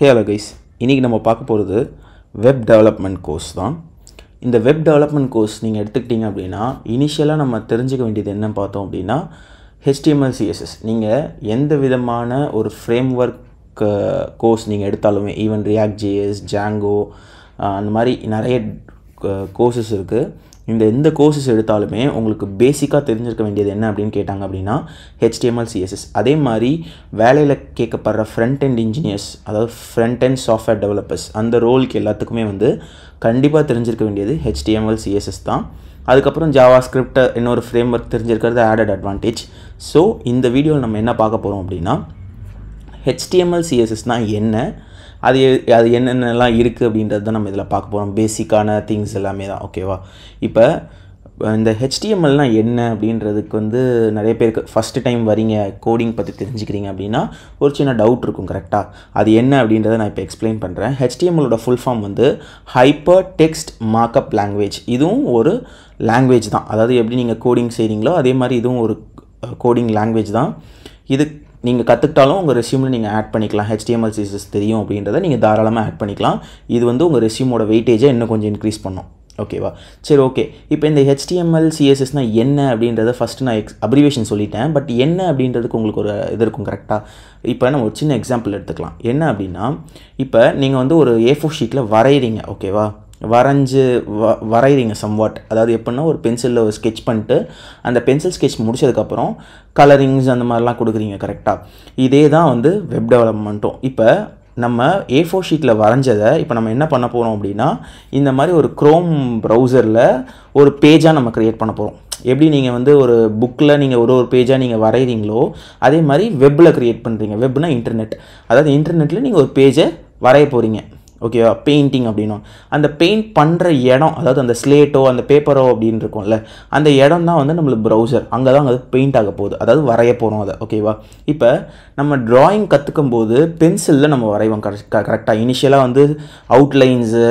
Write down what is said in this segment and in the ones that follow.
Halo guys இன்றைக்கி நம்ம பார்க்க போகிறது வெப் டெவலப்மெண்ட் கோர்ஸ் தான் இந்த வெப் டெவலப்மெண்ட் கோர்ஸ் நீங்கள் எடுத்துக்கிட்டிங்க அப்படின்னா இனிஷியலாக நம்ம தெரிஞ்சுக்க வேண்டியது என்ன பார்த்தோம் அப்படின்னா ஹெச்டிஎம்எல் சிஎஸ்எஸ் நீங்கள் எந்த விதமான ஒரு ஃப்ரேம் ஒர்க் கோர்ஸ் நீங்கள் எடுத்தாலுமே ஈவன் ரியாக்ட் ஜிஎஸ் ஜாங்கோ அந்த மாதிரி நிறைய கோர்சஸ் இருக்குது இந்த எந்த கோர்சஸ் எடுத்தாலுமே உங்களுக்கு பேசிக்காக தெரிஞ்சிருக்க வேண்டியது என்ன அப்படின்னு கேட்டாங்க அப்படின்னா ஹெச்டிஎம்எல் சிஎஸ்எஸ் அதே மாதிரி வேலையில் கேட்கப்படுற ஃப்ரண்ட் அண்ட் இன்ஜினியர்ஸ் அதாவது ஃப்ரண்ட் அண்ட் சாஃப்ட்வேர் டெவலப்பர்ஸ் அந்த ரோலுக்கு எல்லாத்துக்குமே வந்து கண்டிப்பாக தெரிஞ்சிருக்க வேண்டியது ஹெச்டிஎம்எல் சிஎஸ்எஸ் தான் அதுக்கப்புறம் ஜாவா ஸ்கிரிப்டை இன்னொரு ஃப்ரேம் ஒர்க் தெரிஞ்சிருக்கிறது ஆடட் அட்வான்டேஜ் ஸோ இந்த வீடியோவில் நம்ம என்ன பார்க்க போகிறோம் அப்படின்னா ஹெச்டிஎம்எல் சிஎஸ்எஸ்னால் என்ன அது அது என்னென்னலாம் இருக்குது அப்படின்றது தான் நம்ம இதில் பார்க்க போகிறோம் பேசிக்கான திங்ஸ் எல்லாமே தான் ஓகேவா இப்போ இந்த ஹெச்டிஎம்எல்னால் என்ன அப்படின்றதுக்கு வந்து நிறைய பேருக்கு ஃபஸ்ட்டு டைம் வரீங்க கோடிங் பற்றி தெரிஞ்சுக்கிறீங்க அப்படின்னா ஒரு சின்ன டவுட் இருக்கும் கரெக்டாக அது என்ன அப்படின்றத நான் இப்போ எக்ஸ்பிளைன் பண்ணுறேன் ஹெச்டிஎம்எலோட ஃபுல் ஃபார்ம் வந்து ஹைப்பர் டெக்ஸ்ட் மார்க்அப் லாங்குவேஜ் இதுவும் ஒரு லாங்குவேஜ் தான் அதாவது எப்படி நீங்கள் கோடிங் செய்கிறீங்களோ அதே மாதிரி இதுவும் ஒரு கோடிங் லாங்குவேஜ் தான் இது நீங்கள் கற்றுக்கிட்டாலும் உங்கள் ரெசியூமில் நீங்கள் ஆட் பண்ணிக்கலாம் ஹெச்டிஎம்எல் சிஎஸ்எஸ் தெரியும் அப்படின்றத நீங்கள் தாராளமாக ஆட் பண்ணிக்கலாம் இது வந்து உங்கள் ரெசியூமோட வெயிட்டேஜை இன்னும் கொஞ்சம் இன்க்ரீஸ் பண்ணும் ஓகேவா சரி ஓகே இப்போ இந்த ஹெச்டிஎம்எல் சிஎஸ்எஸ்னால் என்ன அப்படின்றத ஃபஸ்ட்டு நான் எக்ஸ் அப்ரிவேஷன் சொல்லிட்டேன் பட் என்ன அப்படின்றதுக்கு உங்களுக்கு ஒரு இது இருக்கும் கரெக்டாக இப்போ நம்ம ஒரு சின்ன எக்ஸாம்பிள் எடுத்துக்கலாம் என்ன அப்படின்னா இப்போ நீங்கள் வந்து ஒரு ஏ ஃபோர் ஷீட்டில் வரைகிறீங்க ஓகேவா வரைஞ்சி வ வரைகிறீங்க சம்வாட் அதாவது எப்படின்னா ஒரு பென்சிலில் ஒரு ஸ்கெச் பண்ணிட்டு அந்த பென்சில் ஸ்கெச் முடிச்சதுக்கப்புறம் கலரிங்ஸ் அந்த மாதிரிலாம் கொடுக்குறீங்க கரெக்டாக இதே தான் வந்து வெப் டெவலப்மெண்ட்டும் இப்போ நம்ம ஏ ஃபோர் ஷீட்டில் வரைஞ்சதை இப்போ நம்ம என்ன பண்ண போகிறோம் அப்படின்னா இந்த மாதிரி ஒரு க்ரோம் ப்ரௌசரில் ஒரு பேஜாக நம்ம க்ரியேட் பண்ண போகிறோம் எப்படி நீங்கள் வந்து ஒரு புக்கில் நீங்கள் ஒரு ஒரு பேஜாக நீங்கள் வரைகிறீங்களோ அதே மாதிரி வெப்பில் க்ரியேட் பண்ணுறீங்க வெப்னா இன்டர்நெட் அதாவது இன்டர்நெட்டில் நீங்கள் ஒரு பேஜை வரைய போகிறீங்க ஓகேவா பெயிண்டிங் uh, அப்படின்னா அந்த பெயிண்ட் பண்ணுற இடம் அதாவது அந்த ஸ்லேட்டோ அந்த பேப்பரோ அப்படின்னு இருக்கும்ல அந்த இடம் தான் வந்து நம்மளுக்கு ப்ரௌசர் அங்கே தான் அது பெயிண்ட் ஆக போகுது அதாவது வரைய போகிறோம் அதை ஓகேவா இப்போ நம்ம ட்ராயிங் கற்றுக்கும் போது பென்சிலில் நம்ம வரைவோம் கரெக்ட் கரெக்டாக இனிஷியலாக வந்து அவுட்லைன்ஸு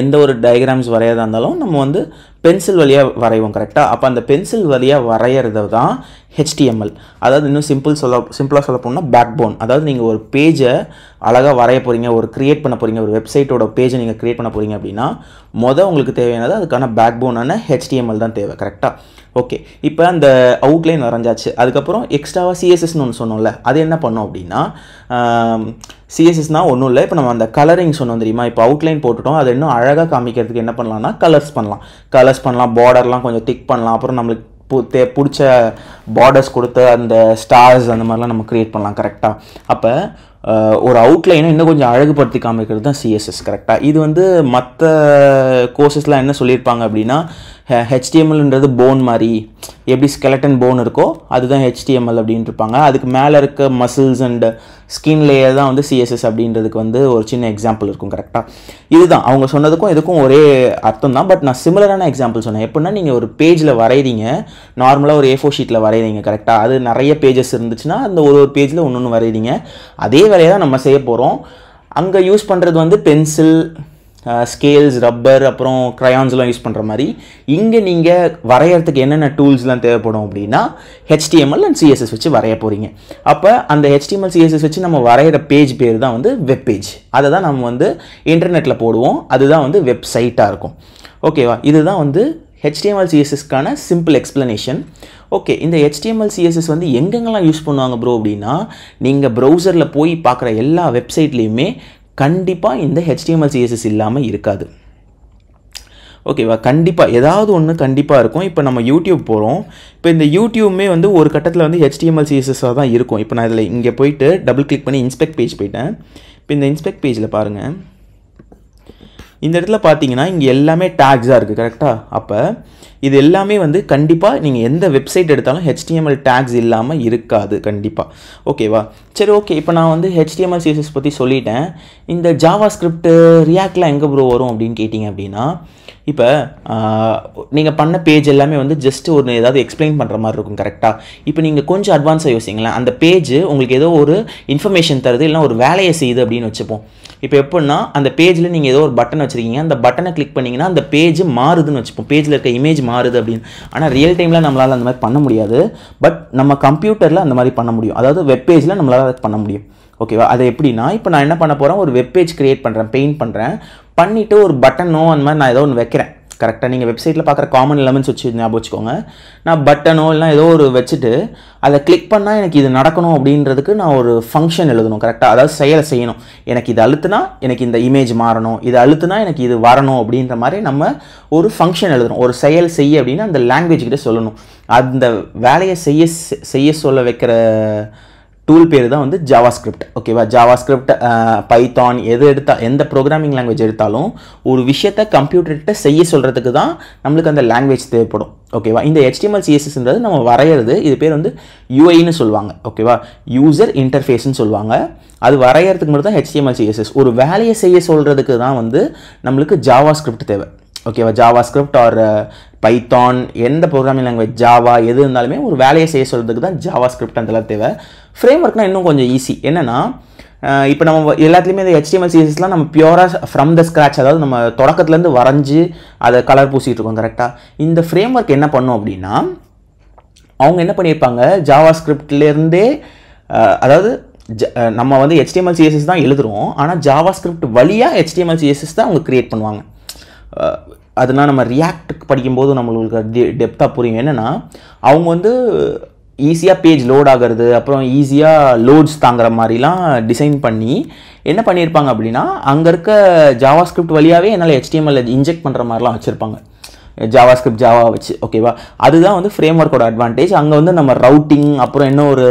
எந்த ஒரு டயக்ராம்ஸ் வரையதாக இருந்தாலும் நம்ம வந்து பென்சில் வழியாக வரைவோம் கரெக்டாக அப்போ அந்த பென்சில் வழியாக வரைகிறது தான் ஹெச்டிஎம்எல் அதாவது இன்னும் சிம்பிள் சொல்ல சிம்பிளாக சொல்ல போனால் பேக் போன் அதாவது நீங்கள் ஒரு பேஜை அழகாக வரைய போகிறீங்க ஒரு க்ரியேட் பண்ண போகிறீங்க ஒரு வெப்சைட்டோட பேஜை நீங்கள் க்ரியேட் பண்ண போகிறீங்க அப்படின்னா மொதல் உங்களுக்கு தேவையானது அதுக்கான பேக் போனான ஹெச்டிஎம்எல் தான் தேவை கரெக்டாக ஓகே இப்போ அந்த அவுட்லைன் வரைஞ்சாச்சு அதுக்கப்புறம் எக்ஸ்ட்ராவாக சிஎஸ்எஸ்னு ஒன்று சொன்னோம்ல அது என்ன பண்ணோம் அப்படின்னா சிஎஸ்எஸ்னால் ஒன்றும் இல்லை இப்போ நம்ம அந்த கலரிங் சொன்னோம் தெரியுமா இப்போ அவுட்லைன் போட்டுட்டோம் அதை இன்னும் அழகாக காமிக்கிறதுக்கு என்ன பண்ணலாம்னா கலர்ஸ் பண்ணலாம் கலர்ஸ் பண்ணலாம் பார்டர்லாம் கொஞ்சம் திக் பண்ணலாம் அப்புறம் நம்மளுக்கு தே பிடிச்ச பார்டர்ஸ் கொடுத்து அந்த ஸ்டார்ஸ் அந்த மாதிரிலாம் நம்ம க்ரியேட் பண்ணலாம் கரெக்டாக அப்போ ஒரு அவுட்லைனை இன்னும் கொஞ்சம் அழகுபடுத்தி காமிக்கிறது தான் சிஎஸ்எஸ் கரெக்டாக இது வந்து மற்ற கோர்சஸ்லாம் என்ன சொல்லியிருப்பாங்க அப்படின்னா ஹெச்டிஎம்எல்ன்றது போன் மாதிரி எப்படி ஸ்கெலட்டன் போன் இருக்கோ அதுதான் ஹெச்டிஎம்எல் அப்படின்ட்டு இருப்பாங்க அதுக்கு மேலே இருக்க மசில்ஸ் அண்ட் ஸ்கின் லேயர் தான் வந்து சிஎஸ்எஸ் அப்படின்றதுக்கு வந்து ஒரு சின்ன எக்ஸாம்பிள் இருக்கும் கரெக்டாக இதுதான் அவங்க சொன்னதுக்கும் இதுக்கும் ஒரே அர்த்தம் தான் பட் நான் சிமிலரான எக்ஸாம்பிள் சொன்னேன் எப்படின்னா நீங்கள் ஒரு பேஜில் வரைகிறீங்க நார்மலாக ஒரு ஏ ஃபோர் ஷீட்டில் வரைகிறீங்க கரெக்டாக அது நிறைய பேஜஸ் இருந்துச்சுன்னா அந்த ஒரு ஒரு பேஜில் ஒன்று ஒன்று வரைகிறீங்க அதே வேலையை தான் நம்ம செய்ய போகிறோம் அங்கே யூஸ் பண்ணுறது வந்து பென்சில் ஸ்கேல்ஸ் ரப்பர் அப்புறம் க்ரையான்ஸ்லாம் யூஸ் பண்ணுற மாதிரி இங்கே நீங்கள் வரைகிறதுக்கு என்னென்ன டூல்ஸ்லாம் தேவைப்படும் அப்படின்னா ஹெச்டிஎம்எல் அண்ட் சிஎஸ்எஸ் வச்சு வரைய போகிறீங்க அப்போ அந்த ஹெச்டிஎம்எல் சிஎஸ்எஸ் வச்சு நம்ம வரைகிற பேஜ் பேர் தான் வந்து வெப் பேஜ் அதை தான் நம்ம வந்து இன்டர்நெட்டில் போடுவோம் அதுதான் வந்து வெப்சைட்டாக இருக்கும் ஓகேவா இதுதான் வந்து ஹெச்டிஎம்எல் சிஎஸ்எஸ்க்கான சிம்பிள் எக்ஸ்ப்ளனேஷன் ஓகே இந்த ஹெச்டிஎம்எல் சிஎஸ்எஸ் வந்து எங்கெங்கெல்லாம் யூஸ் பண்ணுவாங்க ப்ரோ அப்படின்னா நீங்கள் ப்ரௌசரில் போய் பார்க்குற எல்லா வெப்சைட்லேயுமே கண்டிப்பாக இந்த ஹெச்டிஎம்எல் சிஎஸ்எஸ் இல்லாமல் இருக்காது ஓகேவா கண்டிப்பாக ஏதாவது ஒன்று கண்டிப்பாக இருக்கும் இப்போ நம்ம யூடியூப் போகிறோம் இப்போ இந்த யூடியூப்மே வந்து ஒரு கட்டத்தில் வந்து ஹெச்டிஎம்எல் சிஎஸ்எஸ்ஸாக தான் இருக்கும் இப்போ நான் இதில் இங்கே போயிட்டு டபுள் கிளிக் பண்ணி இன்ஸ்பெக்ட் பேஜ் போயிட்டேன் இப்போ இந்த இன்ஸ்பெக்ட் பேஜில் பாருங்கள் இந்த இடத்துல பார்த்தீங்கன்னா இங்கே எல்லாமே டேக்ஸாக இருக்குது கரெக்டாக அப்போ இது எல்லாமே வந்து கண்டிப்பாக நீங்கள் எந்த வெப்சைட் எடுத்தாலும் ஹெச்டிஎம்எல் டேக்ஸ் இல்லாமல் இருக்காது கண்டிப்பாக ஓகேவா சரி ஓகே இப்போ நான் வந்து ஹெச்டிஎம்எல் சிஎஸ்எஸ் பற்றி சொல்லிட்டேன் இந்த ஜாவா ஸ்கிரிப்டு ரியாக்டில் எங்கே ப்ரோ வரும் அப்படின்னு கேட்டிங்க அப்படின்னா இப்போ நீங்கள் பண்ண பேஜ் எல்லாமே வந்து ஜஸ்ட் ஒரு ஏதாவது எக்ஸ்பிளைன் பண்ணுற மாதிரி இருக்கும் கரெக்டாக இப்போ நீங்கள் கொஞ்சம் அட்வான்ஸாக யோசிங்களேன் அந்த பேஜ் உங்களுக்கு ஏதோ ஒரு இன்ஃபர்மேஷன் தருது இல்லை ஒரு வேலையை செய்யுது அப்படின்னு வச்சுப்போம் இப்போ எப்படின்னா அந்த பேஜில் நீங்கள் ஏதோ ஒரு பட்டன் வச்சுருக்கீங்க அந்த பட்டனை கிளிக் பண்ணிங்கன்னா அந்த பேஜ் மாறுதுன்னு வச்சுப்போம் பேஜில் இருக்க இமேஜ் மாறுது அப்படின்னு ஆனால் ரியல் டைமில் நம்மளால் அந்த மாதிரி பண்ண முடியாது பட் நம்ம கம்ப்யூட்டரில் அந்த மாதிரி பண்ண முடியும் அதாவது வெப்பேஜில் நம்மளால் பண்ண முடியும் ஓகேவா அது எப்படின்னா இப்போ நான் என்ன பண்ண போகிறேன் ஒரு வெப்பேஜ் க்ரியேட் பண்ணுறேன் பெயிண்ட் பண்ணுறேன் பண்ணிவிட்டு ஒரு பட்டனோ அந்த மாதிரி நான் ஏதோ ஒன்று வைக்கிறேன் கரெக்டாக நீங்கள் வெப்சைட்டில் பார்க்குற காமன் லெமன்ஸ் வச்சு ஞாபகம் வச்சுக்கோங்க நான் பட்டனோ இல்லை ஏதோ ஒரு வச்சுட்டு அதை கிளிக் பண்ணால் எனக்கு இது நடக்கணும் அப்படின்றதுக்கு நான் ஒரு ஃபங்க்ஷன் எழுதணும் கரெக்டாக அதாவது செயலை செய்யணும் எனக்கு இது அழுத்துனா எனக்கு இந்த இமேஜ் மாறணும் இது அழுத்துனா எனக்கு இது வரணும் அப்படின்ற மாதிரி நம்ம ஒரு ஃபங்க்ஷன் எழுதணும் ஒரு செயல் செய்ய அப்படின்னா அந்த லாங்குவேஜ்கிட்ட சொல்லணும் அந்த வேலையை செய்ய செய்ய சொல்ல வைக்கிற டூல் பேர் தான் வந்து ஜாவா ஸ்கிரிப்ட் ஓகேவா ஜாவா ஸ்கிரிப்ட் பைத்தான் எது எடுத்தால் எந்த ப்ரோக்ராமிங் லாங்குவேஜ் எடுத்தாலும் ஒரு விஷயத்தை கம்ப்யூட்டர்கிட்ட செய்ய சொல்கிறதுக்கு தான் நம்மளுக்கு அந்த லாங்குவேஜ் தேவைப்படும் ஓகேவா இந்த ஹெச்டிஎம்எல் சிஎஸ்எஸ்ன்றது நம்ம வரையிறது இது பேர் வந்து யூஐன்னு சொல்லுவாங்க ஓகேவா யூசர் இன்டர்ஃபேஸ்ன்னு சொல்லுவாங்க அது வரைகிறதுக்கு மட்டும் தான் ஹெச்டிஎம்எல் சிஎஸ்எஸ் ஒரு வேலையை செய்ய சொல்கிறதுக்கு தான் வந்து நம்மளுக்கு ஜாவா ஸ்கிரிப்ட் தேவை ஓகேவா ஜாவா ஸ்கிரிப்ட் ஆர் பைத்தான் எந்த ப்ரோக்ராமிங் லாங்குவேஜ் ஜாவா எது இருந்தாலுமே ஒரு வேலையை செய்ய சொல்கிறதுக்கு தான் ஜாவா ஸ்கிரிப்ட் அதெல்லாம் தேவை ஃப்ரேம் ஒர்க்னால் இன்னும் கொஞ்சம் ஈஸி என்னென்னா இப்போ நம்ம எல்லாத்துலேயுமே இந்த ஹெச்டிஎம்எல் சீரிஸ்லாம் நம்ம பியூராக ஃப்ரம் த ஸ்க்ராட்ச் அதாவது நம்ம தொடக்கத்துலேருந்து வரைஞ்சி அதை கலர் பூசிகிட்டு இருக்கோம் கரெக்டாக இந்த ஃப்ரேம் ஒர்க் என்ன பண்ணோம் அப்படின்னா அவங்க என்ன பண்ணியிருப்பாங்க ஜாவா ஸ்கிரிப்ட்லேருந்தே அதாவது நம்ம வந்து ஹெச்டிஎம்எல் சிஎஸ்எஸ் தான் எழுதுகிறோம் ஆனால் ஜாவா ஸ்கிரிப்ட் வழியாக ஹெச்டிஎம்எல் சிஎஸ்எஸ் தான் அவங்க க்ரியேட் பண்ணுவாங்க அதெல்லாம் நம்ம ரியாக்டுக்கு படிக்கும்போது நம்மளுக்கு டெ டெப்த்தாக புரியும் என்னென்னா அவங்க வந்து ஈஸியாக பேஜ் லோட் ஆகிறது அப்புறம் ஈஸியாக லோட்ஸ் தாங்குற மாதிரிலாம் டிசைன் பண்ணி என்ன பண்ணியிருப்பாங்க அப்படின்னா அங்கே இருக்க ஜாவா ஸ்கிரிப்ட் வழியாகவே என்னால் ஹெச்டிஎம்எல் இன்ஜெக்ட் பண்ணுற மாதிரிலாம் வச்சுருப்பாங்க ஜாவாஸ்கிரிப்ட் ஜாவா வச்சு ஓகேவா அதுதான் வந்து ஃப்ரேம் ஒர்க்கோட அட்வான்டேஜ் அங்கே வந்து நம்ம ரவுட்டிங் அப்புறம் இன்னும் ஒரு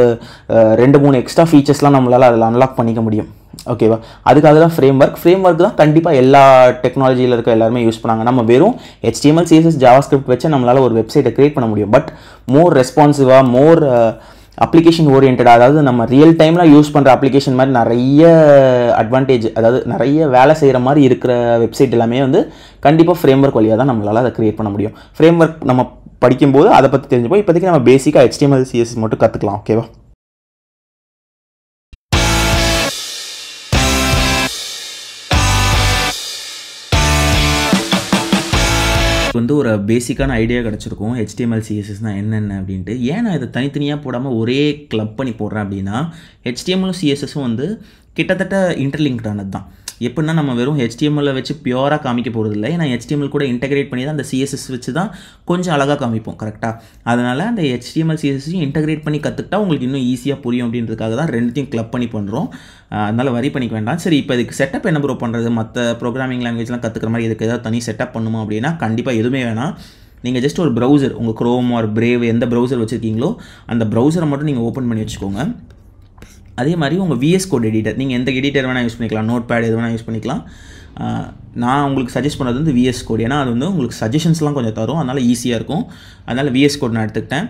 ரெண்டு மூணு எக்ஸ்ட்ரா ஃபீச்சர்ஸ்லாம் நம்மளால் அதில் அன்லாக் பண்ணிக்க முடியும் ஓகேவா அதுக்காக தான் ஃப்ரேம் ஒர்க் ஃப்ரேம் ஒர்க் தான் கண்டிப்பாக எல்லா டெக்னாலஜியில் இருக்க எல்லாருமே யூஸ் பண்ணாங்க நம்ம வெறும் ஹெச்டிஎம்எல் சிஎஸ்எஸ் ஜாவாஸ்கிரிப்ட் வச்சு நம்மளால் ஒரு வெப்சைட்டை க்ரியேட் பண்ண முடியும் பட் மோர் ரெஸ்பான்சிவாக மோர் அப்ளிகேஷன் ஓரியன்டாக அதாவது நம்ம ரியல் டைமில் யூஸ் பண்ணுற அப்ளிகேஷன் மாதிரி நிறைய அட்வான்டேஜ் அதாவது நிறைய வேலை செய்கிற மாதிரி இருக்கிற வெப்சைட் எல்லாமே வந்து கண்டிப்பாக ஃப்ரேம் ஒர்க் வழியாக தான் நம்மளால் அதை க்ரியேட் பண்ண முடியும் ஃப்ரேம் ஒர்க் நம்ம படிக்கும்போது அதை பற்றி தெரிஞ்சுப்போம் இப்போதைக்கு நம்ம பேசிக்காக ஹெச்டிஎம்எல் சிஎஸ்எஸ் மட்டும் கற்றுக்கலாம் ஓகேவா வந்து ஒரு பேசிக்கான ஐடியா கிடச்சிருக்கும் ஹெச்டிஎம்எல் சிஎஸ்எஸ்னால் என்னென்ன அப்படின்ட்டு ஏன் நான் இதை தனித்தனியாக போடாமல் ஒரே கிளப் பண்ணி போடுறேன் அப்படின்னா ஹெச்டிஎம்எல் சிஎஸ்எஸும் வந்து கிட்டத்தட்ட இன்டர்லிங்க்டானது தான் எப்படின்னா நம்ம வெறும் ஹெச்டிஎம்எல்ல வச்சு பியூராக காமிக்க போகிறது இல்லை ஏன்னா ஹெச்டிஎம்எல் கூட இன்டெகிரேட் பண்ணி தான் அந்த சிஎஸ்எஸ் வச்சு தான் கொஞ்சம் அழகாக காமிப்போம் கரெக்டாக அதனால் அந்த ஹெச்டிஎம்எல் சிஎஸ்எஸையும் இன்டெகிரேட் பண்ணி கற்றுக்கிட்டா உங்களுக்கு இன்னும் ஈஸியாக புரியும் அப்படின்றதுக்காக தான் ரெண்டுத்தையும் கிளப் பண்ணி பண்ணுறோம் அதனால் வரி பண்ணிக்க வேண்டாம் சரி இப்போ இதுக்கு செட்டப் என்ன ப்ரோ பண்ணுறது மற்ற ப்ரோக்ராமிங் லாங்குவேஜ்லாம் கற்றுக்கிற மாதிரி இதுக்கு ஏதாவது தனி செட்டப் பண்ணுமா அப்படின்னா கண்டிப்பாக எதுவுமே வேணாம் நீங்கள் ஜஸ்ட் ஒரு ப்ரௌசர் உங்கள் க்ரோம் ஆர் பிரேவ் எந்த ப்ரௌசர் வச்சுருக்கீங்களோ அந்த ப்ரௌசரை மட்டும் நீங்கள் ஓப்பன் பண்ணி வச்சுக்கோங்க அதே மாதிரி உங்கள் விஎஸ் கோட் எடிட்டர் நீங்கள் எந்த எடிட்டர் வேணால் யூஸ் பண்ணிக்கலாம் நோட் பேட் எது வேணால் யூஸ் பண்ணிக்கலாம் நான் உங்களுக்கு சஜஸ்ட் பண்ணுறது வந்து விஎஸ் கோட் ஏன்னா அது வந்து உங்களுக்கு சஜஷன்ஸ்லாம் கொஞ்சம் தரும் அதனால் ஈஸியாக இருக்கும் அதனால் விஎஸ் கோட் நான் எடுத்துக்கிட்டேன்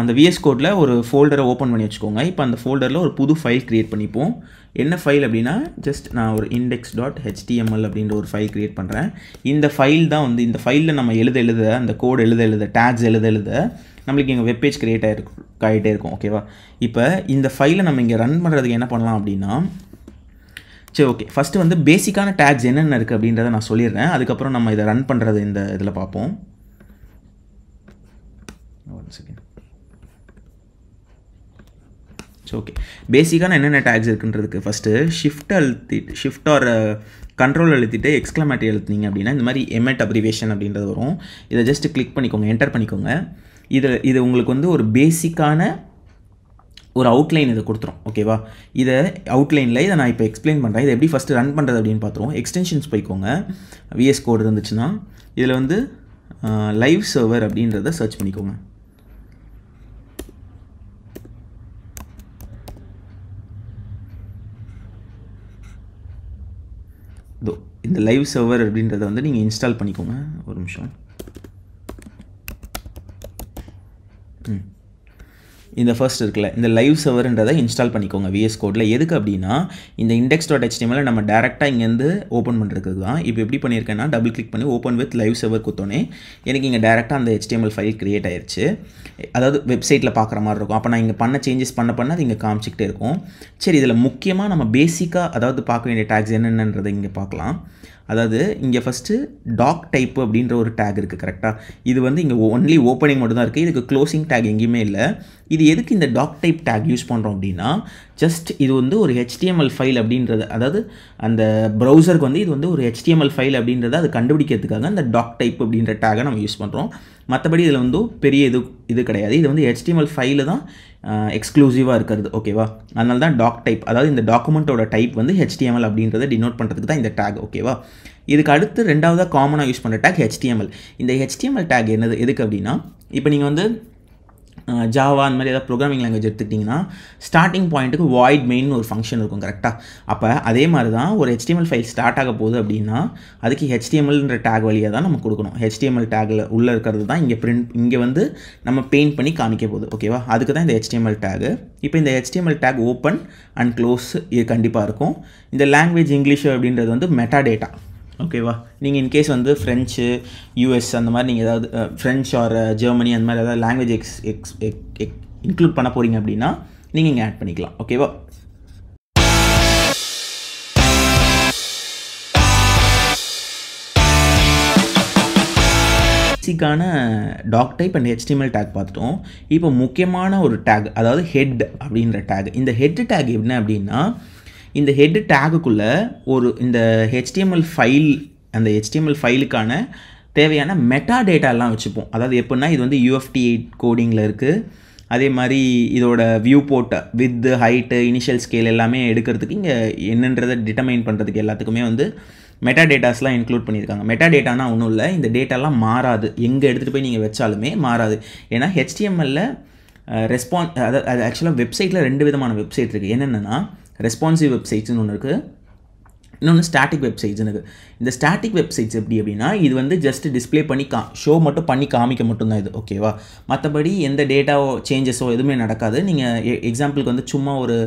அந்த விஎஸ் கோடில் ஒரு ஃபோல்டரை ஓப்பன் பண்ணி வச்சுக்கோங்க இப்போ அந்த ஃபோல்டரில் ஒரு புது ஃபைல் க்ரியேட் பண்ணிப்போம் என்ன ஃபைல் அப்படின்னா ஜஸ்ட் நான் ஒரு இண்டெக்ஸ் டாட் ஹெச்டிஎம்எல் அப்படின்ற ஒரு ஃபைல் க்ரியேட் பண்ணுறேன் இந்த ஃபைல் தான் வந்து இந்த ஃபைலில் நம்ம எழுத எழுத அந்த கோடு எழுத எழுத டேக்ஸ் எழுத எழுத நம்மளுக்கு இங்கே வெப்பேஜ் க்ரியேட் ஆகிருக்கும் ஆகிட்டே இருக்கும் ஓகேவா இப்போ இந்த ஃபைலை நம்ம இங்கே ரன் பண்ணுறதுக்கு என்ன பண்ணலாம் அப்படின்னா சரி ஓகே ஃபஸ்ட்டு வந்து பேசிக்கான டேக்ஸ் என்னென்ன இருக்குது அப்படின்றத நான் சொல்லிடுறேன் அதுக்கப்புறம் நம்ம இதை ரன் பண்ணுறது இந்த இதில் பார்ப்போம் சரி ஸோ ஓகே பேசிக்கான என்னென்ன டேக்ஸ் இருக்குன்றதுக்கு ஃபஸ்ட்டு ஷிஃப்ட் அழுத்தி ஷிஃப்ட் ஆர் கண்ட்ரோல் அழுத்திட்டு எக்ஸ்க்ளமேட்டி எழுத்துனீங்க அப்படின்னா இந்த மாதிரி எமெட் அப்ரிவேஷன் அப்படின்றது வரும் இதை ஜஸ்ட் கிளிக் பண்ணிக்கோங்க என்டர் பண்ணிக்கோங்க இதில் இது உங்களுக்கு வந்து ஒரு பேசிக்கான ஒரு அவுட்லைன் இதை கொடுத்துரும் ஓகேவா இதை அவுட்லைனில் இதை நான் இப்போ எக்ஸ்பிளைன் பண்ணுறேன் இதை எப்படி ஃபஸ்ட்டு ரன் பண்ணுறது அப்படின்னு பார்த்துருவோம் எக்ஸ்டென்ஷன்ஸ் போய்க்கோங்க விஎஸ் கோடு இருந்துச்சுன்னா இதில் வந்து லைவ் சர்வர் அப்படின்றத சர்ச் பண்ணிக்கோங்க இந்த லைவ் சர்வர் அப்படின்றத வந்து நீங்கள் இன்ஸ்டால் பண்ணிக்கோங்க ஒரு நிமிஷம் இந்த ஃபர்ஸ்ட் இருக்குல்ல இந்த லைவ் சர்வர்ன்றதை இன்ஸ்டால் பண்ணிக்கோங்க விஎஸ் கோடில் எதுக்கு அப்படின்னா இந்த இண்டெக்ஸ் டாட் ஹெச்டிஎம்எல் நம்ம டேரெக்டாக இங்கேருந்து ஓப்பன் பண்ணுறதுக்கு தான் இப்போ எப்படி பண்ணியிருக்கேன்னா டபுள் கிளிக் பண்ணி ஓப்பன் வித் லைவ் சர்வர் கொடுத்தோன்னே எனக்கு இங்கே டேரெக்டாக அந்த ஹெச்டிஎம்எல் ஃபைல் க்ரியேட் ஆயிடுச்சு அதாவது வெப்சைட்டில் பார்க்குற மாதிரி இருக்கும் அப்போ நான் இங்கே பண்ண சேஞ்சஸ் பண்ண பண்ண அது இங்கே காமிச்சிக்கிட்டே இருக்கும் சரி இதில் முக்கியமாக நம்ம பேசிக்காக அதாவது பார்க்க வேண்டிய டேக்ஸ் என்னென்னன்றதை இங்கே பார்க்கலாம் அதாவது இங்கே ஃபஸ்ட்டு டாக் டைப் அப்படின்ற ஒரு டேக் இருக்குது கரெக்டாக இது வந்து இங்கே ஒன்லி ஓப்பனிங் மட்டும்தான் இருக்குது இதுக்கு க்ளோசிங் டேக் எங்கேயுமே இல்லை இது எதுக்கு இந்த டாக் டைப் டேக் யூஸ் பண்ணுறோம் அப்படின்னா ஜஸ்ட் இது வந்து ஒரு ஹெச்டிஎம்எல் ஃபைல் அப்படின்றது அதாவது அந்த ப்ரௌசருக்கு வந்து இது வந்து ஒரு ஹெச்டிஎம்எல் ஃபைல் அப்படின்றத அது கண்டுபிடிக்கிறதுக்காக அந்த டாக் டைப் அப்படின்ற டேகை நம்ம யூஸ் பண்ணுறோம் மற்றபடி இதில் வந்து பெரிய இது இது கிடையாது இது வந்து ஹெச்டிஎம்எல் ஃபைலு தான் எக்ஸ்க்ளூசிவாக இருக்கிறது ஓகேவா அதனால தான் டாக் டைப் அதாவது இந்த டாக்குமெண்ட்டோட டைப் வந்து ஹெச்டிஎம்எல் அப்படின்றத டினோட் பண்ணுறதுக்கு தான் இந்த டேக் ஓகேவா இதுக்கு அடுத்து ரெண்டாவதாக காமனாக யூஸ் பண்ணுற டேக் ஹெச்டிஎம்எல் இந்த ஹெச்டிஎம்எல் டேக் என்னது எதுக்கு அப்படின்னா இப்போ நீங்கள் வந்து ஜாவா அந்த மாதிரி ஏதாவது ப்ரோக்ராமிங் லாங்குவேஜ் எடுத்துக்கிட்டிங்கன்னா ஸ்டார்டிங் பாயிண்ட்டுக்கு வாய்ட் மெயின் ஒரு ஃபங்க்ஷன் இருக்கும் கரெக்டாக அப்போ அதே மாதிரி தான் ஒரு ஹெச்டிஎம்எல் ஃபைல் ஸ்டார்ட் ஆக போகுது அப்படின்னா அதுக்கு ஹெச்டிஎம்எல்ன்ற டேக் வழியாக தான் நம்ம கொடுக்கணும் ஹெச்டிஎம்எல் டேக்கில் உள்ளே இருக்கிறது தான் இங்கே பிரிண்ட் இங்கே வந்து நம்ம பெயிண்ட் பண்ணி காமிக்க போகுது ஓகேவா அதுக்கு தான் இந்த ஹெச்டிஎம்எல் டேகு இப்போ இந்த HTML tag open and close கண்டிப்பாக இருக்கும் இந்த லாங்குவேஜ் இங்கிலீஷ் அப்படின்றது வந்து மெட்டா டேட்டா ஓகேவா நீங்கள் இன்கேஸ் வந்து ஃப்ரெஞ்சு யூஎஸ் அந்த மாதிரி நீங்கள் ஏதாவது ஃப்ரெஞ்ச் ஆர் ஜெர்மனி அந்த மாதிரி ஏதாவது லாங்குவேஜ் எக்ஸ் எக்ஸ் எக் இன்க்ளூட் பண்ண போகிறீங்க அப்படின்னா நீங்கள் இங்கே ஆட் பண்ணிக்கலாம் ஓகேவா பேசிக்கான doc type and HTML tag பார்த்துட்டோம் இப்போ முக்கியமான ஒரு டேக் அதாவது ஹெட் அப்படின்ற டேக் இந்த ஹெட் டேக் என்ன அப்படின்னா இந்த ஹெட் டேகுக்குள்ளே ஒரு இந்த ஹெச்டிஎம்எல் ஃபைல் அந்த ஹெச்டிஎம்எல் ஃபைலுக்கான தேவையான மெட்டா டேட்டாலாம் வச்சுப்போம் அதாவது எப்படின்னா இது வந்து யூஎஃப்டி கோடிங்கில் இருக்குது அதே மாதிரி இதோட வியூ போட்டை வித்து ஹைட்டு இனிஷியல் ஸ்கேல் எல்லாமே எடுக்கிறதுக்கு இங்கே என்னன்றதை டிட்டர்மைன் பண்ணுறதுக்கு எல்லாத்துக்குமே வந்து மெட்டா டேட்டாஸ்லாம் இன்க்ளூட் பண்ணியிருக்காங்க மெட்டா டேட்டானா ஒன்றும் இல்லை இந்த டேட்டாலாம் மாறாது எங்கே எடுத்துகிட்டு போய் நீங்கள் வச்சாலுமே மாறாது ஏன்னா ஹெச்டிஎம்எல்ல ரெஸ்பான் அதாவது அது ஆக்சுவலாக வெப்சைட்டில் ரெண்டு விதமான வெப்சைட் இருக்குது என்னென்னா ரெஸ்பான்சிவ் வெப்சைட்ஸ்னு ஒன்று இருக்குது இன்னொன்று ஸ்டாட்டிக் வெப்சைட்ஸ் எனக்கு இந்த ஸ்டாட்டிக் வெப்சைட்ஸ் எப்படி அப்படின்னா இது வந்து ஜஸ்ட் டிஸ்பிளே பண்ணி கா ஷோ மட்டும் பண்ணி காமிக்க மட்டும்தான் இது ஓகேவா மற்றபடி எந்த டேட்டாவோ சேஞ்சஸோ எதுவுமே நடக்காது நீங்கள் எக்ஸாம்பிளுக்கு வந்து சும்மா ஒரு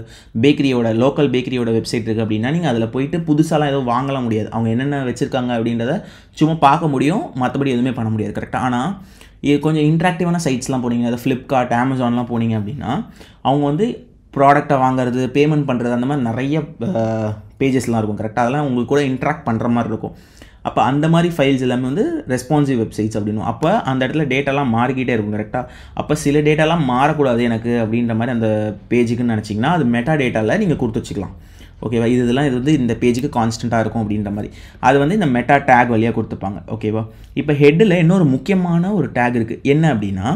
பேக்கரியோட லோக்கல் பேக்கரியோட வெப்சைட் இருக்குது அப்படின்னா நீங்கள் அதில் போயிட்டு புதுசாலாம் எதுவும் வாங்கலாம் முடியாது அவங்க என்னென்ன வச்சுருக்காங்க அப்படின்றத சும்மா பார்க்க முடியும் மற்றபடி எதுவுமே பண்ண முடியாது கரெக்டாக ஆனால் இது கொஞ்சம் இன்ட்ராக்டிவான சைட்ஸ்லாம் போனீங்க அதாவது ஃப்ளிப்கார்ட் அமேசான்லாம் போனீங்க அப்படின்னா அவங்க வந்து ப்ராடக்டை வாங்குறது பேமெண்ட் பண்ணுறது அந்த மாதிரி நிறைய பேஜஸ்லாம் இருக்கும் கரெக்டாக அதெல்லாம் உங்களுக்கு கூட இன்ட்ராக்ட் பண்ணுற மாதிரி இருக்கும் அப்போ அந்த மாதிரி ஃபைல்ஸ் எல்லாமே வந்து ரெஸ்பான்சிவ் வெப்சைட்ஸ் அப்படின்னும் அப்போ அந்த இடத்துல டேட்டாலாம் மாறிக்கிட்டே இருக்கும் கரெக்டாக அப்போ சில டேட்டாலாம் மாறக்கூடாது எனக்கு அப்படின்ற மாதிரி அந்த பேஜுக்குன்னு நினச்சிங்கன்னா அது மெட்டா டேட்டாவில் நீங்கள் கொடுத்து வச்சுக்கலாம் ஓகேவா இது இதெல்லாம் இது வந்து இந்த பேஜுக்கு கான்ஸ்டண்ட்டாக இருக்கும் அப்படின்ற மாதிரி அது வந்து இந்த மெட்டா டேக் வழியாக கொடுத்துப்பாங்க ஓகேவா இப்போ ஹெட்டில் இன்னொரு முக்கியமான ஒரு டேக் இருக்குது என்ன அப்படின்னா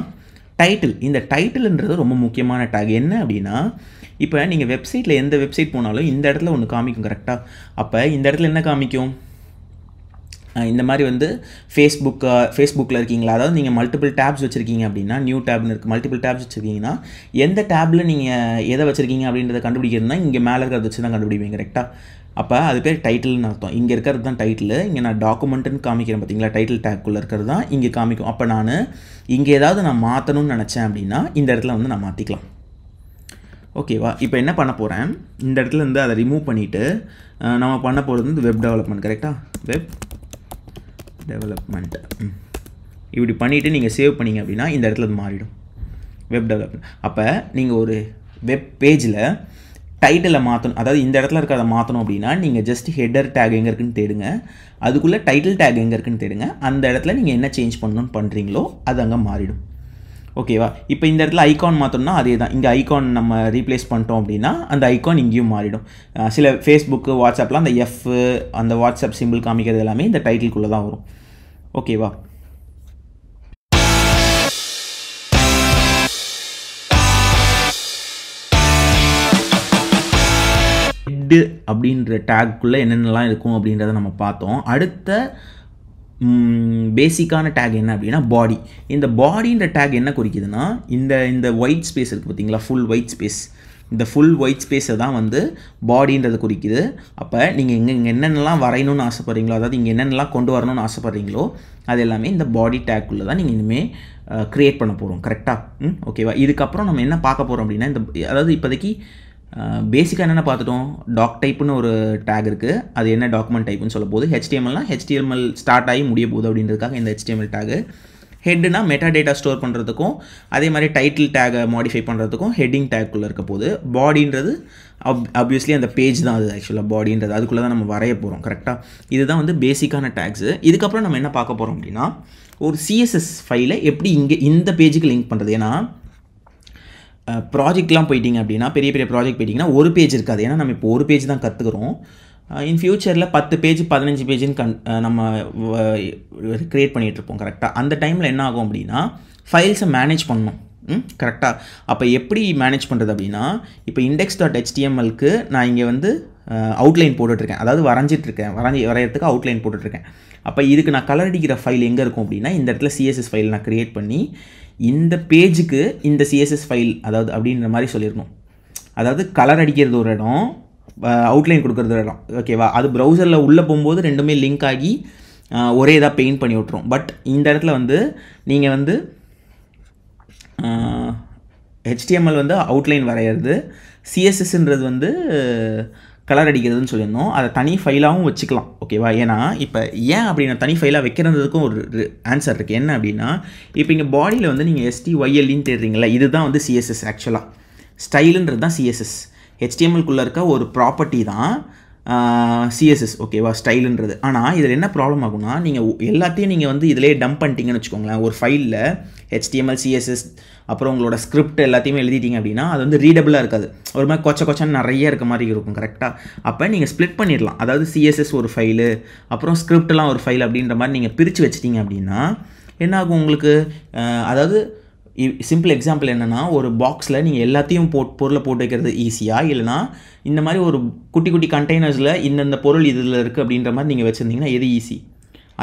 டைட்டில் இந்த டைட்டில்ன்றது ரொம்ப முக்கியமான டேக் என்ன அப்படின்னா இப்போ நீங்கள் வெப்சைட்டில் எந்த வெப்சைட் போனாலும் இந்த இடத்துல ஒன்று காமிக்கும் கரெக்டாக அப்போ இந்த இடத்துல என்ன காமிக்கும் இந்த மாதிரி வந்து ஃபேஸ்புக்காக ஃபேஸ்புக்கில் இருக்கீங்களா அதாவது நீங்கள் மல்டிபிள் டேப்ஸ் வச்சுருக்கீங்க அப்படின்னா நியூ டேப்னு இருக்குது மல்டிபிள் டேப்ஸ் வச்சுருக்கீங்கன்னா எந்த டேப்பில் நீங்கள் எதை வச்சுருக்கீங்க அப்படின்றத கண்டுபிடிக்கிறதுனா இங்கே மேலே இருக்கிறத வச்சு தான் கண்டுபிடிப்பீங்க கரெக்டாக அப்போ அது பேர் டைட்டில்னு அர்த்தம் இங்கே இருக்கிறது தான் டைட்டில் இங்கே நான் டாக்குமெண்ட்டுன்னு காமிக்கிறேன் பார்த்தீங்களா டைட்டில் டேக்குள்ளே இருக்கிறது தான் இங்கே காமிக்கும் அப்போ நான் இங்கே ஏதாவது நான் மாற்றணும்னு நினச்சேன் அப்படின்னா இந்த இடத்துல வந்து நான் மாற்றிக்கலாம் ஓகேவா இப்போ என்ன பண்ண போகிறேன் இந்த இடத்துல இருந்து அதை ரிமூவ் பண்ணிவிட்டு நம்ம பண்ண போகிறது வந்து வெப் டெவலப்மெண்ட் கரெக்டாக வெப் டெவலப்மெண்ட் இப்படி பண்ணிவிட்டு நீங்கள் சேவ் பண்ணிங்க அப்படின்னா இந்த இடத்துல மாறிடும் வெப் டெவலப்மெண்ட் அப்போ நீங்கள் ஒரு வெப் பேஜில் டைட்டிலை மாற்றணும் அதாவது இந்த இடத்துல இருக்கிறத மாற்றணும் அப்படின்னா நீங்கள் ஜஸ்ட் ஹெடர் டேக் எங்கே இருக்குன்னு தேடுங்க அதுக்குள்ளே டைட்டில் டேக் எங்கே இருக்குன்னு தேடுங்க அந்த இடத்துல நீங்கள் என்ன சேஞ்ச் பண்ணணும்னு பண்ணுறீங்களோ அது அங்கே மாறிடும் ஓகேவா இப்போ இந்த இடத்துல ஐகான் மாற்றோம்னா அதே தான் இங்கே ஐகான் நம்ம ரீப்ளேஸ் பண்ணிட்டோம் அப்படின்னா அந்த ஐகான் இங்கேயும் மாறிடும் சில ஃபேஸ்புக்கு வாட்ஸ்அப்லாம் அந்த எஃப் அந்த வாட்ஸ்அப் சிம்பிள் காமிக்கிறது எல்லாமே இந்த டைட்டிலுக்குள்ளே தான் வரும் ஓகேவா ஹெட்டு அப்படின்ற டேக்குள்ளே என்னென்னலாம் இருக்கும் அப்படின்றத நம்ம பார்த்தோம் அடுத்த பேசிக்கான டேக் என்ன அப்படின்னா பாடி இந்த பாடின்ற டேக் என்ன குறிக்குதுன்னா இந்த இந்த ஒயிட் ஸ்பேஸ் இருக்குது பார்த்தீங்களா ஃபுல் ஒயிட் ஸ்பேஸ் இந்த ஃபுல் ஒயிட் ஸ்பேஸை தான் வந்து பாடின்றது குறிக்குது அப்போ நீங்கள் எங்கே இங்கே என்னென்னலாம் வரையணும்னு ஆசைப்பட்றீங்களோ அதாவது இங்கே என்னென்னலாம் கொண்டு வரணும்னு ஆசைப்பட்றீங்களோ அது எல்லாமே இந்த பாடி டேக்குள்ளே தான் நீங்கள் இனிமேல் க்ரியேட் பண்ண போகிறோம் கரெக்டாக ம் ஓகேவா இதுக்கப்புறம் நம்ம என்ன பார்க்க போகிறோம் அப்படின்னா இந்த அதாவது இப்போதைக்கு பேசிக்காக என்னென்ன பார்த்துட்டோம் டாக் டைப்புன்னு ஒரு டேக் இருக்குது அது என்ன டாக்குமெண்ட் டைப்புன்னு சொல்ல போது ஹெச்டிஎம்எல்னா ஹெச்டிஎம்எல் ஸ்டார்ட் ஆகி முடிய போகுது அப்படின்றதுக்காக இந்த ஹெச்டிஎம்எல் டேகு ஹெட்னா மெட்டா டேட்டா ஸ்டோர் பண்ணுறதுக்கும் அதே மாதிரி டைட்டில் டேகை மாடிஃபை பண்ணுறதுக்கும் ஹெட்டிங் டேக்குள்ளே இருக்க போது பாடின்றது அப் அப்வியஸ்லி அந்த பேஜ் தான் அது ஆக்சுவலாக பாடின்றது அதுக்குள்ளே தான் நம்ம வரைய போகிறோம் கரெக்டாக இதுதான் வந்து பேசிக்கான டேக்ஸு இதுக்கப்புறம் நம்ம என்ன பார்க்க போகிறோம் அப்படின்னா ஒரு சிஎஸ்எஸ் ஃபைலை எப்படி இங்கே இந்த பேஜுக்கு லிங்க் பண்ணுறது ஏன்னா ப்ராஜெக்ட்லாம் போயிட்டீங்க அப்படின்னா பெரிய பெரிய ப்ராஜெக்ட் போயிட்டிங்கன்னா ஒரு பேஜ் இருக்காது ஏன்னா நம்ம இப்போ ஒரு பேஜ் தான் கற்றுக்குறோம் இன் ஃப்யூச்சரில் பத்து பேஜ் பதினஞ்சு பேஜுன்னு கன் நம்ம க்ரியேட் பண்ணிகிட்டு இருப்போம் கரெக்டாக அந்த டைமில் என்ன ஆகும் அப்படின்னா ஃபைல்ஸை மேனேஜ் பண்ணணும் கரெக்டாக அப்போ எப்படி மேனேஜ் பண்ணுறது அப்படின்னா இப்போ இண்டெக்ஸ் டாட் ஹெச்டிஎம்எல்க்கு நான் இங்கே வந்து அவுட்லைன் போட்டுட்ருக்கேன் அதாவது வரைஞ்சிட்ருக்கேன் வரைஞ்சி வரைகிறதுக்கு அவுட்லைன் போட்டுட்ருக்கேன் அப்போ இதுக்கு நான் கலர் அடிக்கிற ஃபைல் எங்கே இருக்கும் அப்படின்னா இந்த இடத்துல சிஎஸ்எஸ் ஃபைல் நான் க்ரியேட் பண்ணி இந்த பேஜுக்கு இந்த சிஎஸ்எஸ் ஃபைல் அதாவது அப்படின்ற மாதிரி சொல்லியிருக்கணும் அதாவது கலர் அடிக்கிறது ஒரு இடம் அவுட்லைன் கொடுக்குறது ஒரு இடம் ஓகேவா அது ப்ரௌசரில் உள்ளே போகும்போது ரெண்டுமே லிங்க் ஆகி ஒரே இதாக பெயிண்ட் பண்ணி விட்ரும் பட் இந்த இடத்துல வந்து நீங்கள் வந்து ஹெச்டிஎம்எல் வந்து அவுட்லைன் வரைகிறது சிஎஸ்எஸ்ன்றது வந்து கலர் அடிக்கிறதுன்னு சொல்லியிருந்தோம் அதை தனி ஃபைலாகவும் வச்சுக்கலாம் ஓகேவா ஏன்னா இப்போ ஏன் அப்படின்னா தனி ஃபைலாக வைக்கிறதுக்கும் ஒரு ஆன்சர் இருக்குது என்ன அப்படின்னா இப்போ இங்கே பாடியில் வந்து நீங்கள் எஸ்டி ஒய்எல்இன்னு தேடுறீங்களா இதுதான் வந்து சிஎஸ்எஸ் ஆக்சுவலாக ஸ்டைலுன்றது தான் சிஎஸ்எஸ் ஹெச்டிஎம்எல்குள்ளே இருக்க ஒரு ப்ராப்பர்ட்டி தான் சிஎஸ்எஸ் ஓகேவா ஸ்டைலுன்றது ஆனால் இதில் என்ன ப்ராப்ளம் ஆகும்னா நீங்கள் எல்லாத்தையும் நீங்கள் வந்து இதிலே டம்ப் பண்ணிட்டீங்கன்னு வச்சுக்கோங்களேன் ஒரு ஃபைலில் ஹெச்டிஎம்எல் சிஎஸ்எஸ் அப்புறம் உங்களோட ஸ்கிரிப்ட் எல்லாத்தையுமே எழுதிட்டீங்க அப்படின்னா அது வந்து ரீடபிளாக இருக்காது ஒரு மாதிரி கொச்ச கொச்சன்னு நிறைய இருக்க மாதிரி இருக்கும் கரெக்டாக அப்போ நீங்கள் ஸ்ப்ளிட் பண்ணிடலாம் அதாவது சிஎஸ்எஸ் ஒரு ஃபைலு அப்புறம் ஸ்கிரிப்டெலாம் ஒரு ஃபைல் அப்படின்ற மாதிரி நீங்கள் பிரித்து வச்சிட்டிங்க அப்படின்னா என்னாகும் உங்களுக்கு அதாவது சிம்பிள் எக்ஸாம்பிள் என்னென்னா ஒரு பாக்ஸில் நீங்கள் எல்லாத்தையும் போட் பொருளை போட்டு வைக்கிறது ஈஸியாக இல்லைனா இந்த மாதிரி ஒரு குட்டி குட்டி கண்டெய்னர்ஸில் இந்தந்த பொருள் இதில் இருக்குது அப்படின்ற மாதிரி நீங்கள் வச்சுருந்தீங்கன்னா எது ஈஸி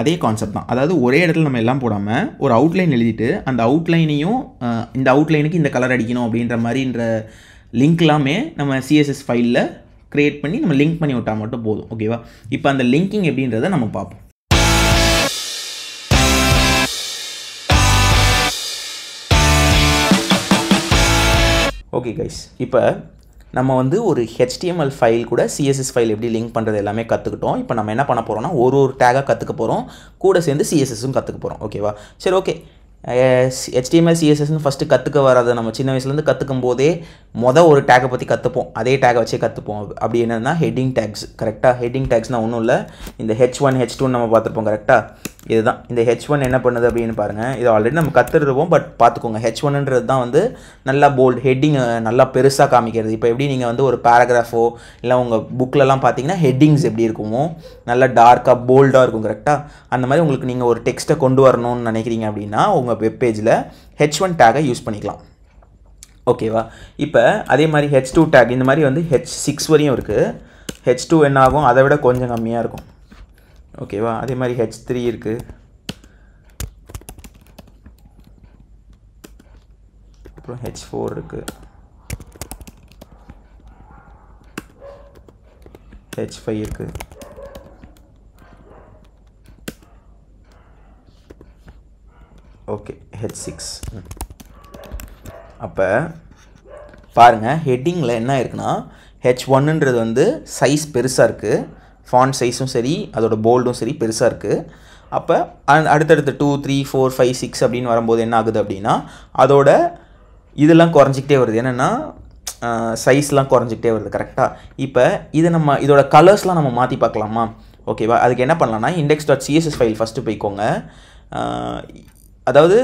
அதே கான்செப்ட் தான் அதாவது ஒரே இடத்துல நம்ம எல்லாம் போடாமல் ஒரு அவுட்லைன் எழுதிட்டு அந்த அவுட்லைனையும் இந்த அவுட்லைனுக்கு இந்த கலர் அடிக்கணும் அப்படின்ற மாதிரின்ற லிங்க்லாமே நம்ம சிஎஸ்எஸ் ஃபைலில் க்ரியேட் பண்ணி நம்ம லிங்க் பண்ணி விட்டால் மட்டும் போதும் ஓகேவா இப்போ அந்த லிங்கிங் எப்படின்றத நம்ம பார்ப்போம் ஓகே கைஸ் இப்போ நம்ம வந்து ஒரு ஹெச்டிஎம்எல் ஃபைல் கூட சிஎஸ்எஸ் ஃபைல் எப்படி லிங்க் பண்ணுறது எல்லாமே கற்றுக்கிட்டோம் இப்போ நம்ம என்ன பண்ண போகிறோம்னா ஒரு ஒரு டேகாக கற்றுக்க போகிறோம் கூட சேர்ந்து சிஎஸ்எஸும் கற்றுக்க போகிறோம் ஓகேவா சரி ஓகே ஹெச்டிஎம்எல் சிஎஸ்எஸ்னு ஃபஸ்ட்டு கற்றுக்க வராது நம்ம சின்ன வயசுலேருந்து கற்றுக்கும் போதே மொதல் ஒரு டேக்கை பற்றி கற்றுப்போம் அதே டேக்கை வச்சே கற்றுப்போம் அப்படி என்னென்னா ஹெட்டிங் டேக்ஸ் கரெக்டாக ஹெட்டிங் டேக்ஸ்னால் ஒன்றும் இல்லை இந்த ஹெச் ஒன் ஹெச் டூன்னு நம்ம பார்த்துருப்போம் கரெக்டாக இதுதான் இந்த ஹெச் ஒன் என்ன பண்ணுது அப்படின்னு பாருங்கள் இது ஆல்ரெடி நம்ம கற்றுருவோம் பட் பார்த்துக்கோங்க ஹெச் ஒன்ன்றது தான் வந்து நல்லா போல்டு ஹெட்டிங் நல்லா பெருசாக காமிக்கிறது இப்போ எப்படி நீங்கள் வந்து ஒரு பேராகிராஃபோ இல்லை உங்கள் புக்கிலலாம் பார்த்தீங்கன்னா ஹெட்டிங்ஸ் எப்படி இருக்குமோ நல்லா டார்க்காக போல்டாக இருக்கும் கரெக்டாக அந்த மாதிரி உங்களுக்கு நீங்கள் ஒரு டெக்ஸ்ட்டை கொண்டு வரணும்னு நினைக்கிறீங்க அப்படின்னா உங்கள் உங்கள் வெப்பேஜில் ஹெச் ஒன் டேகை யூஸ் பண்ணிக்கலாம் ஓகேவா இப்போ அதே மாதிரி ஹெச் டூ டேக் இந்த மாதிரி வந்து ஹெச் சிக்ஸ் வரையும் இருக்குது ஹெச் டூ என்ன ஆகும் அதை விட கொஞ்சம் கம்மியாக இருக்கும் ஓகேவா அதே மாதிரி ஹெச் த்ரீ இருக்குது அப்புறம் ஹெச் ஃபோர் இருக்குது ஹெச் ஃபைவ் இருக்குது ஓகே ஹெச் சிக்ஸ் அப்போ பாருங்கள் ஹெட்டிங்கில் என்ன இருக்குன்னா ஹெச் ஒன்னுன்றது வந்து சைஸ் பெருசாக இருக்குது ஃபான் சைஸும் சரி அதோட போல்டும் சரி பெருசாக இருக்குது அப்போ அடுத்தடுத்த two three four five six அப்படின்னு வரும்போது என்ன ஆகுது அப்படின்னா அதோட இதெல்லாம் குறைஞ்சிக்கிட்டே வருது என்னென்னா சைஸ்லாம் குறைஞ்சிக்கிட்டே வருது கரெக்டாக இப்போ இது நம்ம இதோட கலர்ஸ்லாம் நம்ம மாற்றி பார்க்கலாமா ஓகேவா அதுக்கு என்ன பண்ணலாம்னா index dot CSS file first போய்க்கோங்க அதாவது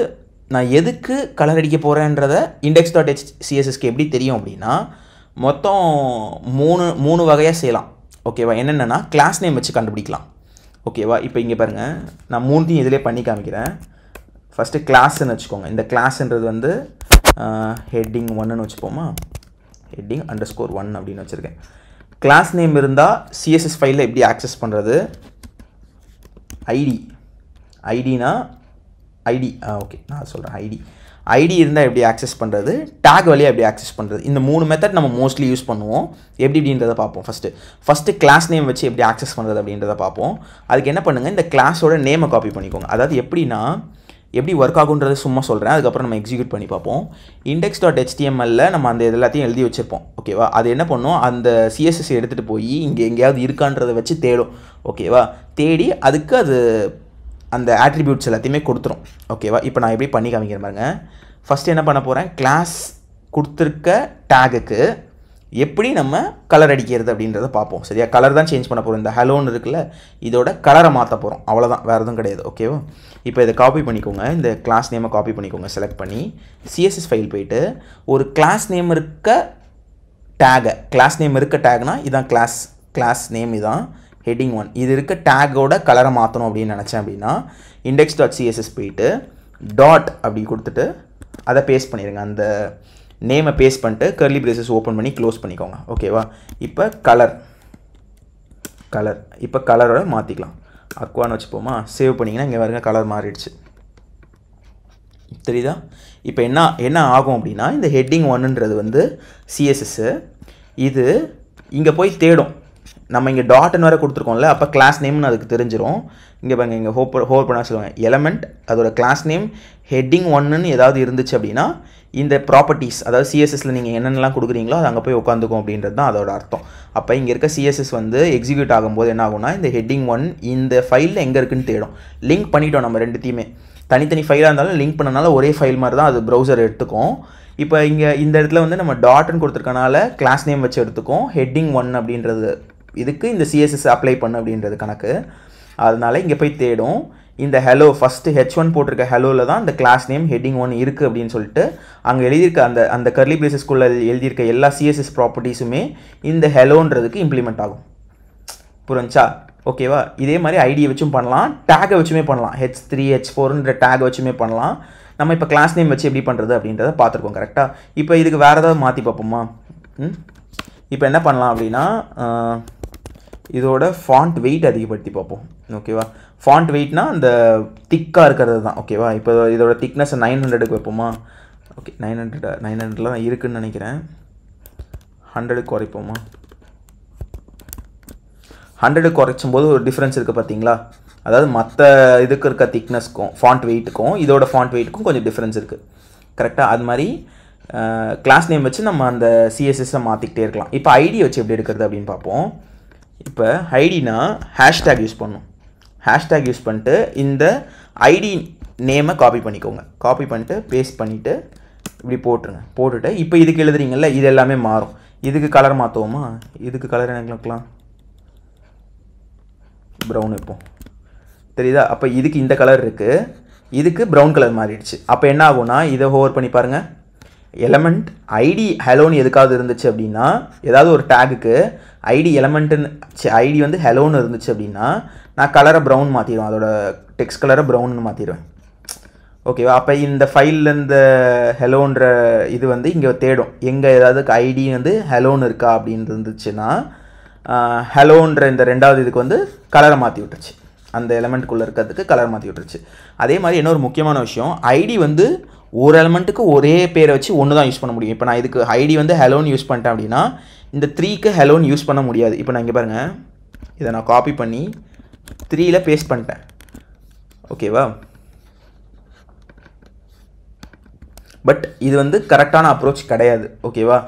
நான் எதுக்கு கலர் அடிக்க போகிறேன்றத இண்டெக்ஸ் டாட் ஹெச் சிஎஸ்எஸ்க்கு எப்படி தெரியும் அப்படின்னா மொத்தம் மூணு மூணு வகையாக செய்யலாம் ஓகேவா என்னென்னா கிளாஸ் நேம் வச்சு கண்டுபிடிக்கலாம் ஓகேவா இப்போ இங்கே பாருங்கள் நான் மூணுத்தையும் இதிலே பண்ணி காமிக்கிறேன் ஃபஸ்ட்டு கிளாஸ்ன்னு வச்சுக்கோங்க இந்த கிளாஸ்ன்றது வந்து ஹெட்டிங் ஒன்னுன்னு வச்சுப்போமா ஹெட்டிங் அண்டர் ஸ்கோர் ஒன் அப்படின்னு வச்சுருக்கேன் கிளாஸ் நேம் இருந்தால் சிஎஸ்எஸ் ஃபைலில் எப்படி ஆக்சஸ் பண்ணுறது ஐடி ஐடினா ஐடி ஓகே நான் சொல்கிறேன் ஐடி ஐடி இருந்தால் எப்படி ஆக்சஸ் பண்ணுறது டேக் வழியாக எப்படி ஆக்சஸ் பண்ணுறது இந்த மூணு மெத்தட் நம்ம மோஸ்ட்லி யூஸ் பண்ணுவோம் எப்படி இப்படின்றத பார்ப்போம் ஃபஸ்ட்டு ஃபஸ்ட்டு கிளாஸ் நேம் வச்சு எப்படி ஆக்சஸ் பண்ணுறது அப்படின்றத பார்ப்போம் அதுக்கு என்ன பண்ணுங்கள் இந்த கிளாஸோட நேமை காப்பி பண்ணிக்கோங்க அதாவது எப்படின்னா எப்படி ஒர்க் ஆகுன்றது சும்மா சொல்கிறேன் அதுக்கப்புறம் நம்ம எக்ஸிக்யூட் பண்ணி பார்ப்போம் இண்டெக்ஸ் டாட் ஹெச்டிஎம்எல்ல நம்ம அந்த எல்லாத்தையும் எழுதி வச்சுருப்போம் ஓகேவா அது என்ன பண்ணும் அந்த சிஎஸ்எஸ் எடுத்துகிட்டு போய் இங்கே எங்கேயாவது இருக்கான்றதை வச்சு தேடும் ஓகேவா தேடி அதுக்கு அது அந்த ஆட்ரிபியூட்ஸ் எல்லாத்தையுமே கொடுத்துரும் ஓகேவா இப்போ நான் எப்படி பண்ணி காமிக்கிற பாருங்க ஃபஸ்ட்டு என்ன பண்ண போகிறேன் கிளாஸ் கொடுத்துருக்க டேகுக்கு எப்படி நம்ம கலர் அடிக்கிறது அப்படின்றத பார்ப்போம் சரியா கலர் தான் சேஞ்ச் பண்ண போகிறோம் இந்த ஹலோன்னு இருக்குல்ல இதோட கலரை மாற்ற போகிறோம் அவ்வளோதான் வேறு எதுவும் கிடையாது ஓகேவா இப்போ இதை காப்பி பண்ணிக்கோங்க இந்த கிளாஸ் நேமை காப்பி பண்ணிக்கோங்க செலக்ட் பண்ணி சிஎஸ்எஸ் ஃபைல் போயிட்டு ஒரு கிளாஸ் நேம் இருக்க டேகை கிளாஸ் நேம் இருக்க டேக்னால் இதான் கிளாஸ் கிளாஸ் நேம் இதான் ஹெட்டிங் ஒன் இது இருக்க டேக்கோட கலரை மாற்றணும் அப்படின்னு நினச்சேன் அப்படின்னா இண்டெக்ஸ் டாட் சிஎஸ்எஸ் போயிட்டு டாட் அப்படி கொடுத்துட்டு அதை பேஸ்ட் பண்ணிடுங்க அந்த நேமை பேஸ்ட் பண்ணிட்டு கர்லி பிரேசஸ் ஓப்பன் பண்ணி க்ளோஸ் பண்ணிக்கோங்க ஓகேவா இப்போ கலர் கலர் இப்போ கலரோட மாற்றிக்கலாம் அக்வான்னு வச்சுப்போமா சேவ் பண்ணிங்கன்னா இங்கே வருங்க கலர் மாறிடுச்சு தெரியுதா இப்போ என்ன என்ன ஆகும் அப்படின்னா இந்த ஹெட்டிங் ஒன்றுன்றது வந்து சிஎஸ்எஸ்ஸு இது இங்கே போய் தேடும் நம்ம இங்கே டாட்னு வேறு கொடுத்துருக்கோம்ல அப்போ கிளாஸ் நேம்னு அதுக்கு தெரிஞ்சிடும் இங்கே பாங்க இங்கே ஹோப் ஹோல் பண்ண சொல்லுவாங்க எலமெண்ட் அதோட கிளாஸ் நேம் ஹெட்டிங் ஒன்னுன்னு ஏதாவது இருந்துச்சு அப்படின்னா இந்த ப்ராப்பர்ட்டிஸ் அதாவது சிஎஸ்எஸில் நீங்கள் என்னென்னலாம் கொடுக்குறீங்களோ அது அங்கே போய் உட்காந்துக்கும் அப்படின்றது தான் அதோட அர்த்தம் அப்போ இங்கே இருக்க சிஎஸ்எஸ் வந்து எக்ஸிக்யூட் ஆகும்போது என்ன ஆகும்னா இந்த ஹெட்டிங் ஒன் இந்த ஃபைலில் எங்கே இருக்குன்னு தேடும் லிங்க் பண்ணிட்டோம் நம்ம ரெண்டுத்தையுமே தனித்தனி ஃபைலாக இருந்தாலும் லிங்க் பண்ணனால ஒரே ஃபைல் மாதிரி தான் அது ப்ரௌசர் எடுத்துக்கும் இப்போ இங்கே இந்த இடத்துல வந்து நம்ம டாட்னு கொடுத்துருக்கனால கிளாஸ் நேம் வச்சு எடுத்துக்கும் ஹெட்டிங் ஒன் அப்படின்றது இதுக்கு இந்த சிஎஸ்எஸ் அப்ளை பண்ணு அப்படின்றது கணக்கு அதனால் இங்கே போய் தேடும் இந்த ஹலோ ஃபஸ்ட்டு ஹெச் ஒன் போட்டிருக்க ஹலோவில் தான் இந்த கிளாஸ் நேம் ஹெட்டிங் ஒன் இருக்குது அப்படின்னு சொல்லிட்டு அங்கே எழுதியிருக்க அந்த அந்த கர்லி பிளேசஸ்க்குள்ளே எழுதியிருக்க எல்லா சிஎஸ்எஸ் ப்ராப்பர்ட்டிஸுமே இந்த ஹெலோன்றதுக்கு இம்ப்ளிமெண்ட் ஆகும் புரிஞ்சா ஓகேவா இதே மாதிரி ஐடியை வச்சும் பண்ணலாம் டேகை வச்சுமே பண்ணலாம் ஹெச் த்ரீ ஹெச் ஃபோர்ன்ற டேக் வச்சுமே பண்ணலாம் நம்ம இப்போ கிளாஸ் நேம் வச்சு எப்படி பண்ணுறது அப்படின்றத பார்த்துருக்கோம் கரெக்டாக இப்போ இதுக்கு வேறு ஏதாவது மாற்றி பார்ப்போமா இப்போ என்ன பண்ணலாம் அப்படின்னா இதோட ஃபாண்ட் வெயிட் அதிகப்படுத்தி பார்ப்போம் ஓகேவா ஃபாண்ட் வெயிட்னா அந்த திக்காக இருக்கிறது தான் ஓகேவா இப்போ இதோட திக்னஸ் நைன் ஹண்ட்ரடுக்கு வைப்போமா ஓகே நைன் ஹண்ட்ரட் நைன் ஹண்ட்ரட்லாம் தான் இருக்குதுன்னு நினைக்கிறேன் ஹண்ட்ரடுக்கு குறைப்போமா ஹண்ட்ரடுக்கு குறைச்சும் போது ஒரு டிஃப்ரென்ஸ் இருக்குது பார்த்தீங்களா அதாவது மற்ற இதுக்கு இருக்க திக்னஸ்க்கும் ஃபாண்ட் வெயிட்டுக்கும் இதோட ஃபாண்ட் வெயிட்டுக்கும் கொஞ்சம் டிஃப்ரென்ஸ் இருக்குது கரெக்டாக அது மாதிரி கிளாஸ் நேம் வச்சு நம்ம அந்த சிஎஸ்எஸ்ஸை மாற்றிக்கிட்டே இருக்கலாம் இப்போ ஐடி வச்சு எப்படி எடுக்கிறது அப்படின்னு பார்ப்போம் இப்போ ஐடினா ஹேஷ்டேக் யூஸ் பண்ணும் ஹேஷ்டேக் யூஸ் பண்ணிட்டு இந்த ஐடி நேமை காப்பி பண்ணிக்கோங்க காப்பி பண்ணிட்டு பேஸ்ட் பண்ணிவிட்டு இப்படி போட்டுருங்க போட்டுட்டு இப்போ இதுக்கு எழுதுறீங்கல்ல இது எல்லாமே மாறும் இதுக்கு கலர் மாற்றுவோமா இதுக்கு கலர் எனக்கு வைக்கலாம் ப்ரௌன் வைப்போம் தெரியுதா அப்போ இதுக்கு இந்த கலர் இருக்குது இதுக்கு ப்ரௌன் கலர் மாறிடுச்சு அப்போ என்ன ஆகும்னா இதை ஹோவர் பண்ணி பாருங்கள் எலமெண்ட் ஐடி ஹலோன்னு எதுக்காவது இருந்துச்சு அப்படின்னா ஏதாவது ஒரு டேகுக்கு ஐடி எலமெண்ட்டுன்னு ஐடி வந்து ஹெலோன்னு இருந்துச்சு அப்படின்னா நான் கலரை ப்ரௌன் மாற்றிடுவேன் அதோட டெக்ஸ்ட் கலரை ப்ரௌன்னு மாற்றிடுவேன் ஓகேவா அப்போ இந்த ஃபைலில் இந்த ஹெலோன்ற இது வந்து இங்கே தேடும் எங்கே ஏதாவது ஐடி வந்து ஹெலோன்னு இருக்கா அப்படின்னு இருந்துச்சுன்னா ஹெலோன்ற இந்த ரெண்டாவது இதுக்கு வந்து கலரை மாற்றி விட்டுருச்சு அந்த எலமெண்ட்டுக்குள்ளே இருக்கிறதுக்கு கலர் மாற்றி விட்டுருச்சு அதே மாதிரி ஒரு முக்கியமான விஷயம் ஐடி வந்து ஒரு எலமெண்ட்டுக்கு ஒரே பேரை வச்சு ஒன்று தான் யூஸ் பண்ண முடியும் இப்போ நான் இதுக்கு ஐடி வந்து ஹெலோன்னு யூஸ் பண்ணிட்டேன் அப்படின்னா இந்த த்ரீக்கு ஹலோன்னு யூஸ் பண்ண முடியாது இப்போ நான் இங்கே பாருங்கள் இதை நான் காப்பி பண்ணி த்ரீயில் பேஸ்ட் பண்ணிட்டேன் ஓகேவா பட் இது வந்து கரெக்டான அப்ரோச் கிடையாது ஓகேவா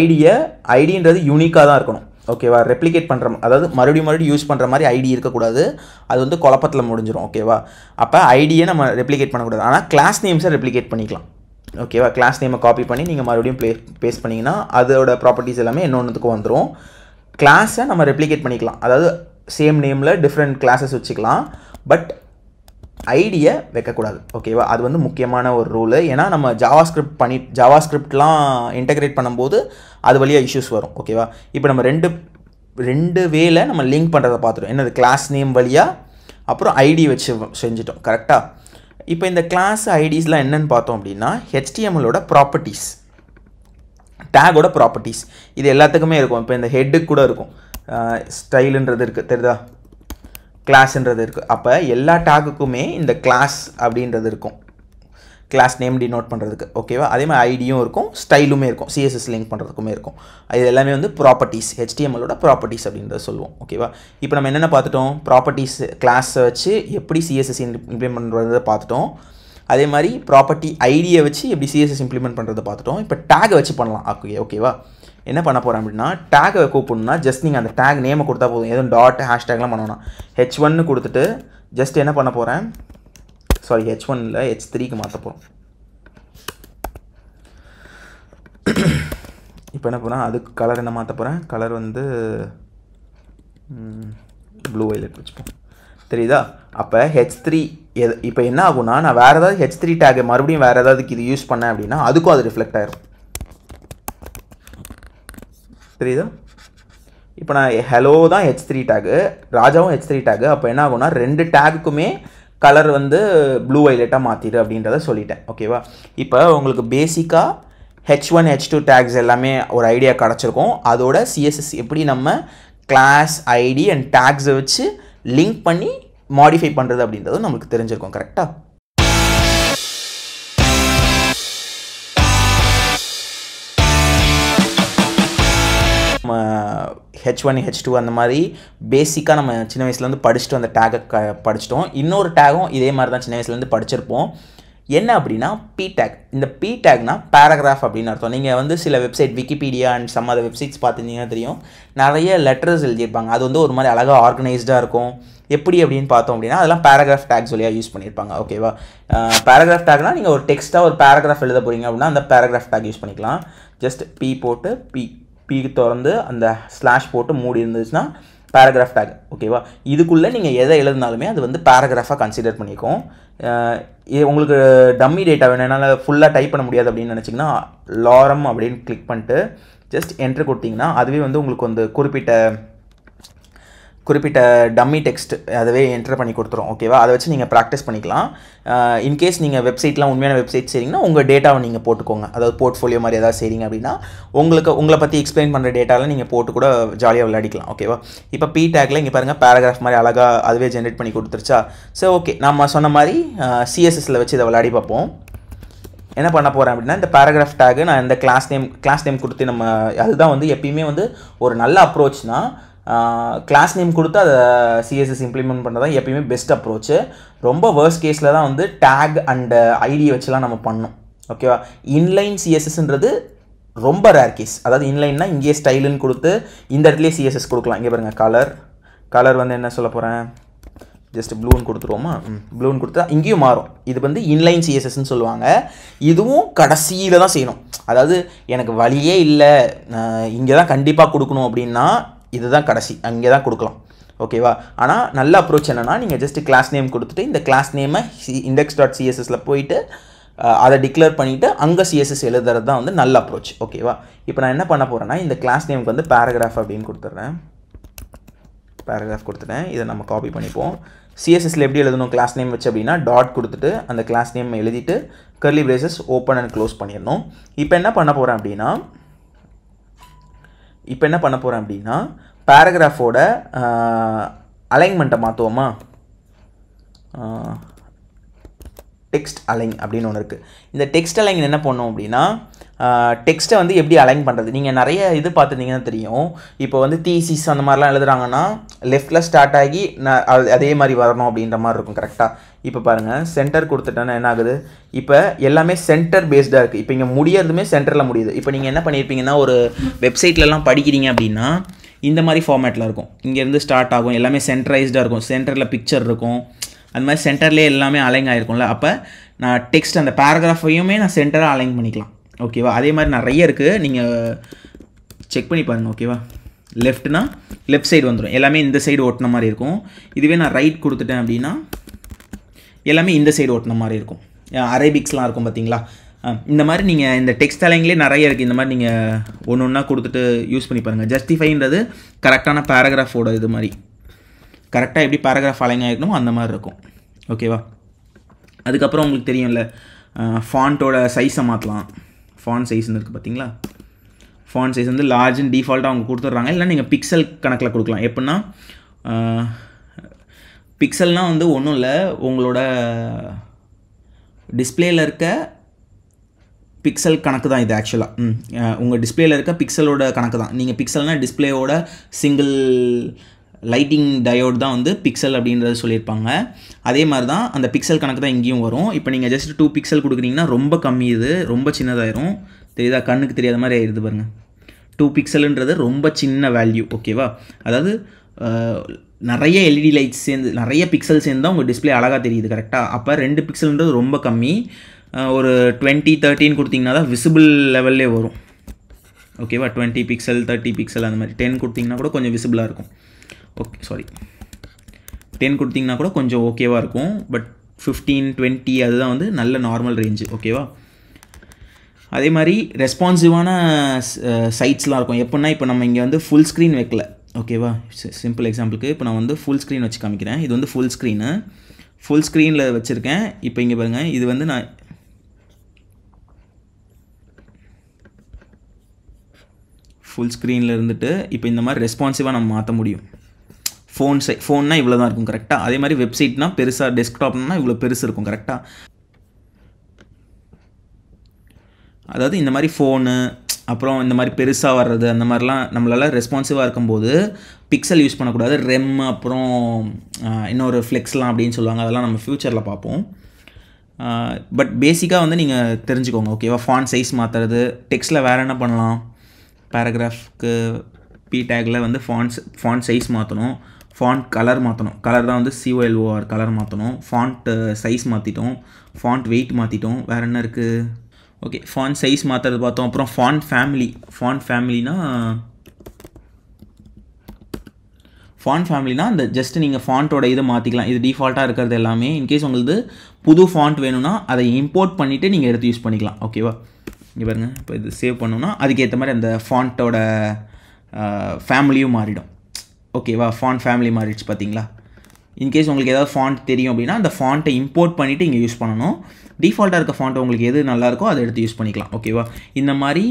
ஐடியை ஐடின்றது யூனிக்காக தான் இருக்கணும் ஓகேவா ரெப்ளிகேட் பண்ணுற அதாவது மறுபடியும் மறுபடியும் யூஸ் பண்ணுற மாதிரி ஐடி இருக்கக்கூடாது அது வந்து குழப்பத்தில் முடிஞ்சிடும் ஓகேவா அப்போ ஐடியை நம்ம ரெப்ளிகேட் பண்ணக்கூடாது ஆனால் கிளாஸ் நேம்ஸை ரெப்ளிகேட் பண்ணிக்கலாம் ஓகேவா கிளாஸ் நேமை காப்பி பண்ணி நீங்கள் மறுபடியும் ப்ளே பேஸ் பண்ணிங்கன்னா அதோட ப்ராப்பர்ட்டிஸ் எல்லாமே இன்னொன்றுத்துக்கு வந்துடும் கிளாஸை நம்ம ரெப்ளிகேட் பண்ணிக்கலாம் அதாவது சேம் நேமில் டிஃப்ரெண்ட் கிளாஸஸ் வச்சுக்கலாம் பட் ஐடியை வைக்கக்கூடாது ஓகேவா அது வந்து முக்கியமான ஒரு ரூலு ஏன்னா நம்ம ஜாவா ஸ்கிரிப்ட் பண்ணி ஜாவா ஸ்கிரிப்ட்லாம் இன்டகிரேட் பண்ணும்போது அது வழியாக இஷ்யூஸ் வரும் ஓகேவா இப்போ நம்ம ரெண்டு ரெண்டு வேலை நம்ம லிங்க் பண்ணுறதை பார்த்துட்டோம் என்னது கிளாஸ் நேம் வழியாக அப்புறம் ஐடி வச்சு செஞ்சுட்டோம் கரெக்டாக இப்போ இந்த கிளாஸ் ஐடிஸ்லாம் என்னென்னு பார்த்தோம் அப்படின்னா ஹெச்டிஎம்எலோட ப்ராப்பர்ட்டிஸ் டேகோட ப்ராப்பர்ட்டிஸ் இது எல்லாத்துக்குமே இருக்கும் இப்போ இந்த ஹெட்டுக்கு கூட இருக்கும் ஸ்டைலுன்றது இருக்குது தெரியுதா கிளாஸ்ன்றது இருக்குது அப்போ எல்லா டேகுக்குமே இந்த கிளாஸ் அப்படின்றது இருக்கும் கிளாஸ் நேம் டினோட் பண்ணுறதுக்கு ஓகேவா அதே மாதிரி ஐடியும் இருக்கும் ஸ்டைலுமே இருக்கும் சிஎஸ்எஸ் லிங்க் பண்ணுறதுக்குமே இருக்கும் இது எல்லாமே வந்து ப்ராப்பர்ட்டிஸ் ஹெச்டிஎம்எலோட ப்ராப்பர்ட்டிஸ் அப்படின்றத சொல்லுவோம் ஓகேவா இப்போ நம்ம என்னென்ன பார்த்துட்டோம் ப்ராப்பர்ட்டிஸ் கிளாஸை வச்சு எப்படி சிஎஸ்எஸ் இம்ப்ளிமெண்ட் பண்ணுறதை பார்த்துட்டோம் அதே மாதிரி ப்ராப்பர்ட்டி ஐடியை வச்சு எப்படி சிஎஸ்எஸ் இம்ப்ளிமெண்ட் பண்ணுறதை பார்த்துட்டோம் இப்போ டேகை வச்சு பண்ணலாம் ஓகே ஓகேவா என்ன பண்ண போகிறேன் அப்படின்னா டேகை கூப்பிடணும்னா ஜஸ்ட் நீங்கள் அந்த டேக் நேமை கொடுத்தா போதும் எதுவும் டாட் ஹேஷ்டேக்லாம் பண்ணணும் ஹெச் ஒன்னு கொடுத்துட்டு ஜஸ்ட் என்ன பண்ண போகிறேன் சாரி ஹெச் ஒன்னில் ஹெச் த்ரீக்கு மாற்ற போகிறோம் இப்போ என்ன போகிறேன் அதுக்கு கலர் என்ன மாற்ற போகிறேன் கலர் வந்து ப்ளூ வைலட் வச்சுப்போம் தெரியுதா அப்போ ஹெச் த்ரீ எது இப்போ என்ன ஆகும்னா நான் வேறு ஏதாவது ஹெச் த்ரீ டேகை மறுபடியும் வேறு ஏதாவதுக்கு இது யூஸ் பண்ணேன் அப்படின்னா அதுக்கும் அது ரிஃப்ளெக்ட் ஆகிரும் தெரியுதா இப்போ நான் ஹலோ தான் ஹெச் த்ரீ டேகு ராஜாவும் ஹெச் த்ரீ டேகு அப்போ என்ன ஆகும்னா ரெண்டு டேகுக்குமே கலர் வந்து ப்ளூ வைலெட்டாக மாற்றிடு அப்படின்றத சொல்லிட்டேன் ஓகேவா இப்போ உங்களுக்கு பேசிக்காக H one H two tags எல்லாமே ஒரு ஐடியா கிடச்சிருக்கும் அதோட சிஎஸ்எஸ் எப்படி நம்ம கிளாஸ் ஐடி அண்ட் டேக்ஸை வச்சு லிங்க் பண்ணி மாடிஃபை பண்ணுறது அப்படின்றதும் நம்மளுக்கு தெரிஞ்சிருக்கும் கரெக்டாக ஹெச் ஒன் ஹெச் டூ அந்த மாதிரி பேசிக்காக நம்ம சின்ன வயசுலேருந்து படிச்சுட்டு அந்த டேகை க படிச்சிட்டோம் இன்னொரு டேகும் இதே மாதிரி தான் சின்ன வயசுலேருந்து படிச்சிருப்போம் என்ன அப்படின்னா பி டேக் இந்த பி டேக்னா பேராகிராஃப் அப்படின்னு அர்த்தம் நீங்கள் வந்து சில வெப்சைட் விக்கிபீடியா அண்ட் சம் அதை வெப்சைட்ஸ் பார்த்துருந்தீங்கன்னா தெரியும் நிறைய லெட்டர்ஸ் எழுதியிருப்பாங்க அது வந்து ஒரு மாதிரி அழகாக ஆர்கனைஸ்டாக இருக்கும் எப்படி அப்படின்னு பார்த்தோம் அப்படின்னா அதெல்லாம் பேராகிராஃப் டேக்ஸ் வழியாக யூஸ் பண்ணியிருப்பாங்க ஓகேவா பேராகிராஃப் டேக்னால் நீங்கள் ஒரு டெக்ஸ்ட்டாக ஒரு பேராகிராஃப் எழுத போகிறீங்க அப்படின்னா அந்த பேராகிராஃப் டேக் யூஸ் பண்ணிக்கலாம் ஜஸ்ட் பி போட்டு பி பி திறந்து அந்த ஸ்லாஷ் போட்டு மூடி இருந்துச்சுன்னா பேராகிராஃப் டேக் ஓகேவா இதுக்குள்ளே நீங்கள் எதை எழுதினாலுமே அது வந்து பேராகிராஃபாக கன்சிடர் பண்ணிக்கும் உங்களுக்கு டம்மி டேட்டா வேணும் என்னால் ஃபுல்லாக டைப் பண்ண முடியாது அப்படின்னு நினச்சிங்கன்னா லாரம் அப்படின்னு கிளிக் பண்ணிட்டு ஜஸ்ட் என்ட்ரு கொடுத்தீங்கன்னா அதுவே வந்து உங்களுக்கு வந்து குறிப்பிட்ட குறிப்பிட்ட டம்மி டெக்ஸ்ட் அதவே என்டர் பண்ணி கொடுத்துரும் ஓகேவா அதை வச்சு நீங்கள் ப்ராக்டிஸ் பண்ணிக்கலாம் இன்கேஸ் நீங்கள் வெப்சைட்லாம் உண்மையான வெப்சைட் செய்றீங்கன்னா உங்கள் டேட்டாவை நீங்கள் போட்டுக்கோங்க அதாவது போர்ட்ஃபோலியோ மாதிரி ஏதாவது செய்கிறீங்க அப்படின்னா உங்களுக்கு உங்களை பற்றி எக்ஸ்பிளைன் பண்ணுற டேட்டாலாம் நீங்கள் போட்டு கூட ஜாலியாக விளையாடிக்கலாம் ஓகேவா இப்போ பி டேக்கில் இங்கே பாருங்கள் பேராகிராஃப் மாதிரி அழகாக அதுவே ஜென்ரேட் பண்ணி கொடுத்துருச்சா சரி ஓகே நம்ம சொன்ன மாதிரி சிஎஸ்எஸில் வச்சு இதை விளையாடி பார்ப்போம் என்ன பண்ண போகிறேன் அப்படின்னா இந்த பேராகிராஃப் டேகு நான் இந்த கிளாஸ் நேம் கிளாஸ் நேம் கொடுத்து நம்ம அதுதான் வந்து எப்பயுமே வந்து ஒரு நல்ல அப்ரோச்னா கிளாஸ் நேம் கொடுத்து அதை சிஎஸ்எஸ் இம்ப்ளிமெண்ட் பண்ணுறது தான் எப்பயுமே பெஸ்ட் அப்ரோச்சு ரொம்ப வேர்ஸ்ட் கேஸில் தான் வந்து டேக் அண்ட் ஐடி வச்சுலாம் நம்ம பண்ணோம் ஓகேவா இன்லைன் சிஎஸ்எஸ்ன்றது ரொம்ப ரேர் கேஸ் அதாவது இன்லைன்னா இங்கேயே ஸ்டைலுன்னு கொடுத்து இந்த இடத்துலேயே சிஎஸ்எஸ் கொடுக்கலாம் இங்கே பாருங்கள் கலர் கலர் வந்து என்ன சொல்ல போகிறேன் ஜஸ்ட் ப்ளூன்னு கொடுத்துருவோமா ப்ளூன்னு கொடுத்தா இங்கேயும் மாறும் இது வந்து இன்லைன் சிஎஸ்எஸ்ன்னு சொல்லுவாங்க இதுவும் கடைசியில் தான் செய்யணும் அதாவது எனக்கு வழியே இல்லை இங்கே தான் கண்டிப்பாக கொடுக்கணும் அப்படின்னா இதுதான் கடைசி அங்கே தான் கொடுக்கலாம் ஓகேவா ஆனால் நல்ல அப்ரோச் என்னென்னா நீங்கள் ஜஸ்ட்டு கிளாஸ் நேம் கொடுத்துட்டு இந்த கிளாஸ் நேமை சி இண்டெக்ஸ் டாட் சிஎஸ்எஸில் போயிட்டு அதை டிக்ளேர் பண்ணிவிட்டு அங்கே சிஎஸ்எஸ் எழுதுறது தான் வந்து நல்ல அப்ரோச் ஓகேவா இப்போ நான் என்ன பண்ண போகிறேன்னா இந்த கிளாஸ் நேமுக்கு வந்து பேராகிராஃப் அப்படின்னு கொடுத்துட்றேன் பேராகிராஃப் கொடுத்துட்டேன் இதை நம்ம காப்பி பண்ணிப்போம் சிஎஸ்எஸ்ல எப்படி எழுதணும் கிளாஸ் நேம் வச்சு அப்படின்னா டாட் கொடுத்துட்டு அந்த கிளாஸ் நேம் எழுதிட்டு curly braces open and close பண்ணிடணும் இப்போ என்ன பண்ண போகிறேன் அப்படின்னா இப்போ என்ன பண்ண போகிறேன் அப்படின்னா பேராகிராஃபோட அலைன்மெண்ட்டை மாற்றுவோமா டெக்ஸ்ட் அலைன் அப்படின்னு ஒன்று இருக்குது இந்த டெக்ஸ்ட் அலைன் என்ன பண்ணும் அப்படின்னா டெக்ஸ்ட்டை வந்து எப்படி அலைன் பண்ணுறது நீங்கள் நிறைய இது பார்த்துருந்தீங்கன்னா தெரியும் இப்போ வந்து தீசிஸ் அந்த மாதிரிலாம் எழுதுகிறாங்கன்னா லெஃப்டில் ஸ்டார்ட் ஆகி அதே மாதிரி வரணும் அப்படின்ற மாதிரி இருக்கும் கரெக்டாக இப்போ பாருங்கள் சென்டர் கொடுத்துட்டோன்னா என்ன ஆகுது இப்போ எல்லாமே சென்டர் பேஸ்டாக இருக்குது இப்போ இங்கே முடியறதுமே சென்டரில் முடியுது இப்போ நீங்கள் என்ன பண்ணியிருப்பீங்கன்னா ஒரு வெப்சைட்லலாம் படிக்கிறீங்க அப்படின்னா இந்த மாதிரி ஃபார்மேட்டில் இருக்கும் இங்கேருந்து ஸ்டார்ட் ஆகும் எல்லாமே சென்ட்ரைஸ்டாக இருக்கும் சென்டரில் பிக்சர் இருக்கும் அந்த மாதிரி சென்டர்லேயே எல்லாமே அலைங் ஆகிருக்கும்ல அப்போ நான் டெக்ஸ்ட் அந்த பேராகிராஃபையுமே நான் சென்டராக அலைங் பண்ணிக்கலாம் ஓகேவா அதே மாதிரி நிறைய இருக்குது நீங்கள் செக் பண்ணி பாருங்கள் ஓகேவா லெஃப்ட்னா லெஃப்ட் சைடு வந்துடும் எல்லாமே இந்த சைடு ஓட்டின மாதிரி இருக்கும் இதுவே நான் ரைட் கொடுத்துட்டேன் அப்படின்னா எல்லாமே இந்த சைடு ஓட்டின மாதிரி இருக்கும் அரேபிக்ஸ்லாம் இருக்கும் பார்த்தீங்களா இந்த மாதிரி நீங்கள் இந்த டெக்ஸ்டைலிங்லேயே நிறைய இருக்குது இந்த மாதிரி நீங்கள் ஒன்று ஒன்றா கொடுத்துட்டு யூஸ் பண்ணி பாருங்கள் ஜஸ்டிஃபைன்றது கரெக்டான பேராகிராஃபோட இது மாதிரி கரெக்டாக எப்படி பேராகிராஃப் அலைங்க ஆகிருக்கணும் அந்த மாதிரி இருக்கும் ஓகேவா அதுக்கப்புறம் உங்களுக்கு தெரியும்ல ஃபாண்ட்டோட சைஸை மாற்றலாம் ஃபான் சைஸ்னு இருக்குது பார்த்தீங்களா ஃபான் சைஸ் வந்து லார்ஜ்னு டிஃபால்ட்டாக அவங்க கொடுத்துட்றாங்க இல்லைனா நீங்கள் பிக்சல் கணக்கில் கொடுக்கலாம் எப்படின்னா பிக்சல்னால் வந்து ஒன்றும் இல்லை உங்களோட டிஸ்பிளேயில் இருக்க பிக்சல் கணக்கு தான் இது ஆக்சுவலாக உங்கள் டிஸ்பிளேயில் இருக்க பிக்சலோட கணக்கு தான் நீங்கள் பிக்சல்னால் டிஸ்பிளேயோட சிங்கிள் லைட்டிங் டயோட் தான் வந்து பிக்சல் அப்படின்றத சொல்லியிருப்பாங்க அதே மாதிரி தான் அந்த பிக்சல் கணக்கு தான் இங்கேயும் வரும் இப்போ நீங்கள் ஜஸ்ட் டூ பிக்சல் கொடுக்குறீங்கன்னா ரொம்ப கம்மி இது ரொம்ப சின்னதாயிரும் தெரியுதா கண்ணுக்கு தெரியாத மாதிரி ஆயிடுது பாருங்கள் டூ பிக்சலுன்றது ரொம்ப சின்ன வேல்யூ ஓகேவா அதாவது நிறைய எல்இடி லைட்ஸ் e சேர்ந்து நிறைய பிக்சல் சேர்ந்து தான் உங்கள் டிஸ்பிளே அழகாக தெரியுது கரெக்டாக அப்போ ரெண்டு பிக்சல்ன்றது ரொம்ப கம்மி ஒரு டுவெண்ட்டி தேர்ட்டின்னு கொடுத்திங்கன்னா தான் விசிபிள் லெவல்லே வரும் ஓகேவா டுவெண்ட்டி பிக்சல் தேர்ட்டி பிக்சல் அந்த மாதிரி டென் கொடுத்திங்கன்னா கூட கொஞ்சம் விசிபிளாக இருக்கும் ஓகே சாரி டென் கொடுத்திங்கன்னா கூட கொஞ்சம் ஓகேவாக இருக்கும் பட் ஃபிஃப்டீன் டுவெண்ட்டி அதுதான் வந்து நல்ல நார்மல் ரேஞ்சு ஓகேவா அதே மாதிரி ரெஸ்பான்சிவான சைட்ஸ்லாம் இருக்கும் எப்படின்னா இப்போ நம்ம இங்கே வந்து ஃபுல் ஸ்க்ரீன் வைக்கல ஓகேவா சிம்பிள் எக்ஸாம்பிளுக்கு இப்போ நான் வந்து ஃபுல் ஸ்க்ரீன் வச்சு காமிக்கிறேன் இது வந்து ஃபுல் ஸ்க்ரீனு ஃபுல் ஸ்க்ரீனில் வச்சுருக்கேன் இப்போ இங்கே பாருங்கள் இது வந்து நான் ஃபுல் ஸ்க்ரீனில் இருந்துட்டு இப்போ இந்த மாதிரி ரெஸ்பான்சிவாக நம்ம மாற்ற முடியும் ஃபோன் சை ஃபோன்னா இவ்வளோ தான் இருக்கும் கரெக்டாக அதே மாதிரி வெப்சைட்னா பெருசாக டெஸ்க்டாப்னால் இவ்வளோ பெருசு இருக்கும் கரெக்டாக அதாவது இந்த மாதிரி ஃபோனு அப்புறம் இந்த மாதிரி பெருசாக வர்றது அந்த மாதிரிலாம் நம்மளால் ரெஸ்பான்சிவாக இருக்கும்போது பிக்சல் யூஸ் பண்ணக்கூடாது ரெம் அப்புறம் இன்னொரு ஃப்ளெக்ஸ்லாம் அப்படின்னு சொல்லுவாங்க அதெல்லாம் நம்ம ஃப்யூச்சரில் பார்ப்போம் பட் பேசிக்காக வந்து நீங்கள் தெரிஞ்சுக்கோங்க ஓகேவா ஃபான் சைஸ் மாற்றுறது டெக்ஸ்ட்டில் வேறு என்ன பண்ணலாம் பேராகிராஃப்க்கு பி டேக்கில் வந்து ஃபான்ஸ் ஃபான் சைஸ் மாற்றணும் ஃபாண்ட் கலர் மாற்றணும் கலர் தான் வந்து சிஓஎல்ஓஆர் கலர் மாற்றணும் ஃபாண்ட்டு சைஸ் மாற்றிட்டோம் ஃபாண்ட் வெயிட் மாற்றிட்டோம் வேறு என்ன இருக்குது ஓகே ஃபான் சைஸ் மாற்றுறது பார்த்தோம் அப்புறம் ஃபான் ஃபேமிலி ஃபான் ஃபேமிலினா ஃபான் ஃபேமிலினா அந்த ஜஸ்ட் நீங்கள் ஃபாண்ட்டோட இதை மாற்றிக்கலாம் இது டிஃபால்ட்டாக இருக்கிறது எல்லாமே இன்கேஸ் உங்களுக்கு புது ஃபாண்ட் வேணும்னா அதை இம்போர்ட் பண்ணிவிட்டு நீங்கள் எடுத்து யூஸ் பண்ணிக்கலாம் ஓகேவா இங்கே பாருங்கள் இப்போ இது சேவ் பண்ணோம்னா அதுக்கேற்ற மாதிரி அந்த ஃபாண்ட்டோட ஃபேமிலியும் மாறிடும் ஓகேவா ஃபான் ஃபேமிலி மாறிடுச்சு பார்த்தீங்களா இன்கேஸ் உங்களுக்கு ஏதாவது ஃபாண்ட் தெரியும் அப்படின்னா அந்த ஃபாண்ட்டை இம்போர்ட் பண்ணிவிட்டு இங்கே யூஸ் பண்ணணும் டிஃபால்ட்டாக இருக்க ஃபாண்ட் உங்களுக்கு எது நல்லாயிருக்கோ அதை எடுத்து யூஸ் பண்ணிக்கலாம் ஓகேவா இந்த மாதிரி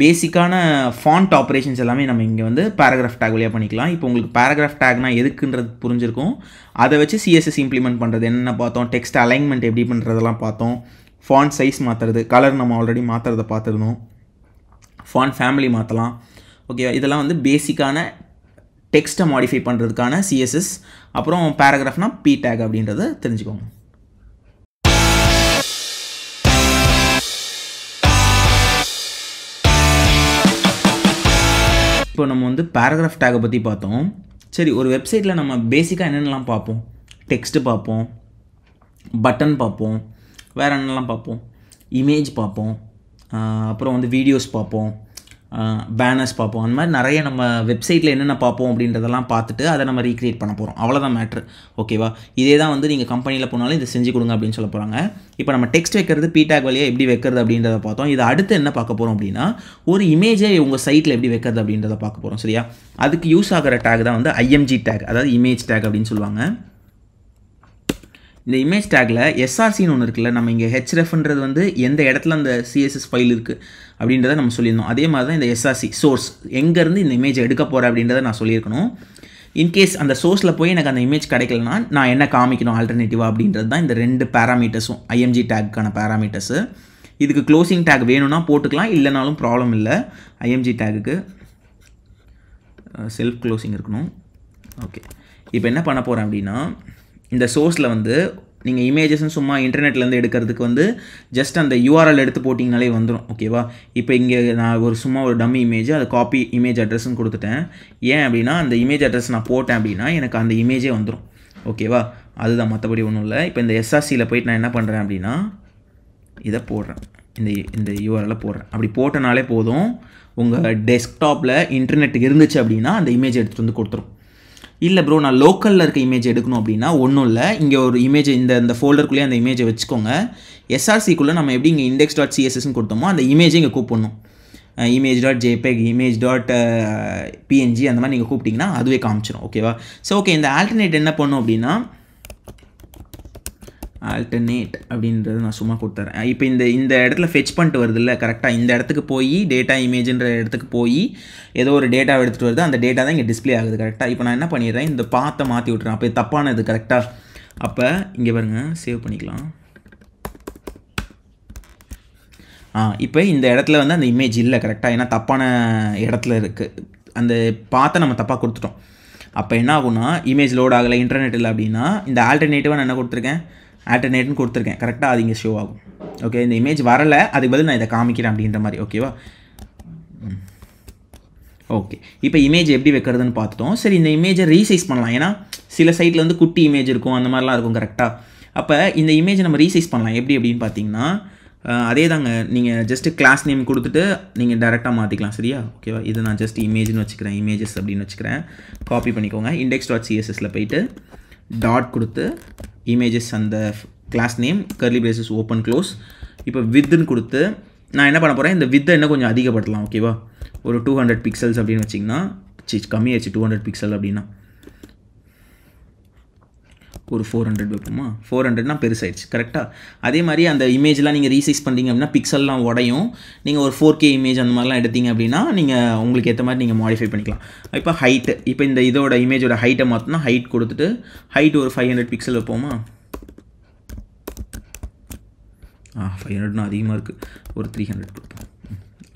பேசிக்கான ஃபாண்ட் ஆப்ரேஷன்ஸ் எல்லாமே நம்ம இங்கே வந்து பேராகிராஃப் டேக் வழியாக பண்ணிக்கலாம் இப்போ உங்களுக்கு பேராகிராஃப் டேக்னா எதுக்குன்றது புரிஞ்சிருக்கும் அதை வச்சு சிஎஸ்எஸ் இம்ப்ளிமெண்ட் பண்ணுறது என்னென்ன பார்த்தோம் டெக்ஸ்ட் அலைன்மெண்ட் எப்படி பண்ணுறதெல்லாம் பார்த்தோம் ஃபாண்ட் சைஸ் மாற்றுறது கலர் நம்ம ஆல்ரெடி மாற்றுறதை பார்த்துருந்தோம் ஃபாண்ட் ஃபேமிலி மாற்றலாம் ஓகேவா இதெல்லாம் வந்து பேசிக்கான டெக்ஸ்ட்டை மாடிஃபை பண்ணுறதுக்கான சிஎஸ்எஸ் அப்புறம் பேராகிராஃப்னா பி டேக் அப்படின்றத தெரிஞ்சுக்கோங்க இப்போ நம்ம வந்து பேராகிராஃப் டேகை பற்றி பார்த்தோம் சரி ஒரு வெப்சைட்டில் நம்ம பேசிக்காக என்னென்னலாம் பார்ப்போம் டெக்ஸ்ட்டு பார்ப்போம் பட்டன் பார்ப்போம் வேறு என்னெல்லாம் பார்ப்போம் இமேஜ் பார்ப்போம் அப்புறம் வந்து வீடியோஸ் பார்ப்போம் பேனர்ஸ் பார்ப்போம் அந்த மாதிரி நிறைய நம்ம வெப்சைட்டில் என்னென்ன பார்ப்போம் அப்படின்றதெல்லாம் பார்த்துட்டு அதை நம்ம ரீக்ரியேட் பண்ண போகிறோம் அவ்வளோதான் மேட்ரு ஓகேவா இதே தான் வந்து நீங்கள் கம்பெனியில் போனாலும் இதை செஞ்சு கொடுங்க அப்படின்னு சொல்ல போகிறாங்க இப்போ நம்ம டெக்ஸ்ட் வைக்கிறது டேக் வழியாக எப்படி வைக்கிறது அப்படின்றத பார்த்தோம் இது அடுத்து என்ன பார்க்க போகிறோம் அப்படின்னா ஒரு இமேஜை உங்கள் சைட்டில் எப்படி வைக்கிறது அப்படின்றத பார்க்க போகிறோம் சரியா அதுக்கு யூஸ் ஆகிற டேக் தான் வந்து ஐஎம்ஜி டேக் அதாவது இமேஜ் டேக் அப்படின்னு சொல்லுவாங்க இந்த இமேஜ் டேக்கில் எஸ்ஆர்சின்னு ஒன்று இருக்குல்ல நம்ம இங்கே ஹெச்ரெஃப்ன்றது வந்து எந்த இடத்துல அந்த சிஎஸ்எஸ் ஃபைல் இருக்குது அப்படின்றத நம்ம சொல்லியிருந்தோம் அதே மாதிரி தான் இந்த எஸ்ஆர்சி சோர்ஸ் எங்கேருந்து இந்த இமேஜ் எடுக்க போகிறேன் அப்படின்றத நான் சொல்லியிருக்கணும் இன்கேஸ் அந்த சோர்ஸில் போய் எனக்கு அந்த இமேஜ் கிடைக்கலனா நான் என்ன காமிக்கணும் ஆல்டர்னேட்டிவாக அப்படின்றது தான் இந்த ரெண்டு பேராமீட்டர்ஸும் ஐஎம்ஜி டேக்குக்கான பேராமீட்டர்ஸு இதுக்கு க்ளோசிங் டேக் வேணும்னா போட்டுக்கலாம் இல்லைனாலும் ப்ராப்ளம் இல்லை ஐஎம்ஜி டேக்குக்கு செல்ஃப் க்ளோசிங் இருக்கணும் ஓகே இப்போ என்ன பண்ண போகிறேன் அப்படின்னா இந்த சோர்ஸில் வந்து நீங்கள் இமேஜஸ்ன்னு சும்மா இன்டர்நெட்லேருந்து எடுக்கிறதுக்கு வந்து ஜஸ்ட் அந்த யூஆர்எல் எடுத்து போட்டிங்கனாலே வந்துடும் ஓகேவா இப்போ இங்கே நான் ஒரு சும்மா ஒரு டம்மி இமேஜ் அதை காப்பி இமேஜ் அட்ரஸ்ன்னு கொடுத்துட்டேன் ஏன் அப்படின்னா அந்த இமேஜ் அட்ரஸ் நான் போட்டேன் அப்படின்னா எனக்கு அந்த இமேஜே வந்துடும் ஓகேவா அதுதான் மற்றபடி ஒன்றும் இல்லை இப்போ இந்த எஸ்ஆர்சியில் போயிட்டு நான் என்ன பண்ணுறேன் அப்படின்னா இதை போடுறேன் இந்த இந்த யூஆரில் போடுறேன் அப்படி போட்டனாலே போதும் உங்கள் டெஸ்க்டாப்பில் இன்டர்நெட் இருந்துச்சு அப்படின்னா அந்த இமேஜ் எடுத்துகிட்டு வந்து கொடுத்துரும் இல்லை ப்ரோ நான் லோக்கலில் இருக்க இமேஜ் எடுக்கணும் அப்படின்னா ஒன்றும் இல்லை இங்கே ஒரு இமேஜ் இந்த இந்த ஃபோல்டருக்குள்ளேயே அந்த இமேஜை வச்சுக்கோங்க எஸ்ஆர்சிக்குள்ளே நம்ம எப்படி இங்கே இண்டெக்ஸ் டாட் சிஎஸ்எஸ்ன்னு கொடுத்தோமோ அந்த இமேஜை இங்கே கூப்பிடணும் image dot JPEG image dot PNG அந்த மாதிரி நீங்கள் கூப்பிட்டிங்கன்னா அதுவே காமிச்சிடும் ஓகேவா ஸோ ஓகே இந்த ஆல்டர்னேட் என்ன பண்ணும் அப்படின்னா ஆல்டர்னேட் அப்படின்றது நான் சும்மா கொடுத்துறேன் இப்போ இந்த இந்த இடத்துல ஃபெச் பண்ணிட்டு வருது இல்லை கரெக்டாக இந்த இடத்துக்கு போய் டேட்டா இமேஜ்ன்ற இடத்துக்கு போய் ஏதோ ஒரு டேட்டா எடுத்துகிட்டு வருது அந்த டேட்டா தான் இங்கே டிஸ்பிளே ஆகுது கரெக்டாக இப்போ நான் என்ன பண்ணிடுறேன் இந்த பாத்தை மாற்றி விட்றேன் அப்போ தப்பானது கரெக்டாக அப்போ இங்கே பாருங்கள் சேவ் பண்ணிக்கலாம் ஆ இப்போ இந்த இடத்துல வந்து அந்த இமேஜ் இல்லை கரெக்டாக ஏன்னா தப்பான இடத்துல இருக்குது அந்த பார்த்த நம்ம தப்பாக கொடுத்துட்டோம் அப்போ என்ன ஆகும்னா இமேஜ் லோட் ஆகலை இன்டர்நெட் இல்லை அப்படின்னா இந்த ஆல்டர்னேட்டிவாக நான் என்ன கொடுத்துருக்கேன் ஆல்டர்னேட்னு கொடுத்துருக்கேன் கரெக்டாக அது இங்கே ஷோ ஆகும் ஓகே இந்த இமேஜ் வரலை அதுக்கு பதில் நான் இதை காமிக்கிறேன் அப்படின்ற மாதிரி ஓகேவா ஓகே இப்போ இமேஜ் எப்படி வைக்கிறதுன்னு பார்த்துட்டோம் சரி இந்த இமேஜை ரீசைஸ் பண்ணலாம் ஏன்னா சில சைட்டில் வந்து குட்டி இமேஜ் இருக்கும் அந்த மாதிரிலாம் இருக்கும் கரெக்டாக அப்போ இந்த இமேஜ் நம்ம ரீசைஸ் பண்ணலாம் எப்படி அப்படின்னு பார்த்தீங்கன்னா அதே தாங்க நீங்கள் ஜஸ்ட்டு கிளாஸ் நேம் கொடுத்துட்டு நீங்கள் டேரெக்டாக மாற்றிக்கலாம் சரியா ஓகேவா இது நான் ஜஸ்ட் இமேஜ்னு வச்சுக்கிறேன் இமேஜஸ் அப்படின்னு வச்சுக்கிறேன் காப்பி பண்ணிக்கோங்க இண்டெக்ஸ் டாட் சிஎஸ்எஸில் போயிட்டு டாட் கொடுத்து இமேஜஸ் அந்த class name curly braces open close இப்போ வித்துன்னு கொடுத்து நான் என்ன பண்ண போகிறேன் இந்த வித்தை இன்னும் கொஞ்சம் அதிகப்படுத்தலாம் ஓகேவா ஒரு டூ ஹண்ட்ரட் பிக்சல்ஸ் அப்படின்னு வச்சிங்கன்னா சி கம்மியாச்சு டூ ஹண்ட்ரட் பிக்சல் அப்படின்னா ஒரு ஃபோர் ஹண்ட்ரட் வைப்போமா ஃபோர் ஹண்ட்ரட்னா பெருசாயிடுச்சு கரெக்டாக அதே மாதிரி அந்த இமேஜ்லாம் நீங்கள் ரீசைஸ் பண்ணிங்க அப்படின்னா பிக்சல்லாம் உடையும் நீங்கள் ஒரு ஃபோர் கே இமேஜ் அந்த மாதிரிலாம் எடுத்தீங்க அப்படின்னா நீங்கள் உங்களுக்கு ஏற்ற மாதிரி நீங்கள் மாடிஃபை பண்ணிக்கலாம் இப்போ ஹைட்டு இப்போ இந்த இதோட இமேஜோட ஹைட்டை மாற்றினா ஹைட் கொடுத்துட்டு ஹைட் ஒரு ஃபைவ் ஹண்ட்ரட் பிக்சல் வைப்போமா ஆ ஃபைவ் ஹண்ட்ரட்னா அதிகமாக இருக்குது ஒரு த்ரீ ஹண்ட்ரட் கொடுப்போம்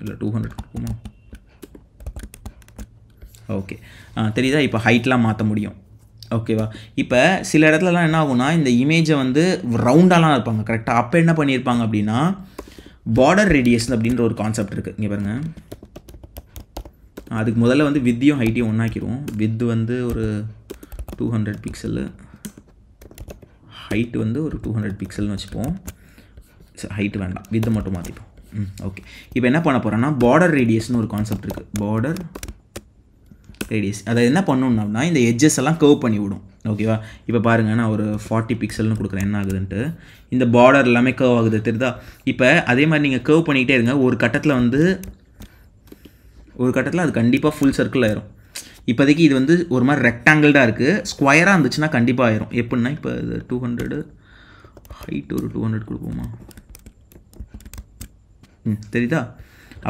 இல்லை டூ ஹண்ட்ரட் கொடுப்போமா ஓகே தெரியுதா இப்போ ஹைட்லாம் மாற்ற முடியும் ஓகேவா இப்போ சில இடத்துலலாம் என்ன ஆகும்னா இந்த இமேஜை வந்து ரவுண்டாலாம் இருப்பாங்க கரெக்டாக அப்போ என்ன பண்ணியிருப்பாங்க அப்படின்னா பார்டர் ரேடியஸ் அப்படின்ற ஒரு கான்செப்ட் இருக்குது இங்கே பாருங்கள் அதுக்கு முதல்ல வந்து வித்தியும் ஹைட்டையும் ஒன்றாக்கிடுவோம் வித் வந்து ஒரு டூ ஹண்ட்ரட் பிக்சலு ஹைட்டு வந்து ஒரு டூ ஹண்ட்ரட் பிக்சல்னு வச்சுப்போம் ஹைட்டு வேண்டாம் வித்து மட்டும் மாற்றிப்போம் ம் ஓகே இப்போ என்ன பண்ண போகிறேன்னா பார்டர் ரேடியஸ்னு ஒரு கான்செப்ட் இருக்குது பார்டர் ரேடியஸ் அதை என்ன அப்படின்னா இந்த எட்ஜஸ் எல்லாம் கர்வ் பண்ணி விடும் ஓகேவா இப்போ பாருங்கள் நான் ஒரு ஃபார்ட்டி பிக்சல்னு கொடுக்குறேன் என்ன ஆகுதுன்ட்டு இந்த பார்டர் எல்லாமே கர்வ் ஆகுது தெரியுதா இப்போ அதே மாதிரி நீங்கள் கர்வ் பண்ணிக்கிட்டே இருங்க ஒரு கட்டத்தில் வந்து ஒரு கட்டத்தில் அது கண்டிப்பாக ஃபுல் சர்க்கிள் ஆயிரும் இப்போதைக்கு இது வந்து ஒரு மாதிரி ரெக்டாங்கிள்டாக இருக்குது ஸ்கொயராக இருந்துச்சுன்னா கண்டிப்பாக ஆயிரும் எப்படின்னா இப்போ இது டூ ஹண்ட்ரடு ஹைட் ஒரு டூ ஹண்ட்ரட் கொடுப்போமா ம் தெரியுதா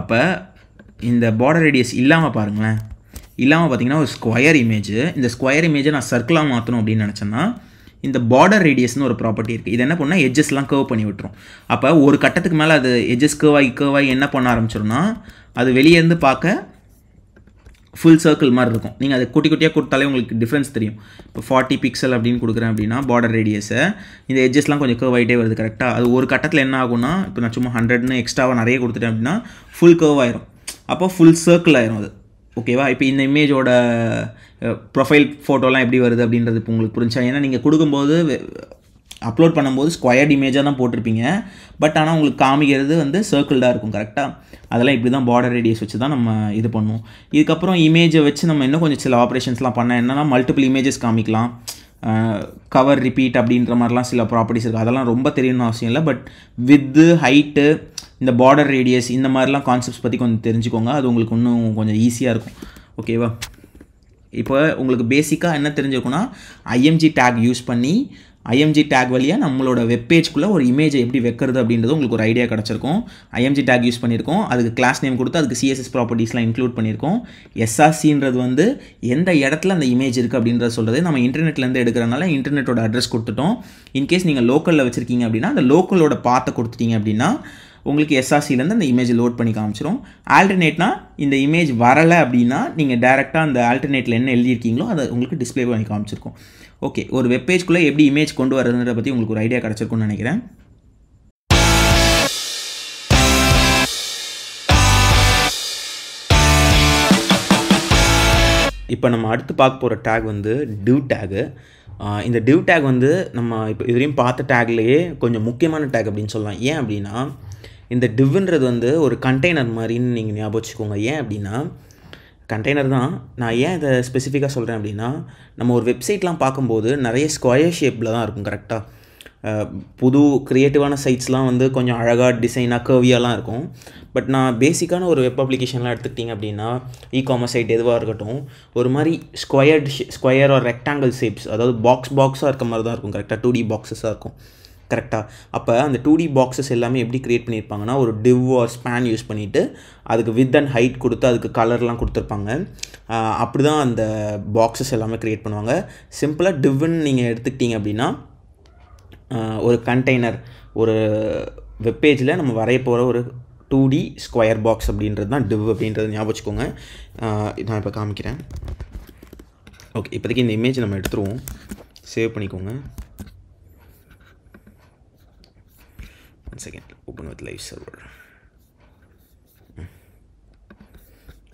அப்போ இந்த பார்டர் ரேடியஸ் இல்லாமல் பாருங்களேன் இல்லாமல் பார்த்தீங்கன்னா ஒரு ஸ்கொயர் இமேஜ் இந்த ஸ்கொயர் இமேஜை நான் சர்க்கிளாக மாற்றணும் அப்படின்னு நினச்சேன்னா இந்த பார்டர் ரேடியஸ்னு ஒரு ப்ராப்பர்ட்டி இருக்குது இது என்ன பண்ணால் எஜ்ஜஸ்லாம் கர்வ் பண்ணி விட்டுரும் அப்போ ஒரு கட்டத்துக்கு மேலே அது எஜ்ஜஸ் கர்வாகி கர்வாகி என்ன பண்ண ஆரம்பிச்சிடும்னா அது வெளியேருந்து பார்க்க ஃபுல் சர்க்கிள் மாதிரி இருக்கும் நீங்கள் அதை குட்டி குட்டியாக கொடுத்தாலே உங்களுக்கு டிஃப்ரென்ஸ் தெரியும் இப்போ ஃபார்ட்டி பிக்சல் அப்படின்னு கொடுக்குறேன் அப்படின்னா பார்டர் ரேடியஸை இந்த எஜ்ஜஸ்லாம் கொஞ்சம் கர்வ் ஆகிட்டே வருது கரெக்டாக அது ஒரு கட்டத்தில் என்ன ஆகும்னா இப்போ நான் சும்மா ஹண்ட்ரட்னு எக்ஸ்ட்ராவாக நிறைய கொடுத்துட்டேன் அப்படின்னா ஃபுல் கர்வ் ஆயிரும் அப்போ ஃபுல் சர்க்கிள் ஆயிரும் அது ஓகேவா இப்போ இந்த இமேஜோட ப்ரொஃபைல் ஃபோட்டோலாம் எப்படி வருது அப்படின்றது இப்போ உங்களுக்கு புரிஞ்சா ஏன்னா நீங்கள் கொடுக்கும்போது அப்லோட் பண்ணும்போது ஸ்கொயர்ட் இமேஜாக தான் போட்டிருப்பீங்க பட் ஆனால் உங்களுக்கு காமிக்கிறது வந்து சர்க்கிள்டாக இருக்கும் கரெக்டாக அதெல்லாம் இப்படி தான் பார்டர் ரேடியஸ் வச்சு தான் நம்ம இது பண்ணுவோம் இதுக்கப்புறம் இமேஜை வச்சு நம்ம இன்னும் கொஞ்சம் சில ஆப்ரேஷன்ஸ்லாம் பண்ண என்னென்னா மல்டிபிள் இமேஜஸ் காமிக்கலாம் கவர் ரிப்பீட் அப்படின்ற மாதிரிலாம் சில ப்ராப்பர்ட்டிஸ் இருக்குது அதெல்லாம் ரொம்ப தெரியணும்னு அவசியம் இல்லை பட் வித்து ஹைட்டு இந்த பார்டர் ரேடியஸ் இந்த மாதிரிலாம் கான்செப்ட்ஸ் பற்றி கொஞ்சம் தெரிஞ்சுக்கோங்க அது உங்களுக்கு இன்னும் கொஞ்சம் ஈஸியாக இருக்கும் ஓகேவா இப்போ உங்களுக்கு பேசிக்காக என்ன தெரிஞ்சிருக்குன்னா ஐஎம்ஜி டேக் யூஸ் பண்ணி ஐஎம்ஜி டேக் வழியாக நம்மளோட வெப்பேஜ்குள்ளே ஒரு இமேஜை எப்படி வைக்கிறது அப்படின்றது உங்களுக்கு ஒரு ஐடியா கிடச்சிருக்கும் ஐஎம்ஜி டேக் யூஸ் பண்ணியிருக்கோம் அதுக்கு கிளாஸ் நேம் கொடுத்து அதுக்கு சிஎஸ்எஸ் ப்ராப்பர்ட்டிஸ்லாம் இன்க்ளூட் பண்ணியிருக்கோம் எஸ்ஆர்சின்றது வந்து எந்த இடத்துல அந்த இமேஜ் இருக்குது அப்படின்றத சொல்கிறது நம்ம இன்டர்நெட்லேருந்து எடுக்கிறனால இன்டர்நெட்டோட அட்ரஸ் கொடுத்துட்டோம் இன்கேஸ் நீங்கள் லோக்கலில் வச்சுருக்கீங்க அப்படின்னா அந்த லோக்கலோட பார்த்த கொடுத்துட்டீங்க அப்படின்னா உங்களுக்கு எஸ்ஆர்சிலேருந்து அந்த இமேஜ் லோட் பண்ணி காமிச்சிரும் ஆல்டர்னேட்னா இந்த இமேஜ் வரலை அப்படின்னா நீங்கள் டேரெக்டாக அந்த ஆல்டர்னேட்டில் என்ன எழுதியிருக்கீங்களோ அதை உங்களுக்கு டிஸ்பிளே பண்ணி காமிச்சிருக்கோம் ஓகே ஒரு வெப்பேஜ்குள்ளே எப்படி இமேஜ் கொண்டு வரதுன்றத பற்றி உங்களுக்கு ஒரு ஐடியா கிடச்சிருக்கும்னு நினைக்கிறேன் இப்போ நம்ம அடுத்து பார்க்க போகிற டேக் வந்து டியூ டேகு இந்த டியூ டேக் வந்து நம்ம இப்போ இதுவரையும் பார்த்த டேக்லேயே கொஞ்சம் முக்கியமான டேக் அப்படின்னு சொல்லலாம் ஏன் அப்படின்னா இந்த டிவ்வுன்றது வந்து ஒரு கண்டெய்னர் மாதிரின்னு நீங்கள் ஞாபகம் வச்சுக்கோங்க ஏன் அப்படின்னா கண்டெய்னர் தான் நான் ஏன் இதை ஸ்பெசிஃபிக்காக சொல்கிறேன் அப்படின்னா நம்ம ஒரு வெப்சைட்லாம் பார்க்கும்போது நிறைய ஸ்கொயர் ஷேப்பில் தான் இருக்கும் கரெக்டாக புது க்ரியேட்டிவான சைட்ஸ்லாம் வந்து கொஞ்சம் அழகாக டிசைனாக கர்வியாலாம் இருக்கும் பட் நான் பேசிக்கான ஒரு வெப் அப்ளிகேஷன்லாம் எடுத்துக்கிட்டிங்க அப்படின்னா இ காமர்ஸ் சைட் எதுவாக இருக்கட்டும் ஒரு மாதிரி squared square or rectangle shapes அதாவது பாக்ஸ் பாக்ஸாக இருக்க மாதிரி தான் இருக்கும் கரெக்டாக டூ டி பாக்ஸஸாக இருக்கும் கரெக்டாக அப்போ அந்த டூ டி பாக்ஸஸ் எல்லாமே எப்படி க்ரியேட் பண்ணியிருப்பாங்கன்னா ஒரு டிவ் ஆர் ஸ்பேன் யூஸ் பண்ணிவிட்டு அதுக்கு வித் அண்ட் ஹைட் கொடுத்து அதுக்கு கலர்லாம் கொடுத்துருப்பாங்க அப்படி தான் அந்த பாக்ஸஸ் எல்லாமே க்ரியேட் பண்ணுவாங்க சிம்பிளாக டிவ்வுன்னு நீங்கள் எடுத்துக்கிட்டிங்க அப்படின்னா ஒரு கண்டெய்னர் ஒரு வெப்பேஜில் நம்ம வரைய போகிற ஒரு டூ டி ஸ்கொயர் பாக்ஸ் அப்படின்றது தான் டிவ் அப்படின்றது ஞாபகம் வச்சுக்கோங்க நான் இப்போ காமிக்கிறேன் ஓகே இப்போதைக்கு இந்த இமேஜ் நம்ம எடுத்துருவோம் சேவ் பண்ணிக்கோங்க one second open with live server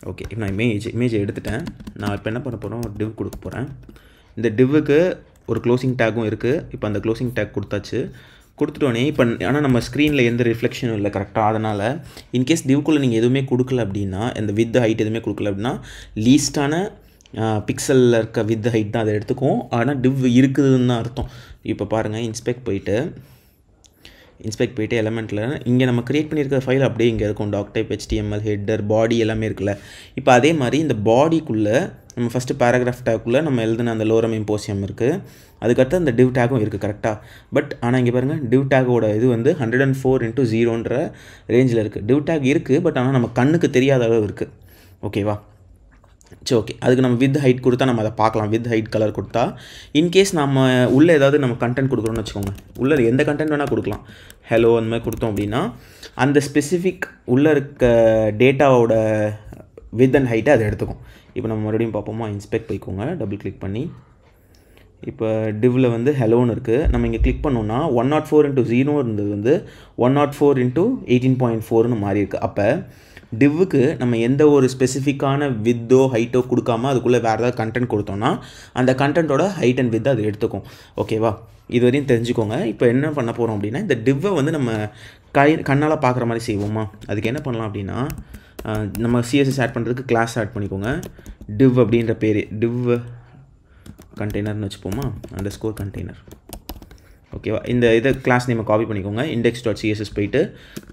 okay இப்போ நான் இமேஜ் இமேஜ் எடுத்துட்டேன் நான் இப்போ என்ன பண்ண போகிறோம் டிவ் கொடுக்க போகிறேன் இந்த டிவ்வுக்கு ஒரு க்ளோசிங் டேக்கும் இருக்குது இப்போ அந்த க்ளோசிங் டேக் கொடுத்தாச்சு கொடுத்துட்டோன்னே இப்போ ஆனால் நம்ம ஸ்க்ரீனில் எந்த ரிஃப்ளெக்ஷனும் இல்லை கரெக்டாக அதனால் இன்கேஸ் டிவ்க்குள்ளே நீங்கள் எதுவுமே கொடுக்கல அப்படின்னா இந்த வித் ஹைட் எதுவுமே கொடுக்கல அப்படின்னா லீஸ்டான பிக்சலில் இருக்க வித் ஹைட் தான் அதை எடுத்துக்கும் ஆனால் டிவ் இருக்குதுன்னு தான் அர்த்தம் இப்போ பாருங்கள் இன்ஸ்பெக்ட் போயிட்டு இன்ஸ்பெக்ட் போயிட்டு எலமெண்ட்டில் இங்கே நம்ம க்ரியேட் பண்ணியிருக்கிற ஃபைல் அப்படியே இங்கே இருக்கும் டாக்டைப் ஹெச்டிஎம்எல் ஹெட்டர் பாடி எல்லாமே இருக்குல்ல இப்போ அதே மாதிரி இந்த பாடிக்குள்ளே நம்ம ஃபஸ்ட்டு பேராகிராஃப் டேக்குள்ளே நம்ம எழுதுன அந்த லோரம் இம்போசியம் இருக்குது அதுக்கடுத்து அந்த டிவ் டேக்கும் இருக்குது கரெக்டாக பட் ஆனால் இங்கே பாருங்கள் டிவ் டேக்கோட இது வந்து ஹண்ட்ரட் அண்ட் ஃபோர் இன்ட்டு ஜீரோன்ற ரேஞ்சில் இருக்குது டிவ் டேக் இருக்குது பட் ஆனால் நம்ம கண்ணுக்கு தெரியாத அளவு இருக்குது ஓகேவா சரி ஓகே அதுக்கு நம்ம வித் ஹைட் கொடுத்தா நம்ம அதை பார்க்கலாம் வித் ஹைட் கலர் கொடுத்தா இன்கேஸ் நம்ம உள்ளே ஏதாவது நம்ம கண்டென்ட் கொடுக்குறோன்னு வச்சுக்கோங்க உள்ளே எந்த கண்டென்ட் வேணால் கொடுக்கலாம் ஹலோ அந்த மாதிரி கொடுத்தோம் அப்படின்னா அந்த ஸ்பெசிஃபிக் உள்ளே இருக்க டேட்டாவோட வித் அண்ட் ஹைட்டை அதை எடுத்துக்கும் இப்போ நம்ம மறுபடியும் பார்ப்போமா இன்ஸ்பெக்ட் போய்க்கோங்க டபுள் கிளிக் பண்ணி இப்போ டிவில் வந்து ஹெலோன்னு இருக்குது நம்ம இங்கே கிளிக் பண்ணோன்னா one oh nought four into zero இருந்தது வந்து one nought four into eighteen point ஃபோர்னு மாறி இருக்குது அப்போ டிவ்வுக்கு நம்ம எந்த ஒரு ஸ்பெசிஃபிக்கான வித்தோ ஹைட்டோ கொடுக்காம அதுக்குள்ளே வேறு ஏதாவது கண்டென்ட் கொடுத்தோன்னா அந்த கண்டென்ட்டோட ஹைட் அண்ட் வித் அது எடுத்துக்கும் ஓகேவா இது வரையும் தெரிஞ்சுக்கோங்க இப்போ என்ன பண்ண போகிறோம் அப்படின்னா இந்த டிவ்வை வந்து நம்ம கை கண்ணால் பார்க்குற மாதிரி செய்வோமா அதுக்கு என்ன பண்ணலாம் அப்படின்னா நம்ம சிஎஸ்எஸ் ஆட் பண்ணுறதுக்கு கிளாஸ் ஆட் பண்ணிக்கோங்க டிவ் அப்படின்ற பேர் டிவ் கண்டெய்னர்னு வச்சுப்போமா அண்டர் ஸ்கோர் கண்டெய்னர் ஓகேவா இந்த இதை கிளாஸ் நேமை காப்பி பண்ணிக்கோங்க இண்டெக்ஸ் டாட் சிஎஸ்எஸ் போயிட்டு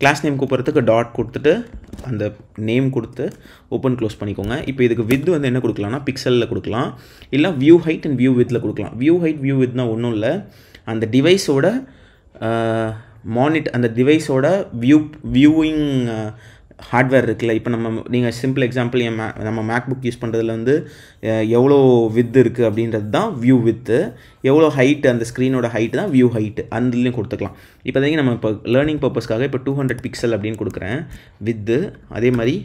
கிளாஸ் நேம் கூப்பிட்றதுக்கு டாட் கொடுத்துட்டு அந்த நேம் கொடுத்து ஓப்பன் க்ளோஸ் பண்ணிக்கோங்க இப்போ இதுக்கு வித் வந்து என்ன கொடுக்கலாம்னா பிக்சலில் கொடுக்கலாம் இல்லை வியூ ஹைட் அண்ட் வியூ வித்தில் கொடுக்கலாம் வியூ ஹைட் வியூ வித்னா ஒன்றும் இல்லை அந்த டிவைஸோட மானிட் அந்த டிவைஸோட வியூ வியூவிங் ஹார்ட்வேர் இருக்குல்ல இப்போ நம்ம நீங்கள் சிம்பிள் எக்ஸாம்பிள் என் நம்ம மேக் புக் யூஸ் பண்ணுறதுல வந்து எவ்வளோ வித் இருக்குது அப்படின்றது தான் வியூ வித்து எவ்வளோ ஹைட் அந்த ஸ்க்ரீனோட ஹைட் தான் வியூ ஹைட் அந்தலேயும் கொடுத்துக்கலாம் இப்போ தான் நம்ம இப்போ லேர்னிங் பர்பஸ்க்காக இப்போ டூ ஹண்ட்ரட் பிக்சல் அப்படின்னு கொடுக்குறேன் வித்து அதே மாதிரி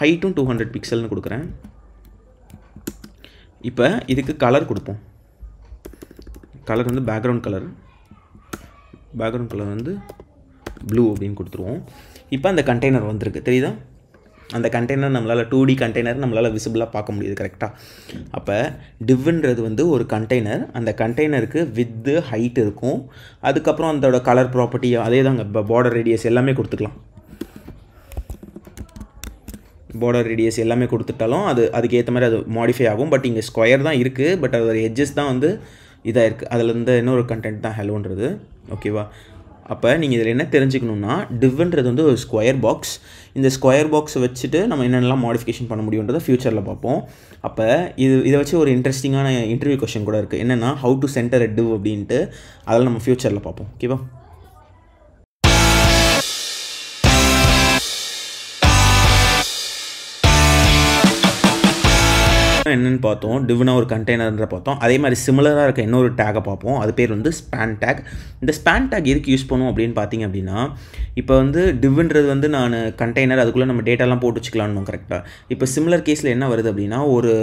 ஹைட்டும் டூ ஹண்ட்ரட் பிக்சல்னு கொடுக்குறேன் இப்போ இதுக்கு கலர் கொடுப்போம் கலர் வந்து பேக்ரவுண்ட் கலர் பேக்ரவுண்ட் கலர் வந்து ப்ளூ அப்படின்னு கொடுத்துருவோம் இப்போ அந்த கண்டெய்னர் வந்திருக்கு தெரியுதா அந்த கண்டெய்னர் நம்மளால் டூ டி கண்டெய்னர் நம்மளால் விசிபிளாக பார்க்க முடியுது கரெக்டாக அப்போ டிவ்ன்றது வந்து ஒரு கண்டெய்னர் அந்த கண்டெய்னருக்கு வித்து ஹைட் இருக்கும் அதுக்கப்புறம் அதோட கலர் ப்ராப்பர்ட்டி அதே தாங்க இப்போ பார்டர் ரேடியஸ் எல்லாமே கொடுத்துக்கலாம் பார்டர் ரேடியஸ் எல்லாமே கொடுத்துட்டாலும் அது அதுக்கேற்ற மாதிரி அது மாடிஃபை ஆகும் பட் இங்கே ஸ்கொயர் தான் இருக்குது பட் அதோட எட்ஜஸ் தான் வந்து இதாக இருக்குது அதுலேருந்து இன்னொரு கண்டென்ட் தான் ஹெலோன்றது ஓகேவா அப்போ நீங்கள் இதில் என்ன தெரிஞ்சுக்கணுன்னா டிவ்ன்றது வந்து ஒரு ஸ்கொயர் பாக்ஸ் இந்த ஸ்கொயர் பாக்ஸை வச்சுட்டு நம்ம என்னென்னலாம் மாடிஃபிகேஷன் பண்ண முடியுன்றதை ஃப்யூச்சரில் பார்ப்போம் அப்போ இது இதை வச்சு ஒரு இன்ட்ரெஸ்டிங்கான இன்டர்வியூ கொஷன் கூட இருக்குது என்னென்னா how to centre a div அப்படின்ட்டு அதெல்லாம் நம்ம ஃப்யூச்சரில் பார்ப்போம் ஓகேவா என்னென்னு பார்த்தோம் டிவினா ஒரு கண்டெய்னர்ன்ற பார்த்தோம் அதே மாதிரி சிமிலராக இருக்க இன்னொரு டேகை பார்ப்போம் அது பேர் வந்து ஸ்பேன் டேக் இந்த ஸ்பேன் டேக் எதுக்கு யூஸ் பண்ணுவோம் அப்படின்னு பார்த்தீங்க அப்படின்னா இப்போ வந்து டிவ்ன்றது வந்து நான் கண்டெய்னர் அதுக்குள்ளே நம்ம டேட்டாலாம் போட்டு வச்சுக்கலாம்னு கரெக்டாக இப்போ சிமிலர் கேஸில் என்ன வருது அப்படின்னா ஒரு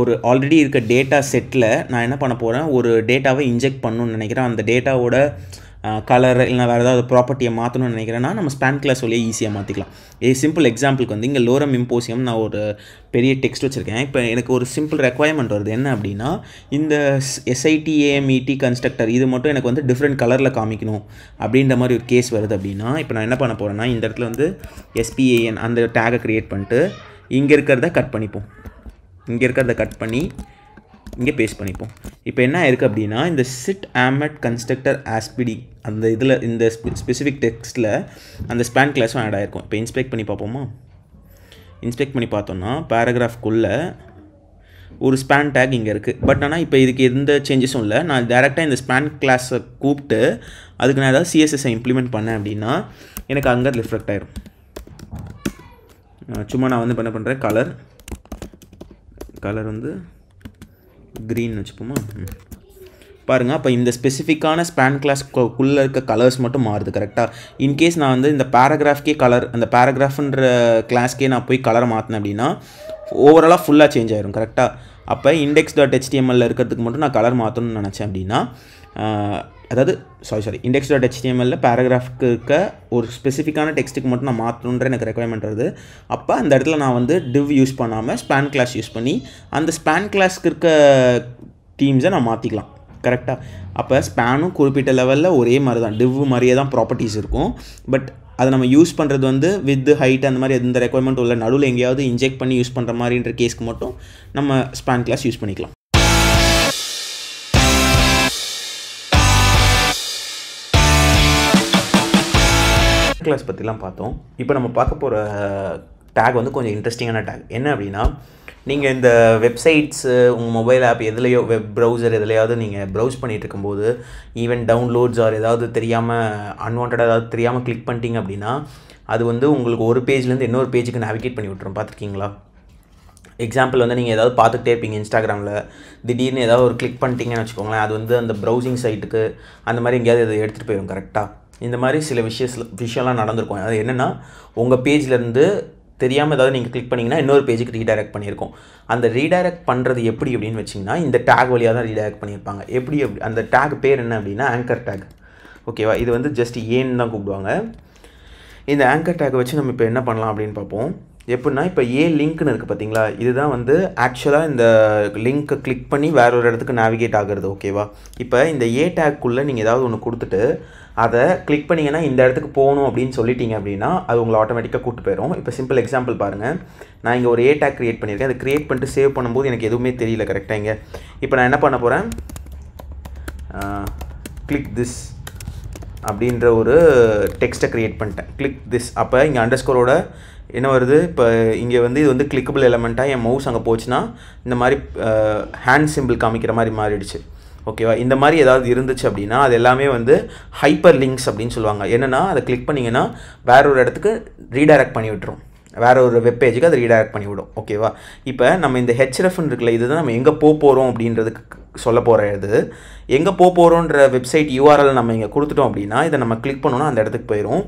ஒரு ஆல்ரெடி இருக்க டேட்டா செட்டில் நான் என்ன பண்ண போகிறேன் ஒரு டேட்டாவை இன்ஜெக்ட் பண்ணணும்னு நினைக்கிறேன் அந்த டேட்டாவோட கலர் இல்லை வேறு ஏதாவது ப்ராப்பர்ட்டியை மாற்றணும்னு நினைக்கிறேன்னா நம்ம ஸ்பேன் கிளாஸ் வழியாக ஈஸியாக மாற்றிக்கலாம் ஏ சிம்பிள் எக்ஸாம்பிளுக்கு வந்து இங்கே லோரம் இம்போசியம் நான் ஒரு பெரிய டெக்ஸ்ட் வச்சுருக்கேன் இப்போ எனக்கு ஒரு சிம்பிள் ரெக்குவயர்மெண்ட் வருது என்ன அப்படின்னா இந்த எஸ்ஐடிஏஎம்இடி கன்ஸ்ட்ரக்டர் e இது மட்டும் எனக்கு வந்து டிஃப்ரெண்ட் கலரில் காமிக்கணும் அப்படின்ற மாதிரி ஒரு கேஸ் வருது அப்படின்னா இப்போ நான் என்ன பண்ண போகிறேன்னா இந்த இடத்துல வந்து எஸ்பிஏஎன் அந்த டேகை க்ரியேட் பண்ணிட்டு இங்கே இருக்கிறத கட் பண்ணிப்போம் இங்கே இருக்கிறத கட் பண்ணி இங்கே பேஸ்ட் பண்ணிப்போம் இப்போ என்ன இருக்குது அப்படின்னா இந்த சிட் ஆமட் கன்ஸ்ட்ரக்டர் ஆஸ்பிடி அந்த இதில் இந்த ஸ்பெசிஃபிக் டெக்ஸ்ட்டில் அந்த ஸ்பேன் கிளாஸும் ஆட் ஆகிருக்கும் இப்போ இன்ஸ்பெக்ட் பண்ணி பார்ப்போமா இன்ஸ்பெக்ட் பண்ணி பார்த்தோன்னா பேராகிராஃப்குள்ளே ஒரு ஸ்பேன் டேக் இங்கே இருக்குது பட் ஆனால் இப்போ இதுக்கு எந்த சேஞ்சஸும் இல்லை நான் டேரெக்டாக இந்த ஸ்பேன் கிளாஸை கூப்பிட்டு அதுக்கு நான் ஏதாவது சிஎஸ்எஸ்ஸை இம்ப்ளிமெண்ட் பண்ணேன் அப்படின்னா எனக்கு அங்கே ரிஃப்ளெக்ட் ஆயிரும் சும்மா நான் வந்து என்ன பண்ணுறேன் கலர் கலர் வந்து க்ரீன் வச்சுப்போமா பாருங்கள் அப்போ இந்த ஸ்பெசிஃபிக்கான ஸ்பேன் குள்ளே இருக்க கலர்ஸ் மட்டும் மாறுது கரெக்டாக இன்கேஸ் நான் வந்து இந்த பேராகிராஃப்கே கலர் அந்த பேராகிராஃப்ன்ற கிளாஸ்க்கே நான் போய் கலரை மாற்றினேன் அப்படின்னா ஓவராலாக ஃபுல்லாக சேஞ்ச் ஆயிரும் கரெக்டாக அப்போ இண்டெக்ஸ் டாட் ஹெச்டிஎம்எல்ல இருக்கிறதுக்கு மட்டும் நான் கலர் மாற்றணும்னு நினச்சேன் அப்படின்னா அதாவது சாரி சாரி இண்டெக்ஸ் டாட் ஹெச்டிஎம்எல்ல பேராகிராஃப்க்கு இருக்க ஒரு ஸ்பெசிஃபிக்கான டெக்ஸ்ட்டுக்கு மட்டும் நான் மாற்றணுன்ற எனக்கு ரெக்குவயர்மெண்ட் வருது அப்போ அந்த இடத்துல நான் வந்து டிவ் யூஸ் பண்ணாமல் ஸ்பேன் கிளாஸ் யூஸ் பண்ணி அந்த ஸ்பேன் கிளாஸ்க்கு இருக்க டீம்ஸை நான் மாற்றிக்கலாம் கரெக்டாக அப்போ ஸ்பேனும் குறிப்பிட்ட லெவலில் ஒரே மாதிரி தான் டிவ் மாதிரியே தான் ப்ராப்பர்ட்டிஸ் இருக்கும் பட் அதை நம்ம யூஸ் பண்ணுறது வந்து வித் ஹைட் அந்த மாதிரி எந்த ரெக்குவயர்மெண்ட் உள்ள நடுவில் எங்கேயாவது இன்ஜெக்ட் பண்ணி யூஸ் பண்ணுற மாதிரின்ற கேஸ்க்கு மட்டும் நம்ம ஸ்பேன் கிளாஸ் யூஸ் பண்ணிக்கலாம் கிளாஸ் பற்றிலாம் பார்த்தோம் இப்போ நம்ம பார்க்க போகிற டேக் வந்து கொஞ்சம் இன்ட்ரெஸ்டிங்கான டேக் என்ன அப்படின்னா நீங்கள் இந்த வெப்சைட்ஸு உங்கள் மொபைல் ஆப் எதுலேயோ வெப் ப்ரௌசர் எதுலையாவது நீங்கள் ப்ரௌஸ் பண்ணிகிட்டு இருக்கும்போது ஈவன் டவுன்லோட்ஸ் ஆர் ஏதாவது தெரியாமல் அன்வான்டாக ஏதாவது தெரியாமல் கிளிக் பண்ணிட்டீங்க அப்படின்னா அது வந்து உங்களுக்கு ஒரு பேஜ்லேருந்து இன்னொரு பேஜுக்கு நேவிகேட் பண்ணி விட்டுரும் பார்த்துருக்கீங்களா எக்ஸாம்பிள் வந்து நீங்கள் ஏதாவது பார்த்துக்கிட்டே இருப்பீங்க இன்ஸ்டாகிராமில் திடீர்னு ஏதாவது ஒரு கிளிக் பண்ணிட்டீங்கன்னு வச்சுக்கோங்களேன் அது வந்து அந்த ப்ரௌசிங் சைட்டுக்கு அந்த மாதிரி எங்கேயாவது இதை எடுத்துகிட்டு போயிடும் கரெக்டாக இந்த மாதிரி சில விஷயஸ் விஷயம்லாம் நடந்திருக்கும் அது என்னென்னா உங்கள் பேஜ்லேருந்து தெரியாமல் ஏதாவது நீங்கள் கிளிக் பண்ணிங்கன்னா இன்னொரு பேஜுக்கு ரீடைரக்ட் பண்ணியிருக்கோம் அந்த ரீடைரக்ட் பண்ணுறது எப்படி அப்படின்னு வச்சிங்கன்னா இந்த டேக் வழியாக தான் ரீடைரக்ட் பண்ணியிருப்பாங்க எப்படி எப்படி அந்த டேக் பேர் என்ன அப்படின்னா ஆங்கர் டேக் ஓகேவா இது வந்து ஜஸ்ட் ஏன்னு தான் கூப்பிடுவாங்க இந்த ஆங்கர் டேக்கை வச்சு நம்ம இப்போ என்ன பண்ணலாம் அப்படின்னு பார்ப்போம் எப்படின்னா இப்போ ஏ லிங்க்னு இருக்குது பார்த்தீங்களா இதுதான் வந்து ஆக்சுவலாக இந்த லிங்க்கை கிளிக் பண்ணி வேற ஒரு இடத்துக்கு நேவிகேட் ஆகிறது ஓகேவா இப்போ இந்த ஏ டேக்குள்ளே நீங்கள் ஏதாவது ஒன்று கொடுத்துட்டு அதை கிளிக் பண்ணிங்கன்னா இந்த இடத்துக்கு போகணும் அப்படின்னு சொல்லிட்டீங்க அப்படின்னா அது உங்களை ஆட்டோமேட்டிக்காக கூப்பிட்டு போயிடும் இப்போ சிம்பிள் எக்ஸாம்பிள் பாருங்கள் நான் இங்கே ஒரு ஏ டேக் க்ரியேட் பண்ணியிருக்கேன் அதை க்ரியேட் பண்ணிட்டு சேவ் பண்ணும்போது எனக்கு எதுவுமே தெரியல கரெக்டாக இங்கே இப்போ நான் என்ன பண்ண போகிறேன் கிளிக் திஸ் அப்படின்ற ஒரு டெக்ஸ்ட்டை க்ரியேட் பண்ணிட்டேன் கிளிக் திஸ் அப்போ இங்கே அண்டர்ஸ்கோரோட என்ன வருது இப்போ இங்கே வந்து இது வந்து கிளிக்கபிள் எலமெண்ட்டாக என் மவுஸ் அங்கே போச்சுன்னா இந்த மாதிரி ஹேண்ட் சிம்பிள் காமிக்கிற மாதிரி மாறிடுச்சு ஓகேவா இந்த மாதிரி ஏதாவது இருந்துச்சு அப்படின்னா அது எல்லாமே வந்து ஹைப்பர் லிங்க்ஸ் அப்படின்னு சொல்லுவாங்க என்னென்னா அதை கிளிக் பண்ணிங்கன்னா வேற ஒரு இடத்துக்கு ரீடைரக்ட் பண்ணி விட்டுரும் வேறு ஒரு வெப்பேஜுக்கு அதை ரீடைரக்ட் பண்ணிவிடும் ஓகேவா இப்போ நம்ம இந்த ஹெச்எஃப்னு இது இதுதான் நம்ம எங்கே போக போகிறோம் அப்படின்றதுக்கு சொல்ல போகிற இது எங்கே போக போகிறோன்ற வெப்சைட் யூஆர்எல் நம்ம இங்கே கொடுத்துட்டோம் அப்படின்னா இதை நம்ம கிளிக் பண்ணோன்னா அந்த இடத்துக்கு போயிடும்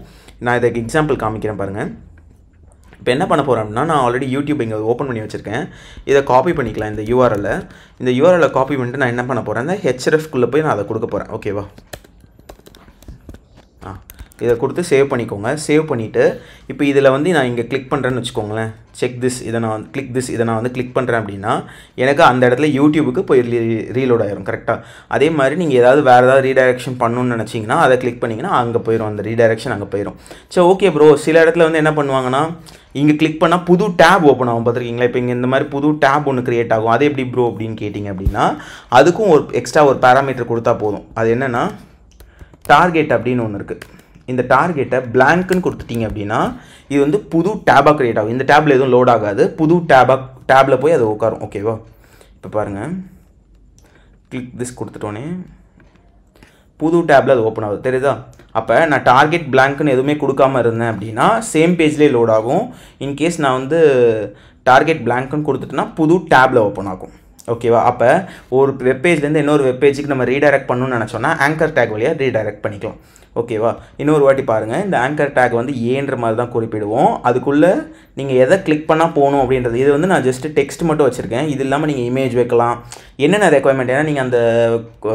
நான் இதுக்கு எக்ஸாம்பிள் காமிக்கிறேன் பாருங்கள் இப்போ என்ன பண்ண போகிறேன் அப்படின்னா நான் ஆல்ரெடி யூடியூப் இங்கே ஓப்பன் பண்ணி வச்சுருக்கேன் இதை காப்பி பண்ணிக்கலாம் இந்த யூஆர்எல்லை இந்த யூஆர்எல்லை காப்பி பண்ணிட்டு நான் என்ன பண்ண போகிறேன் இந்த ஹெச்எஃப்குள்ளே போய் நான் அதை கொடுக்க போகிறேன் ஓகேவா ஆ இதை கொடுத்து சேவ் பண்ணிக்கோங்க சேவ் பண்ணிவிட்டு இப்போ இதில் வந்து நான் இங்கே கிளிக் பண்ணுறேன்னு வச்சுக்கோங்களேன் செக் திஸ் இதை நான் வந்து கிளிக் திஸ் இதை நான் வந்து கிளிக் பண்ணுறேன் அப்படின்னா எனக்கு அந்த இடத்துல யூடியூபுக்கு போய் ரீ ரீலோட் ஆயிரும் கரெக்டாக அதே மாதிரி நீங்கள் ஏதாவது வேறு ஏதாவது ரீடைரக்ஷன் பண்ணணும்னு நினச்சிங்கன்னா அதை கிளிக் பண்ணிங்கன்னா அங்கே போயிடும் அந்த ரீடைரக்ஷன் அங்கே போயிடும் சரி ஓகே ப்ரோ சில இடத்துல வந்து என்ன பண்ணுவாங்கன்னா இங்கே கிளிக் பண்ணால் புது டேப் ஓப்பன் ஆகும் பார்த்துருக்கீங்களா இப்போ இங்கே இந்த மாதிரி புது டேப் ஒன்று க்ரியேட் ஆகும் அது எப்படி ப்ரோ அப்படின்னு கேட்டிங்க அப்படின்னா அதுக்கும் ஒரு எக்ஸ்ட்ரா ஒரு பேராமீட்டர் கொடுத்தா போதும் அது என்னென்னா டார்கெட் அப்படின்னு ஒன்று இருக்குது இந்த டார்கெட்டை பிளாங்க்னு கொடுத்துட்டீங்க அப்படின்னா இது வந்து புது டேபாக க்ரியேட் ஆகும் இந்த டேபில் எதுவும் லோட் ஆகாது புது டேபாக டேபில் போய் அது உட்காரும் ஓகேவா இப்போ பாருங்கள் கிளிக் திஸ் கொடுத்துட்டோன்னே புது டேபில் அது ஓப்பன் ஆகுது தெரியுதா அப்போ நான் டார்கெட் பிளாங்க்னு எதுவுமே கொடுக்காமல் இருந்தேன் அப்படின்னா சேம் பேஜ்லேயே லோட் ஆகும் இன்கேஸ் நான் வந்து டார்கெட் பிளாங்க்னு கொடுத்துட்டேன்னா புது டேபில் ஓப்பன் ஆகும் ஓகேவா அப்போ ஒரு வெப்பேஜ்லேருந்து இன்னொரு வெப்பேஜுக்கு நம்ம ரீடைரக்ட் பண்ணணும்னு நினச்சோன்னா ஆங்கர் டேக் வழியாக ரீடைரக்ட் பண்ணிக்கலாம் ஓகேவா இன்னொரு வாட்டி பாருங்கள் இந்த ஆங்கர் டேக் வந்து ஏன்ற மாதிரி தான் குறிப்பிடுவோம் அதுக்குள்ளே நீங்கள் எதை கிளிக் பண்ணால் போகணும் அப்படின்றது இது வந்து நான் ஜஸ்ட்டு டெக்ஸ்ட் மட்டும் வச்சுருக்கேன் இது இல்லாமல் நீங்கள் இமேஜ் வைக்கலாம் என்னென்ன ரெக்குவயர்மெண்ட் ஏன்னா நீங்கள் அந்த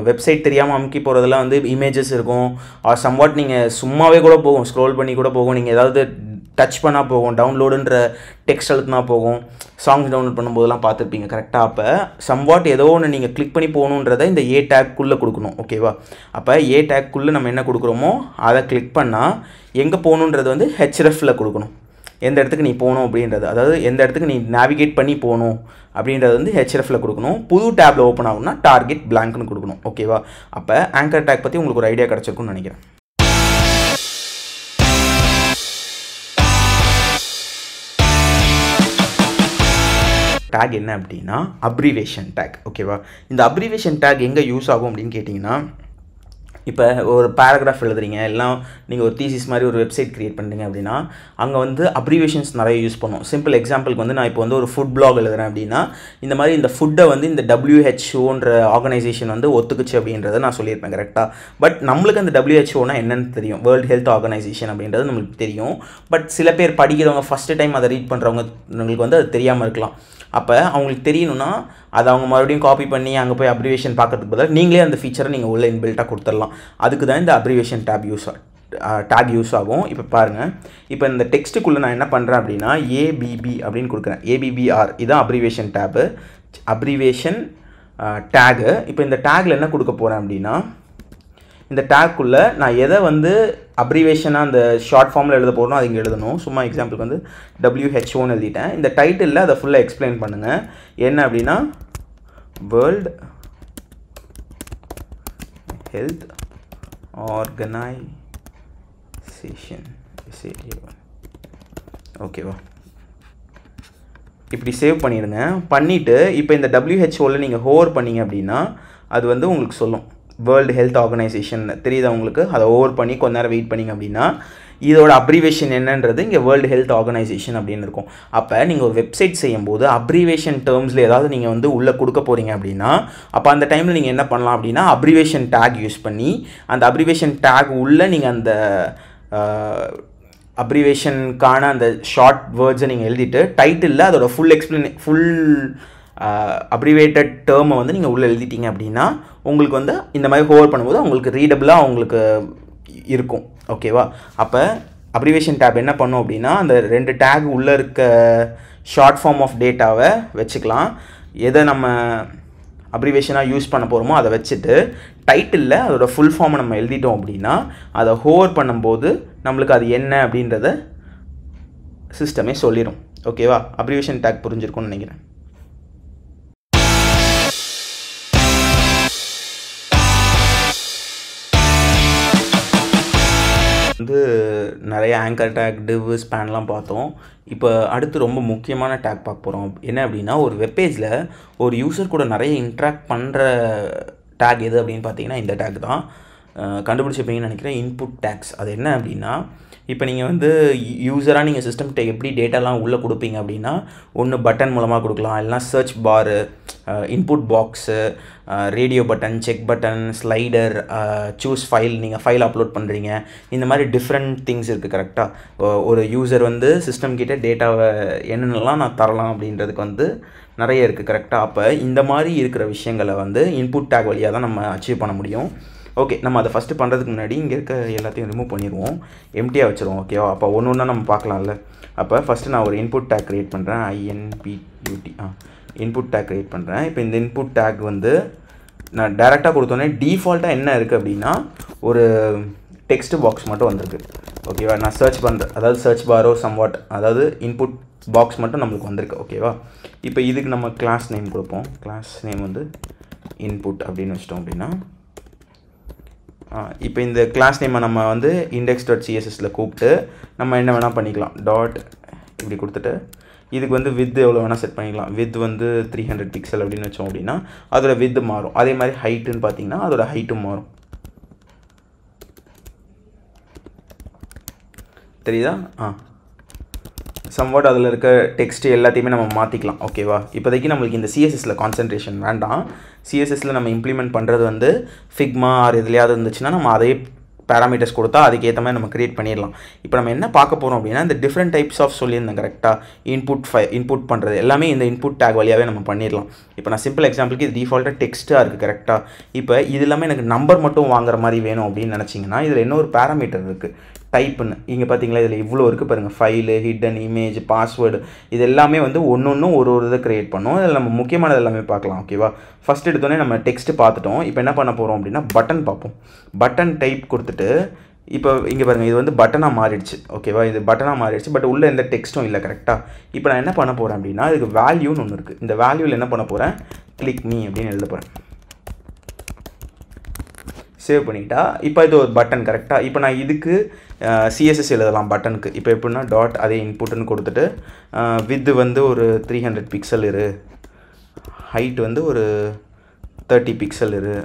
வெப்சைட் தெரியாமல் அமுக்கி போகிறதெல்லாம் வந்து இமேஜஸ் இருக்கும் சம்வாட் நீங்கள் சும்மாவே கூட போகும் ஸ்க்ரோல் பண்ணி கூட போகும் நீங்கள் ஏதாவது டச் பண்ணால் போகும் டவுன்லோடுன்ற டெக்ஸ்ட் அழுத்தினா போகும் சாங்ஸ் டவுன்லோட் பண்ணும்போதெல்லாம் பார்த்துருப்பீங்க கரெக்டாக அப்போ சம்வாட் ஏதோ ஒன்று நீங்கள் கிளிக் பண்ணி போகணுன்றதை இந்த ஏ டேக்குள்ளே கொடுக்கணும் ஓகேவா அப்போ ஏ டேக்குள்ளே நம்ம என்ன கொடுக்குறோமோ அதை கிளிக் பண்ணால் எங்கே போகணுன்றது வந்து ஹெச்ரெஃபில் கொடுக்கணும் எந்த இடத்துக்கு நீ போகணும் அப்படின்றது அதாவது எந்த இடத்துக்கு நீ நேவிகேட் பண்ணி போகணும் அப்படின்றது வந்து ஹெச்எஃப்ல கொடுக்கணும் புது டேப்பில் ஓப்பன் ஆகும்னா டார்கெட் பிளாங்க்னு கொடுக்கணும் ஓகேவா அப்போ ஆங்கர் டேக் பற்றி உங்களுக்கு ஒரு ஐடியா கிடச்சிருக்குன்னு நினைக்கிறேன் டேக் என்ன அப்படின்னா அப்ரிவேஷன் டேக் ஓகேவா இந்த அப்ரிவேஷன் டேக் எங்கே யூஸ் ஆகும் அப்படின்னு கேட்டிங்கன்னா இப்போ ஒரு பேராகிராஃப் எழுதுறீங்க எல்லாம் நீங்கள் ஒரு தீசிஸ் மாதிரி ஒரு வெப்சைட் க்ரியேட் பண்ணுறீங்க அப்படின்னா அங்கே வந்து அப்ரிவேஷன்ஸ் நிறைய யூஸ் பண்ணுவோம் சிம்பிள் எக்ஸாம்பிளுக்கு வந்து நான் இப்போ வந்து ஒரு ஃபுட் பிளாக் எழுதுறேன் அப்படின்னா இந்த மாதிரி இந்த ஃபுட்டை வந்து இந்த டபிள்யூஹெச்ஓன்ற ஆர்கனைசேஷன் வந்து ஒத்துக்குச்சு அப்படின்றத நான் சொல்லியிருப்பேன் கரெக்டாக பட் நம்மளுக்கு அந்த டபிள்யூஹெச்ஓனா என்னென்னு தெரியும் வேர்ல்டு ஹெல்த் ஆர்கனைசேஷன் அப்படின்றது நம்மளுக்கு தெரியும் பட் சில பேர் படிக்கிறவங்க ஃபஸ்ட்டு டைம் அதை ரீட் பண்ணுறவங்க நம்மளுக்கு வந்து அது தெரியாமல் இருக்கலாம் அப்போ அவங்களுக்கு தெரியணும்னா அதை அவங்க மறுபடியும் காப்பி பண்ணி அங்கே போய் அப்ரிவேஷன் பார்க்கறதுக்கு பதிலாக நீங்களே அந்த ஃபீச்சரை நீங்கள் உள்ள இன்பில்ட்டாக கொடுத்துடலாம் அதுக்கு தான் இந்த abbreviation tab use tag use ஆகும் இப்போ பாருங்கள் இப்போ இந்த டெக்ஸ்ட்டுக்குள்ளே நான் என்ன பண்ணுறேன் அப்படின்னா ஏபிபி அப்படின்னு கொடுக்குறேன் ஏபிபிஆர் இதுதான் அப்ரிவேஷன் டேபு அப்ரிவேஷன் டேகு இப்போ இந்த டேகில் என்ன கொடுக்க போகிறேன் அப்படின்னா இந்த டேக்குள்ளே நான் எதை வந்து அப்ரிவேஷனாக அந்த ஷார்ட் ஃபார்மில் எழுத போகிறோம் அது இங்கே எழுதணும் சும்மா எக்ஸாம்பிளுக்கு வந்து டபிள்யூஹெச்ஓன்னு எழுதிட்டேன் இந்த டைட்டிலில் அதை ஃபுல்லாக எக்ஸ்பிளைன் பண்ணுங்கள் என்ன அப்படின்னா வேர்ல்டு ஹெல்த் ஆர்கனைசேஷன் ஓகேவா இப்படி சேவ் பண்ணிடுங்க பண்ணிவிட்டு இப்போ இந்த டபிள்யூஹெச்ஓவில் நீங்கள் ஹோவர் பண்ணிங்க அப்படின்னா அது வந்து உங்களுக்கு சொல்லும் வேர்ல்டு ஹெல்த் ஆர்கனைசேஷன் தெரியுது அவங்களுக்கு அதை ஓவர் பண்ணி கொஞ்ச நேரம் வெயிட் பண்ணிங்க அப்படின்னா இதோட அப்ரிவேஷன் என்னன்றது இங்கே வேர்ல்டு ஹெல்த் ஆர்கனைசேஷன் அப்படின்னு இருக்கும் அப்போ நீங்கள் ஒரு வெப்சைட் செய்யும்போது அப்ரிவேஷன் டேர்ம்ஸில் ஏதாவது நீங்கள் வந்து உள்ளே கொடுக்க போகிறீங்க அப்படின்னா அப்போ அந்த டைமில் நீங்கள் என்ன பண்ணலாம் அப்படின்னா அப்ரிவேஷன் டேக் யூஸ் பண்ணி அந்த அப்ரிவேஷன் டேக் உள்ளே நீங்கள் அந்த அப்ரிவேஷனுக்கான அந்த ஷார்ட் வேர்ட்ஸை நீங்கள் எழுதிட்டு டைட்டிலில் அதோட ஃபுல் எக்ஸ்பிளனே ஃபுல் அப்ரிவேட்டட் டேர்மை வந்து நீங்கள் உள்ளே எழுதிட்டீங்க அப்படின்னா உங்களுக்கு வந்து இந்த மாதிரி ஹோவர் பண்ணும்போது உங்களுக்கு ரீடபிளாக உங்களுக்கு இருக்கும் ஓகேவா அப்போ அப்ரிவேஷன் டேப் என்ன பண்ணும் அப்படின்னா அந்த ரெண்டு டேக் உள்ளே இருக்க ஷார்ட் ஃபார்ம் ஆஃப் டேட்டாவை வச்சுக்கலாம் எதை நம்ம அப்ரிவேஷனாக யூஸ் பண்ண போகிறோமோ அதை வச்சுட்டு டைட்டிலில் அதோட ஃபுல் ஃபார்மை நம்ம எழுதிட்டோம் அப்படின்னா அதை ஹோவர் பண்ணும்போது நம்மளுக்கு அது என்ன அப்படின்றத சிஸ்டமே சொல்லிடும் ஓகேவா அப்ரிவேஷன் டேக் புரிஞ்சிருக்கும்னு நினைக்கிறேன் வந்து நிறைய ஆங்கர் டேக் டிவ் ஸ்பேன்லாம் பார்த்தோம் இப்போ அடுத்து ரொம்ப முக்கியமான டேக் பார்க்க போகிறோம் என்ன அப்படின்னா ஒரு வெப்பேஜில் ஒரு யூசர் கூட நிறைய இன்ட்ராக்ட் பண்ணுற டேக் எது அப்படின்னு பார்த்தீங்கன்னா இந்த டேக் தான் கண்டுபிடிச்சிருப்பீங்கன்னு நினைக்கிறேன் இன்புட் டேக்ஸ் அது என்ன அப்படின்னா இப்போ நீங்கள் வந்து யூஸராக நீங்கள் சிஸ்டம்கிட்ட எப்படி டேட்டாலாம் உள்ளே கொடுப்பீங்க அப்படின்னா ஒன்று பட்டன் மூலமாக கொடுக்கலாம் இல்லைனா search bar input box radio button check button slider choose file நீங்கள் ஃபைல் அப்லோட் பண்ணுறீங்க இந்த மாதிரி டிஃப்ரெண்ட் திங்ஸ் இருக்குது கரெக்டாக ஒரு யூசர் வந்து சிஸ்டம் கிட்டே டேட்டாவை என்னென்னலாம் நான் தரலாம் அப்படின்றதுக்கு வந்து நிறைய இருக்குது கரெக்டாக அப்போ இந்த மாதிரி இருக்கிற விஷயங்களை வந்து இன்புட் டேக் வழியாக தான் நம்ம அச்சீவ் பண்ண முடியும் ஓகே நம்ம அதை ஃபஸ்ட்டு பண்ணுறதுக்கு முன்னாடி இங்கே இருக்க எல்லாத்தையும் ரிமூவ் பண்ணிடுவோம் எம்டியாக வச்சுருவோம் ஓகேவா அப்போ ஒன்று ஒன்றா நம்ம பார்க்கலாம்ல அப்போ ஃபஸ்ட்டு நான் ஒரு இன்புட் டேக் க்ரியேட் பண்ணுறேன் ஐஎன்பியூடி ஆ இன்புட் டேக் க்ரியேட் பண்ணுறேன் இப்போ இந்த இன்புட் டேக் வந்து நான் டேரெக்டாக கொடுத்தோன்னே டிஃபால்ட்டாக என்ன இருக்குது அப்படின்னா ஒரு டெக்ஸ்ட் பாக்ஸ் மட்டும் வந்திருக்கு ஓகேவா நான் சர்ச் பண்ணுறேன் அதாவது சர்ச் பாரோ சம் வாட் அதாவது இன்புட் பாக்ஸ் மட்டும் நம்மளுக்கு வந்திருக்கு ஓகேவா இப்போ இதுக்கு நம்ம கிளாஸ் நேம் கொடுப்போம் கிளாஸ் நேம் வந்து இன்புட் அப்படின்னு வச்சிட்டோம் அப்படின்னா இப்போ இந்த கிளாஸ் நேமை நம்ம வந்து இண்டெக்ஸ் டாட் சிஎஸ்எஸில் கூப்பிட்டு நம்ம என்ன வேணால் பண்ணிக்கலாம் டாட் இப்படி கொடுத்துட்டு இதுக்கு வந்து வித் எவ்வளோ வேணால் செட் பண்ணிக்கலாம் வித் வந்து த்ரீ ஹண்ட்ரட் பிக்சல் அப்படின்னு வச்சோம் அப்படின்னா அதோட வித் மாறும் அதே மாதிரி ஹைட்டுன்னு பார்த்தீங்கன்னா அதோட ஹைட்டும் மாறும் தெரியுதா ஆ சம்வாட் அதில் இருக்க டெக்ஸ்ட் எல்லாத்தையுமே நம்ம மாற்றிக்கலாம் ஓகேவா இப்போதைக்கு நம்மளுக்கு இந்த சிஎஸ்எஸில் கான்சன்ட்ரேஷன் வேண்டாம் சிஎஸ்எஸில் நம்ம இம்ப்ளிமெண்ட் பண்ணுறது வந்து ஃபிக்மா ஆர் எதுலையாவது இருந்துச்சுன்னா நம்ம அதே பேராமீட்டர்ஸ் கொடுத்தா அதுக்கேற்ற மாதிரி நம்ம க்ரியேட் பண்ணிடலாம் இப்போ நம்ம என்ன பார்க்க போகிறோம் அப்படின்னா இந்த டிஃப்ரெண்ட் டைப்ஸ் ஆஃப் சொல்லியிருந்தேன் கரெக்டாக இன்புட் ஃபை இன்புட் பண்ணுறது எல்லாமே இந்த இன்புட் டேக் வழியாகவே நம்ம பண்ணிடலாம் இப்போ நான் சிம்பிள் எக்ஸாம்பிளுக்கு இது டிஃபால்ட்டாக டெக்ஸ்ட்டாக இருக்குது கரெக்டாக இப்போ இது எல்லாமே எனக்கு நம்பர் மட்டும் வாங்குற மாதிரி வேணும் அப்படின்னு நினச்சிங்கன்னா இதில் இன்னொரு பேராமீட்டர் இருக்குது டைப்புன்னு இங்கே பார்த்தீங்களா இதில் இவ்வளோ இருக்குது பாருங்கள் ஃபைலு ஹிட்டன் இமேஜ் பாஸ்வேர்டு இது எல்லாமே வந்து ஒன்று ஒன்றும் ஒரு ஒரு இதை க்ரியேட் பண்ணும் இதில் நம்ம முக்கியமானது எல்லாமே பார்க்கலாம் ஓகேவா ஃபஸ்ட் எடுத்தோடனே நம்ம டெக்ஸ்ட்டு பார்த்துட்டோம் இப்போ என்ன பண்ண போகிறோம் அப்படின்னா பட்டன் பார்ப்போம் பட்டன் டைப் கொடுத்துட்டு இப்போ இங்கே பாருங்கள் இது வந்து பட்டனாக மாறிடுச்சு ஓகேவா இது பட்டனாக மாறிடுச்சு பட் உள்ளே எந்த டெக்ஸ்ட்டும் இல்லை கரெக்டாக இப்போ நான் என்ன பண்ண போகிறேன் அப்படின்னா இதுக்கு வேல்யூன்னு ஒன்று இருக்குது இந்த வேல்யூவில் என்ன பண்ண போகிறேன் கிளிக் மீ அப்படின்னு எழுத போகிறேன் சேவ் பண்ணிக்கிட்டா இப்போ இது ஒரு பட்டன் கரெக்டாக இப்போ நான் இதுக்கு சிஎஸ்எஸ் எழுதலாம் பட்டனுக்கு இப்போ எப்படின்னா டாட் அதே இன்புட்டுன்னு கொடுத்துட்டு வித்து வந்து ஒரு த்ரீ ஹண்ட்ரட் பிக்சல் இரு ஹைட் வந்து ஒரு தேர்ட்டி பிக்சல் இரு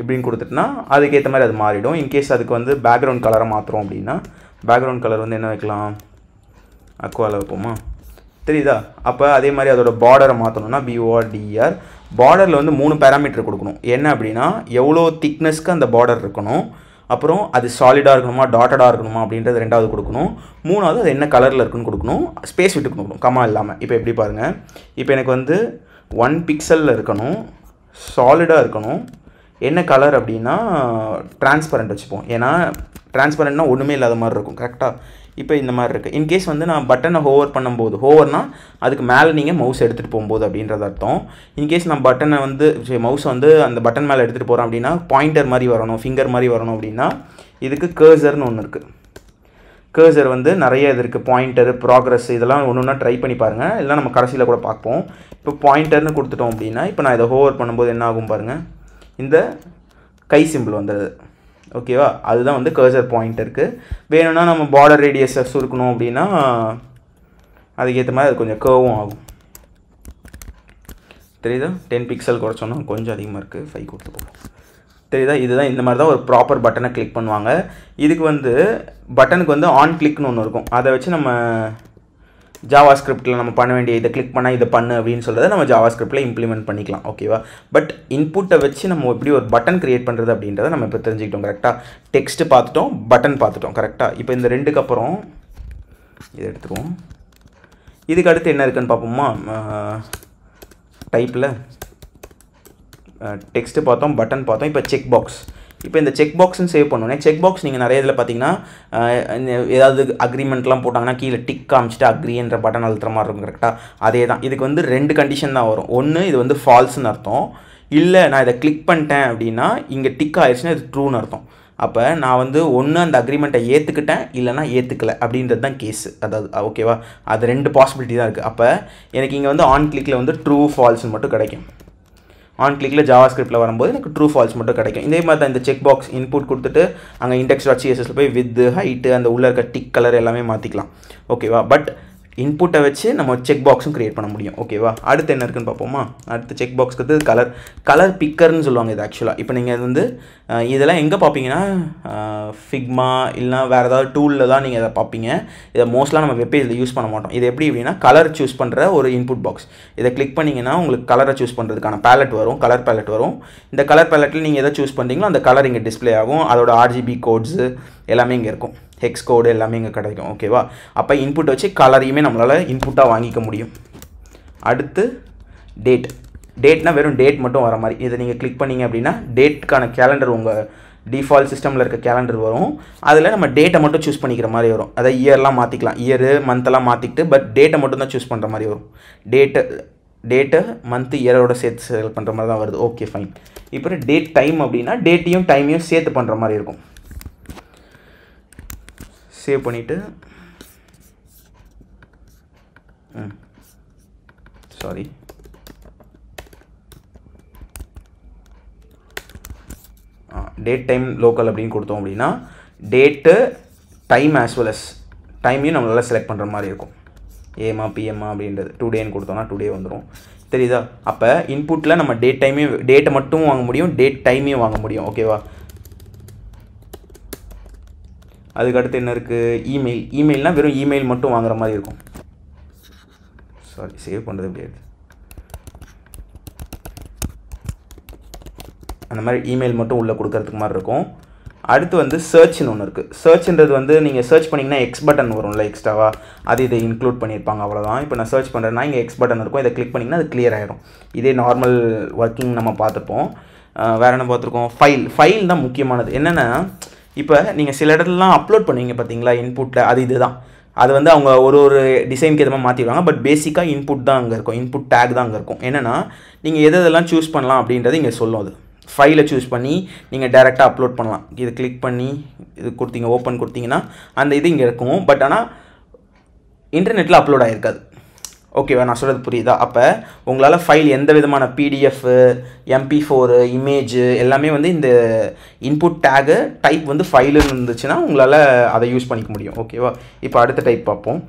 இப்படின்னு கொடுத்துட்டுனா அதுக்கேற்ற மாதிரி அது மாறிடும் இன்கேஸ் அதுக்கு வந்து பேக்ரவுண்ட் கலரை மாற்றுறோம் அப்படின்னா பேக்ரவுண்ட் கலர் வந்து என்ன வைக்கலாம் அக்குவாவில் வைப்போமா தெரியுதா அப்போ அதே மாதிரி அதோட பார்டரை மாற்றணும்னா பிஓஆர் டிஆர் பார்டரில் வந்து மூணு பேராமீட்டர் கொடுக்கணும் என்ன அப்படின்னா எவ்வளோ திக்னஸ்க்கு அந்த பார்டர் இருக்கணும் அப்புறம் அது சாலிடாக இருக்கணுமா டாட்டடாக இருக்கணுமா அப்படின்றது ரெண்டாவது கொடுக்கணும் மூணாவது அது என்ன கலரில் இருக்குன்னு கொடுக்கணும் ஸ்பேஸ் விட்டு கொடுக்கணும் கம்மா இல்லாமல் இப்போ எப்படி பாருங்கள் இப்போ எனக்கு வந்து ஒன் பிக்சலில் இருக்கணும் சாலிடாக இருக்கணும் என்ன கலர் அப்படின்னா டிரான்ஸ்பரண்ட் வச்சுப்போம் ஏன்னா ட்ரான்ஸ்பரண்ட்னால் ஒன்றுமே இல்லாத மாதிரி இருக்கும் கரெக்டாக இப்போ இந்த மாதிரி இருக்குது இன்கேஸ் வந்து நான் பட்டனை ஹோவர் பண்ணும்போது ஹோவர்னால் அதுக்கு மேலே நீங்கள் மவுஸ் எடுத்துகிட்டு போகும்போது அப்படின்றது அர்த்தம் இன்கேஸ் நான் பட்டனை வந்து மவுஸ் வந்து அந்த பட்டன் மேலே எடுத்துகிட்டு போகிறோம் அப்படின்னா பாயிண்டர் மாதிரி வரணும் ஃபிங்கர் மாதிரி வரணும் அப்படின்னா இதுக்கு கேர்சர்னு ஒன்று இருக்குது கேர்சர் வந்து நிறைய இது இருக்குது பாயிண்டர் ப்ராக்ரஸ் இதெல்லாம் ஒன்று ஒன்றா ட்ரை பண்ணி பாருங்கள் இதெல்லாம் நம்ம கடைசியில் கூட பார்ப்போம் இப்போ பாயிண்டர்னு கொடுத்துட்டோம் அப்படின்னா இப்போ நான் இதை ஹோவர் பண்ணும்போது என்ன ஆகும் பாருங்கள் இந்த கை சிம்பிள் வந்துடுது ஓகேவா அதுதான் வந்து கர்சர் இருக்குது வேணும்னா நம்ம பார்டர் ரேடியஸை சுருக்கணும் அப்படின்னா அதுக்கேற்ற மாதிரி அது கொஞ்சம் கர்வும் ஆகும் தெரியுதா டென் பிக்சல் குறைச்சோன்னா கொஞ்சம் அதிகமாக இருக்குது ஃபைவ் கொடுத்து போகும் தெரியுதா இதுதான் இந்த மாதிரி தான் ஒரு ப்ராப்பர் பட்டனை கிளிக் பண்ணுவாங்க இதுக்கு வந்து பட்டனுக்கு வந்து ஆன் கிளிக்னு ஒன்று இருக்கும் அதை வச்சு நம்ம ஜாவா ஸ்கிரிப்டில் நம்ம பண்ண வேண்டிய இதை கிளிக் பண்ணால் இதை பண்ணு அப்படின்னு சொல்கிறத நம்ம ஜாவா ஸ்கிரிப்டில் இம்ப்ளிமெண்ட் பண்ணிக்கலாம் ஓகேவா பட் இன்புட்டை வச்சு நம்ம எப்படி ஒரு பட்டன் க்ரியேட் பண்ணுறது அப்படின்றத நம்ம இப்போ தெரிஞ்சுக்கிட்டோம் கரெக்டாக டெக்ஸ்ட்டு பார்த்துட்டோம் பட்டன் பார்த்துட்டோம் கரெக்டாக இப்போ இந்த ரெண்டுக்கு அப்புறம் இதை எடுத்துருவோம் இதுக்கு அடுத்து என்ன இருக்குன்னு பார்ப்போமா டைப்பில் டெக்ஸ்ட்டு பார்த்தோம் பட்டன் பார்த்தோம் இப்போ செக் பாக்ஸ் இப்போ இந்த செக் பாக்ஸ்ன்னு சேவ் பண்ணோன்னே செக் பாக்ஸ் நீங்கள் நிறைய இதில் பார்த்தீங்கன்னா ஏதாவது அக்ரிமெண்ட்லாம் போட்டாங்கன்னா கீழே டிக் காமிச்சிட்டு அக்ரின்ற பட்டன் அழுத்துற மாதிரி இருக்கும் கரெக்டாக அதே தான் இதுக்கு வந்து ரெண்டு கண்டிஷன் தான் வரும் ஒன்று இது வந்து ஃபால்ஸ்னு அர்த்தம் இல்லை நான் இதை கிளிக் பண்ணிட்டேன் அப்படின்னா இங்கே டிக் ஆயிடுச்சுன்னா இது ட்ரூன்னு அர்த்தம் அப்போ நான் வந்து ஒன்று அந்த அக்ரிமெண்ட்டை ஏற்றுக்கிட்டேன் இல்லைனா ஏற்றுக்கலை அப்படின்றது தான் கேஸு அதாவது ஓகேவா அது ரெண்டு பாசிபிலிட்டி தான் இருக்குது அப்போ எனக்கு இங்கே வந்து ஆன் கிளிக்கில் வந்து ட்ரூ ஃபால்ஸ்னு மட்டும் கிடைக்கும் ஆன் கிளிக்கில் ஜாவா ஸ்கிரிப்டில் வரும்போது எனக்கு ட்ரூ ஃபால்ஸ் மட்டும் கிடைக்கும் இதே மாதிரி தான் இந்த செக் பாக்ஸ் இன்புட் கொடுத்துட்டு அங்கே இண்டெக்ஸ் டாட் சிஎஸ்எஸ்ல போய் வித் ஹைட்டு அந்த உள்ள இருக்க டிக் கலர் எல்லாமே மாற்றிக்கலாம் ஓகேவா பட் இன்புட்டை வச்சு நம்ம செக் பாக்ஸும் க்ரியேட் பண்ண முடியும் ஓகேவா அடுத்து என்ன இருக்குன்னு பார்ப்போமா அடுத்து செக் பாக்ஸ்க்கு கலர் கலர் பிக்கர்னு சொல்லுவாங்க இது ஆக்சுவலாக இப்போ நீங்கள் வந்து இதெல்லாம் எங்கே பார்ப்பீங்கன்னா ஃபிக்மா இல்லைனா வேறு ஏதாவது டூலில் தான் நீங்கள் இதை பார்ப்பீங்க இதை மோஸ்ட்லாம் நம்ம வெப்பேஜில் யூஸ் பண்ண மாட்டோம் இது எப்படி அப்படின்னா கலர் சூஸ் பண்ணுற ஒரு இன்புட் பாக்ஸ் இதை கிளிக் பண்ணிங்கன்னா உங்களுக்கு கலரை சூஸ் பண்ணுறதுக்கான பேலட் வரும் கலர் பேலட் வரும் இந்த கலர் பேலட்டில் நீங்கள் எதை சூஸ் பண்ணுறீங்களோ அந்த கலர் இங்கே டிஸ்பிளே ஆகும் அதோட ஆர்ஜிபி கோட்ஸு எல்லாமே இங்கே இருக்கும் ஹெக்ஸ் கோடு எல்லாமே இங்கே கிடைக்கும் ஓகேவா அப்போ இன்புட் வச்சு கலரையுமே நம்மளால் இன்புட்டாக வாங்கிக்க முடியும் அடுத்து டேட் டேட்னா வெறும் டேட் மட்டும் வர மாதிரி இதை நீங்கள் கிளிக் பண்ணிங்க அப்படின்னா டேட்டுக்கான கேலண்டர் உங்கள் டிஃபால்ட் சிஸ்டமில் இருக்க கேலண்டர் வரும் அதில் நம்ம டேட்டை மட்டும் சூஸ் பண்ணிக்கிற மாதிரி வரும் அதை இயர்லாம் மாற்றிக்கலாம் இயரு மந்தெல்லாம் மாற்றிக்கிட்டு பட் டேட்டை மட்டும் தான் சூஸ் பண்ணுற மாதிரி வரும் டேட்டு டேட்டை மந்த்து இயரோட சேர்த்து செலக்ட் பண்ணுற மாதிரி தான் வருது ஓகே ஃபைன் இப்போ டேட் டைம் அப்படின்னா டேட்டையும் டைமையும் சேர்த்து பண்ணுற மாதிரி இருக்கும் சேவ் பண்ணிவிட்டு சாரி டேட் டைம் லோக்கல் அப்படின்னு கொடுத்தோம் அப்படின்னா date time as well as டைமையும் நம்மளால் செலக்ட் பண்ணுற மாதிரி இருக்கும் ஏமா பிஎம்மா அப்படின்றது டூ டேன்னு கொடுத்தோம்னா டூ டே வந்துடும் தெரியுதா அப்போ இன்புட்டில் நம்ம டேட் டைமே டேட்டை மட்டும் வாங்க முடியும் டேட் டைமையும் வாங்க முடியும் ஓகேவா அதுக்கடுத்து என்ன இருக்குது இமெயில் இமெயில்னால் வெறும் இமெயில் மட்டும் வாங்குற மாதிரி இருக்கும் சாரி சேவ் பண்ணுறது முடியாது அந்த மாதிரி இமெயில் மட்டும் உள்ளே கொடுக்கறதுக்கு மாதிரி இருக்கும் அடுத்து வந்து சர்ச்னு ஒன்று இருக்குது சர்ச்ன்றது வந்து நீங்கள் சர்ச் பண்ணிங்கன்னா எக்ஸ் பட்டன் வரும்ல எக்ஸ்ட்ராவாக அது இதை இன்க்ளூட் பண்ணியிருப்பாங்க அவ்வளோதான் இப்போ நான் சர்ச் பண்ணுறேன்னா இங்கே எக்ஸ் பட்டன் இருக்கும் இதை கிளிக் பண்ணிங்கன்னா அது கிளியர் ஆகிடும் இதே நார்மல் ஒர்க்கிங் நம்ம பார்த்துப்போம் வேறு என்ன பார்த்துருக்கோம் ஃபைல் ஃபைல் தான் முக்கியமானது என்னென்னா இப்போ நீங்கள் சில இடத்துலலாம் அப்லோட் பண்ணுவீங்க பார்த்தீங்களா இன்புட்டில் அது இதுதான் அது வந்து அவங்க ஒரு ஒரு டிசைனுக்கு எதுவுமே மாற்றிடுவாங்க பட் பேசிக்காக இன்புட் தான் அங்கே இருக்கும் இன்புட் டேக் தான் அங்கே இருக்கும் என்னென்னா நீங்கள் எது எதெல்லாம் சூஸ் பண்ணலாம் அப்படின்றது இங்கே சொல்லும் அது ஃபைலை சூஸ் பண்ணி நீங்கள் டேரெக்டாக அப்லோட் பண்ணலாம் இது கிளிக் பண்ணி இது கொடுத்தீங்க ஓப்பன் கொடுத்தீங்கன்னா அந்த இது இங்கே இருக்கும் பட் ஆனால் இன்டர்நெட்டில் அப்லோட் ஆகிருக்காது ஓகேவா நான் சொல்கிறது புரியுதா அப்போ உங்களால் ஃபைல் எந்த விதமான பிடிஎஃப் எம்பி ஃபோரு இமேஜு எல்லாமே வந்து இந்த இன்புட் டேகு டைப் வந்து ஃபைலுன்னு இருந்துச்சுன்னா உங்களால் அதை யூஸ் பண்ணிக்க முடியும் ஓகேவா இப்போ அடுத்த டைப் பார்ப்போம்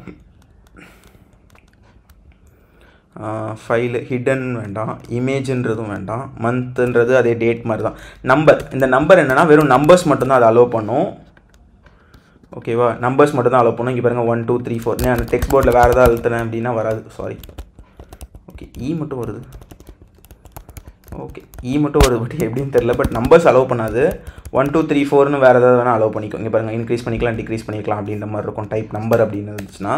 ஃபைலு ஹிடன் வேண்டாம் இமேஜுன்றதும் வேண்டாம் மந்த்துன்றது அதே டேட் மாதிரி தான் நம்பர் இந்த நம்பர் என்னென்னா வெறும் நம்பர்ஸ் மட்டும்தான் அதை அலோவ் பண்ணும் ஓகேவா நம்பர்ஸ் மட்டும் தான் அலோ பண்ணும் இங்கே பாருங்கள் ஒன் டூ த்ரீ ஃபோர் நான் டெக்ஸ்ட் போர்டில் வேறு ஏதாவது அழுத்தினேன் அப்படின்னா வராது சாரி ஓகே இ மட்டும் வருது ஓகே இ e மட்டும் வருது பட் எப்படின்னு தெரில பட் நம்பர்ஸ் அலோவ் பண்ணாது ஒன் டூ த்ரீ ஃபோர்னு வேறு ஏதாவது வேணால் அலோவ் பண்ணிக்கோங்க இங்கே பாருங்கள் இன்க்ரீஸ் பண்ணிக்கலாம் டிக்ரீஸ் பண்ணிக்கலாம் அப்படின்ற மாதிரி இருக்கும் டைப் நம்பர் அப்படின்னு இருந்துச்சுன்னா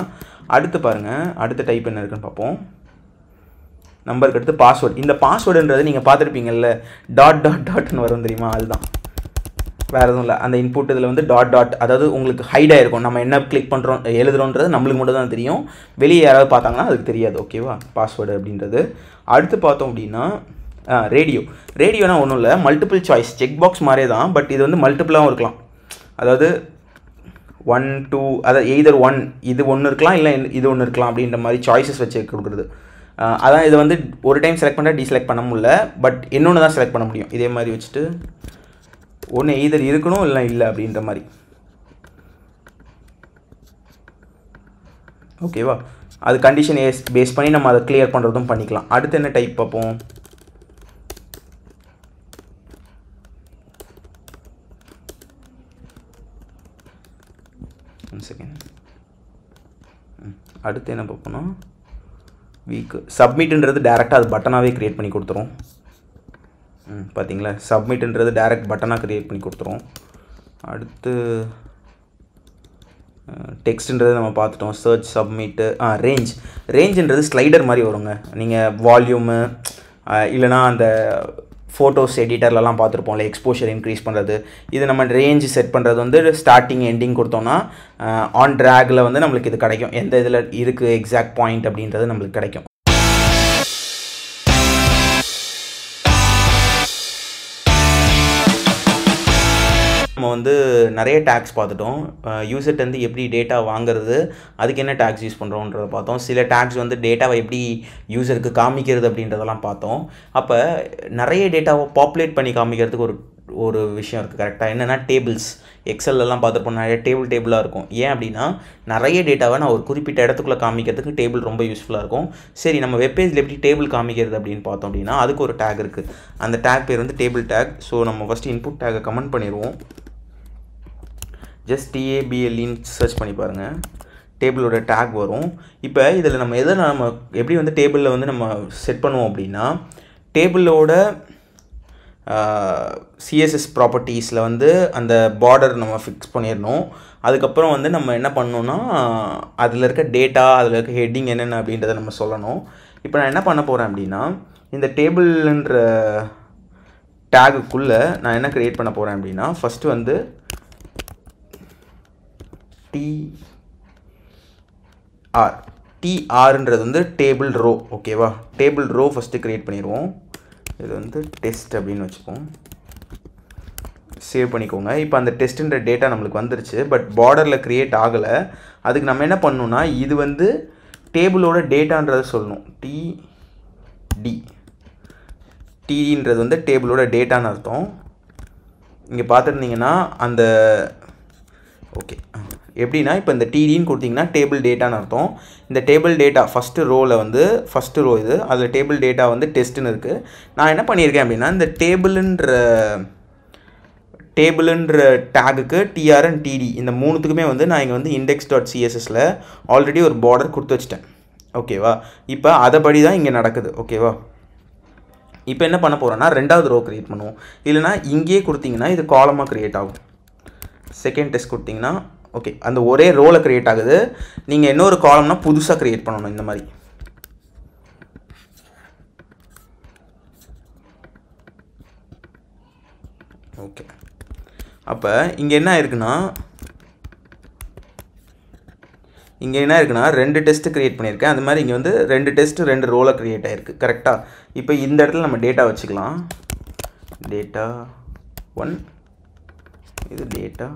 அடுத்து பாருங்கள் அடுத்த டைப் என்ன இருக்குன்னு பார்ப்போம் நம்பருக்கு அடுத்து பாஸ்வேர்டு இந்த பாஸ்வேர்டுன்றது நீங்கள் பார்த்துருப்பீங்கல்ல டாட் டாட் டாட்னு வரும் தெரியுமா அதுதான் வேறு எதுவும் இல்லை அந்த இன்புட் இதில் வந்து டாட் டாட் அதாவது உங்களுக்கு ஹைடாக இருக்கும் நம்ம என்ன கிளிக் பண்ணுறோம் எழுதுகிறோன்றது நம்மளுக்கு மட்டும் தான் தெரியும் வெளியே யாராவது பார்த்தாங்கன்னா அதுக்கு தெரியாது ஓகேவா பாஸ்வேர்டு அப்படின்றது அடுத்து பார்த்தோம் அப்படின்னா ரேடியோ ரேடியோனா ஒன்றும் இல்லை மல்டிபிள் சாய்ஸ் செக் பாக்ஸ் மாதிரியே தான் பட் இது வந்து மல்டிபிளாகவும் இருக்கலாம் அதாவது ஒன் டூ அதாவது எய்தர் ஒன் இது ஒன்று இருக்கலாம் இல்லை இது ஒன்று இருக்கலாம் அப்படின்ற மாதிரி சாய்ஸஸ் வச்சு கொடுக்குறது அதான் இதை வந்து ஒரு டைம் செலக்ட் பண்ணால் டிசெலக்ட் பண்ண முடியல பட் இன்னொன்று தான் செலக்ட் பண்ண முடியும் இதே மாதிரி வச்சுட்டு ஒன்று எய்தர் இருக்கணும் இல்லை இல்லை அப்படின்ற மாதிரி ஓகேவா அது கண்டிஷன் ஏஸ் பேஸ் பண்ணி நம்ம அதை கிளியர் பண்ணுறதும் பண்ணிக்கலாம் அடுத்து என்ன டைப் பார்ப்போம் செகண்ட் அடுத்து என்ன பார்ப்போம்னா வீக்கு சப்மிட்டுன்றது டேரெக்டாக அது பட்டனாகவே க்ரியேட் பண்ணி கொடுத்துரும் பார்த்தீங்களா சப்மிட்டுன்றது டேரெக்ட் பட்டனாக க்ரியேட் பண்ணி கொடுத்துரும் அடுத்து டெக்ஸ்ட்ன்றது நம்ம பார்த்துட்டோம் சர்ச் சப்மிட்டு ஆ ரேஞ்ச் ரேஞ்சுன்றது ஸ்லைடர் மாதிரி வருங்க நீங்கள் வால்யூமு இல்லைனா அந்த ஃபோட்டோஸ் எடிட்டர்லலாம் பார்த்துருப்போம்ல எக்ஸ்போஷர் இன்க்ரீஸ் பண்ணுறது இது நம்ம ரேஞ்சு செட் பண்ணுறது வந்து ஸ்டார்டிங் எண்டிங் கொடுத்தோம்னா ஆன் ட்ராகில் வந்து நம்மளுக்கு இது கிடைக்கும் எந்த இதில் இருக்குது எக்ஸாக்ட் பாயிண்ட் அப்படின்றது நம்மளுக்கு கிடைக்கும் வந்து நிறைய டேக்ஸ் பார்த்துட்டோம் யூசர்ட்டேருந்து எப்படி டேட்டா வாங்குறது அதுக்கு என்ன டேக்ஸ் யூஸ் பண்ணுறோன்றத பார்த்தோம் சில டேக்ஸ் வந்து டேட்டாவை எப்படி யூசருக்கு காமிக்கிறது அப்படின்றதெல்லாம் பார்த்தோம் அப்போ நிறைய டேட்டாவை பாப்புலேட் பண்ணி காமிக்கிறதுக்கு ஒரு ஒரு விஷயம் இருக்குது கரெக்டாக என்னென்னா டேபிள்ஸ் எக்ஸல்லாம் பார்த்துருப்போம் நிறைய டேபிள் டேபிளாக இருக்கும் ஏன் அப்படின்னா நிறைய டேட்டாவை நான் ஒரு குறிப்பிட்ட இடத்துக்குள்ளே காமிக்கிறதுக்கு டேபிள் ரொம்ப யூஸ்ஃபுல்லாக இருக்கும் சரி நம்ம வெப்பேஜில் எப்படி டேபிள் காமிக்கிறது அப்படின்னு பார்த்தோம் அப்படின்னா அதுக்கு ஒரு டேக் இருக்குது அந்த டேக் பேர் வந்து டேபிள் டேக் ஸோ நம்ம ஃபஸ்ட்டு இன்புட் டேக்கை கமெண்ட் பண்ணிடுவோம் ஜஸ்ட் டிஏபிஎல்லின்னு சர்ச் பண்ணி பாருங்கள் டேபிளோட டேக் வரும் இப்போ இதில் நம்ம எதை நம்ம எப்படி வந்து டேபிளில் வந்து நம்ம செட் பண்ணுவோம் அப்படின்னா டேபிளோட சிஎஸ்எஸ் ப்ராப்பர்ட்டிஸில் வந்து அந்த பார்டர் நம்ம ஃபிக்ஸ் பண்ணிடணும் அதுக்கப்புறம் வந்து நம்ம என்ன பண்ணணுன்னா அதில் இருக்க டேட்டா அதில் இருக்க ஹெட்டிங் என்னென்ன அப்படின்றத நம்ம சொல்லணும் இப்போ நான் என்ன பண்ண போகிறேன் அப்படின்னா இந்த டேபிள்ன்ற டேகுக்குள்ளே நான் என்ன க்ரியேட் பண்ண போகிறேன் அப்படின்னா ஃபஸ்ட்டு வந்து டி ஆர் டிஆர்ன்றது வந்து டேபிள் ரோ ஓகேவா டேபிள் ரோ ஃபஸ்ட்டு க்ரியேட் பண்ணிடுவோம் இது வந்து டெஸ்ட் அப்படின்னு வச்சுப்போம் சேவ் பண்ணிக்கோங்க இப்போ அந்த டெஸ்ட்டுன்ற டேட்டா நம்மளுக்கு வந்துருச்சு பட் பார்டரில் க்ரியேட் ஆகலை அதுக்கு நம்ம என்ன பண்ணணும்னா இது வந்து டேபிளோட டேட்டான்றதை சொல்லணும் டி டி டீன்றது வந்து டேபிளோட டேட்டான்னு அர்த்தம் இங்கே பார்த்துருந்தீங்கன்னா அந்த ஓகே எப்படின்னா இப்போ இந்த டிடின்னு கொடுத்திங்கன்னா டேபிள் டேட்டான்னு அர்த்தம் இந்த டேபிள் டேட்டா ஃபஸ்ட்டு ரோவில் வந்து ஃபஸ்ட்டு ரோ இது அதில் டேபிள் டேட்டா வந்து டெஸ்ட்டுன்னு இருக்குது நான் என்ன பண்ணியிருக்கேன் அப்படின்னா இந்த டேபிளுன்ற டேபிளுன்ற டேகுக்கு டிஆர் அண்ட் டிடி இந்த மூணுத்துக்குமே வந்து நான் இங்கே வந்து இண்டெக்ஸ் டாட் சிஎஸ்எஸில் ஆல்ரெடி ஒரு பார்டர் கொடுத்து வச்சிட்டேன் ஓகேவா இப்போ அதைப்படி தான் இங்கே நடக்குது ஓகேவா இப்போ என்ன பண்ண போகிறோன்னா ரெண்டாவது ரோ க்ரியேட் பண்ணுவோம் இல்லைனா இங்கேயே கொடுத்தீங்கன்னா இது காலமாக க்ரியேட் ஆகும் செகண்ட் டெஸ்ட் கொடுத்திங்கன்னா ஓகே அந்த ஒரே ரோலை க்ரியேட் ஆகுது நீங்கள் இன்னொரு காலம்னா புதுசாக க்ரியேட் பண்ணணும் இந்த மாதிரி ஓகே அப்போ இங்கே என்ன இருக்குன்னா இங்கே என்ன இருக்குன்னா ரெண்டு டெஸ்ட்டு க்ரியேட் பண்ணியிருக்கேன் அது மாதிரி இங்கே வந்து ரெண்டு டெஸ்ட்டு ரெண்டு ரோலை க்ரியேட் ஆகிருக்கு கரெக்டாக இப்போ இந்த இடத்துல நம்ம டேட்டா வச்சுக்கலாம் டேட்டா ஒன் இது டேட்டா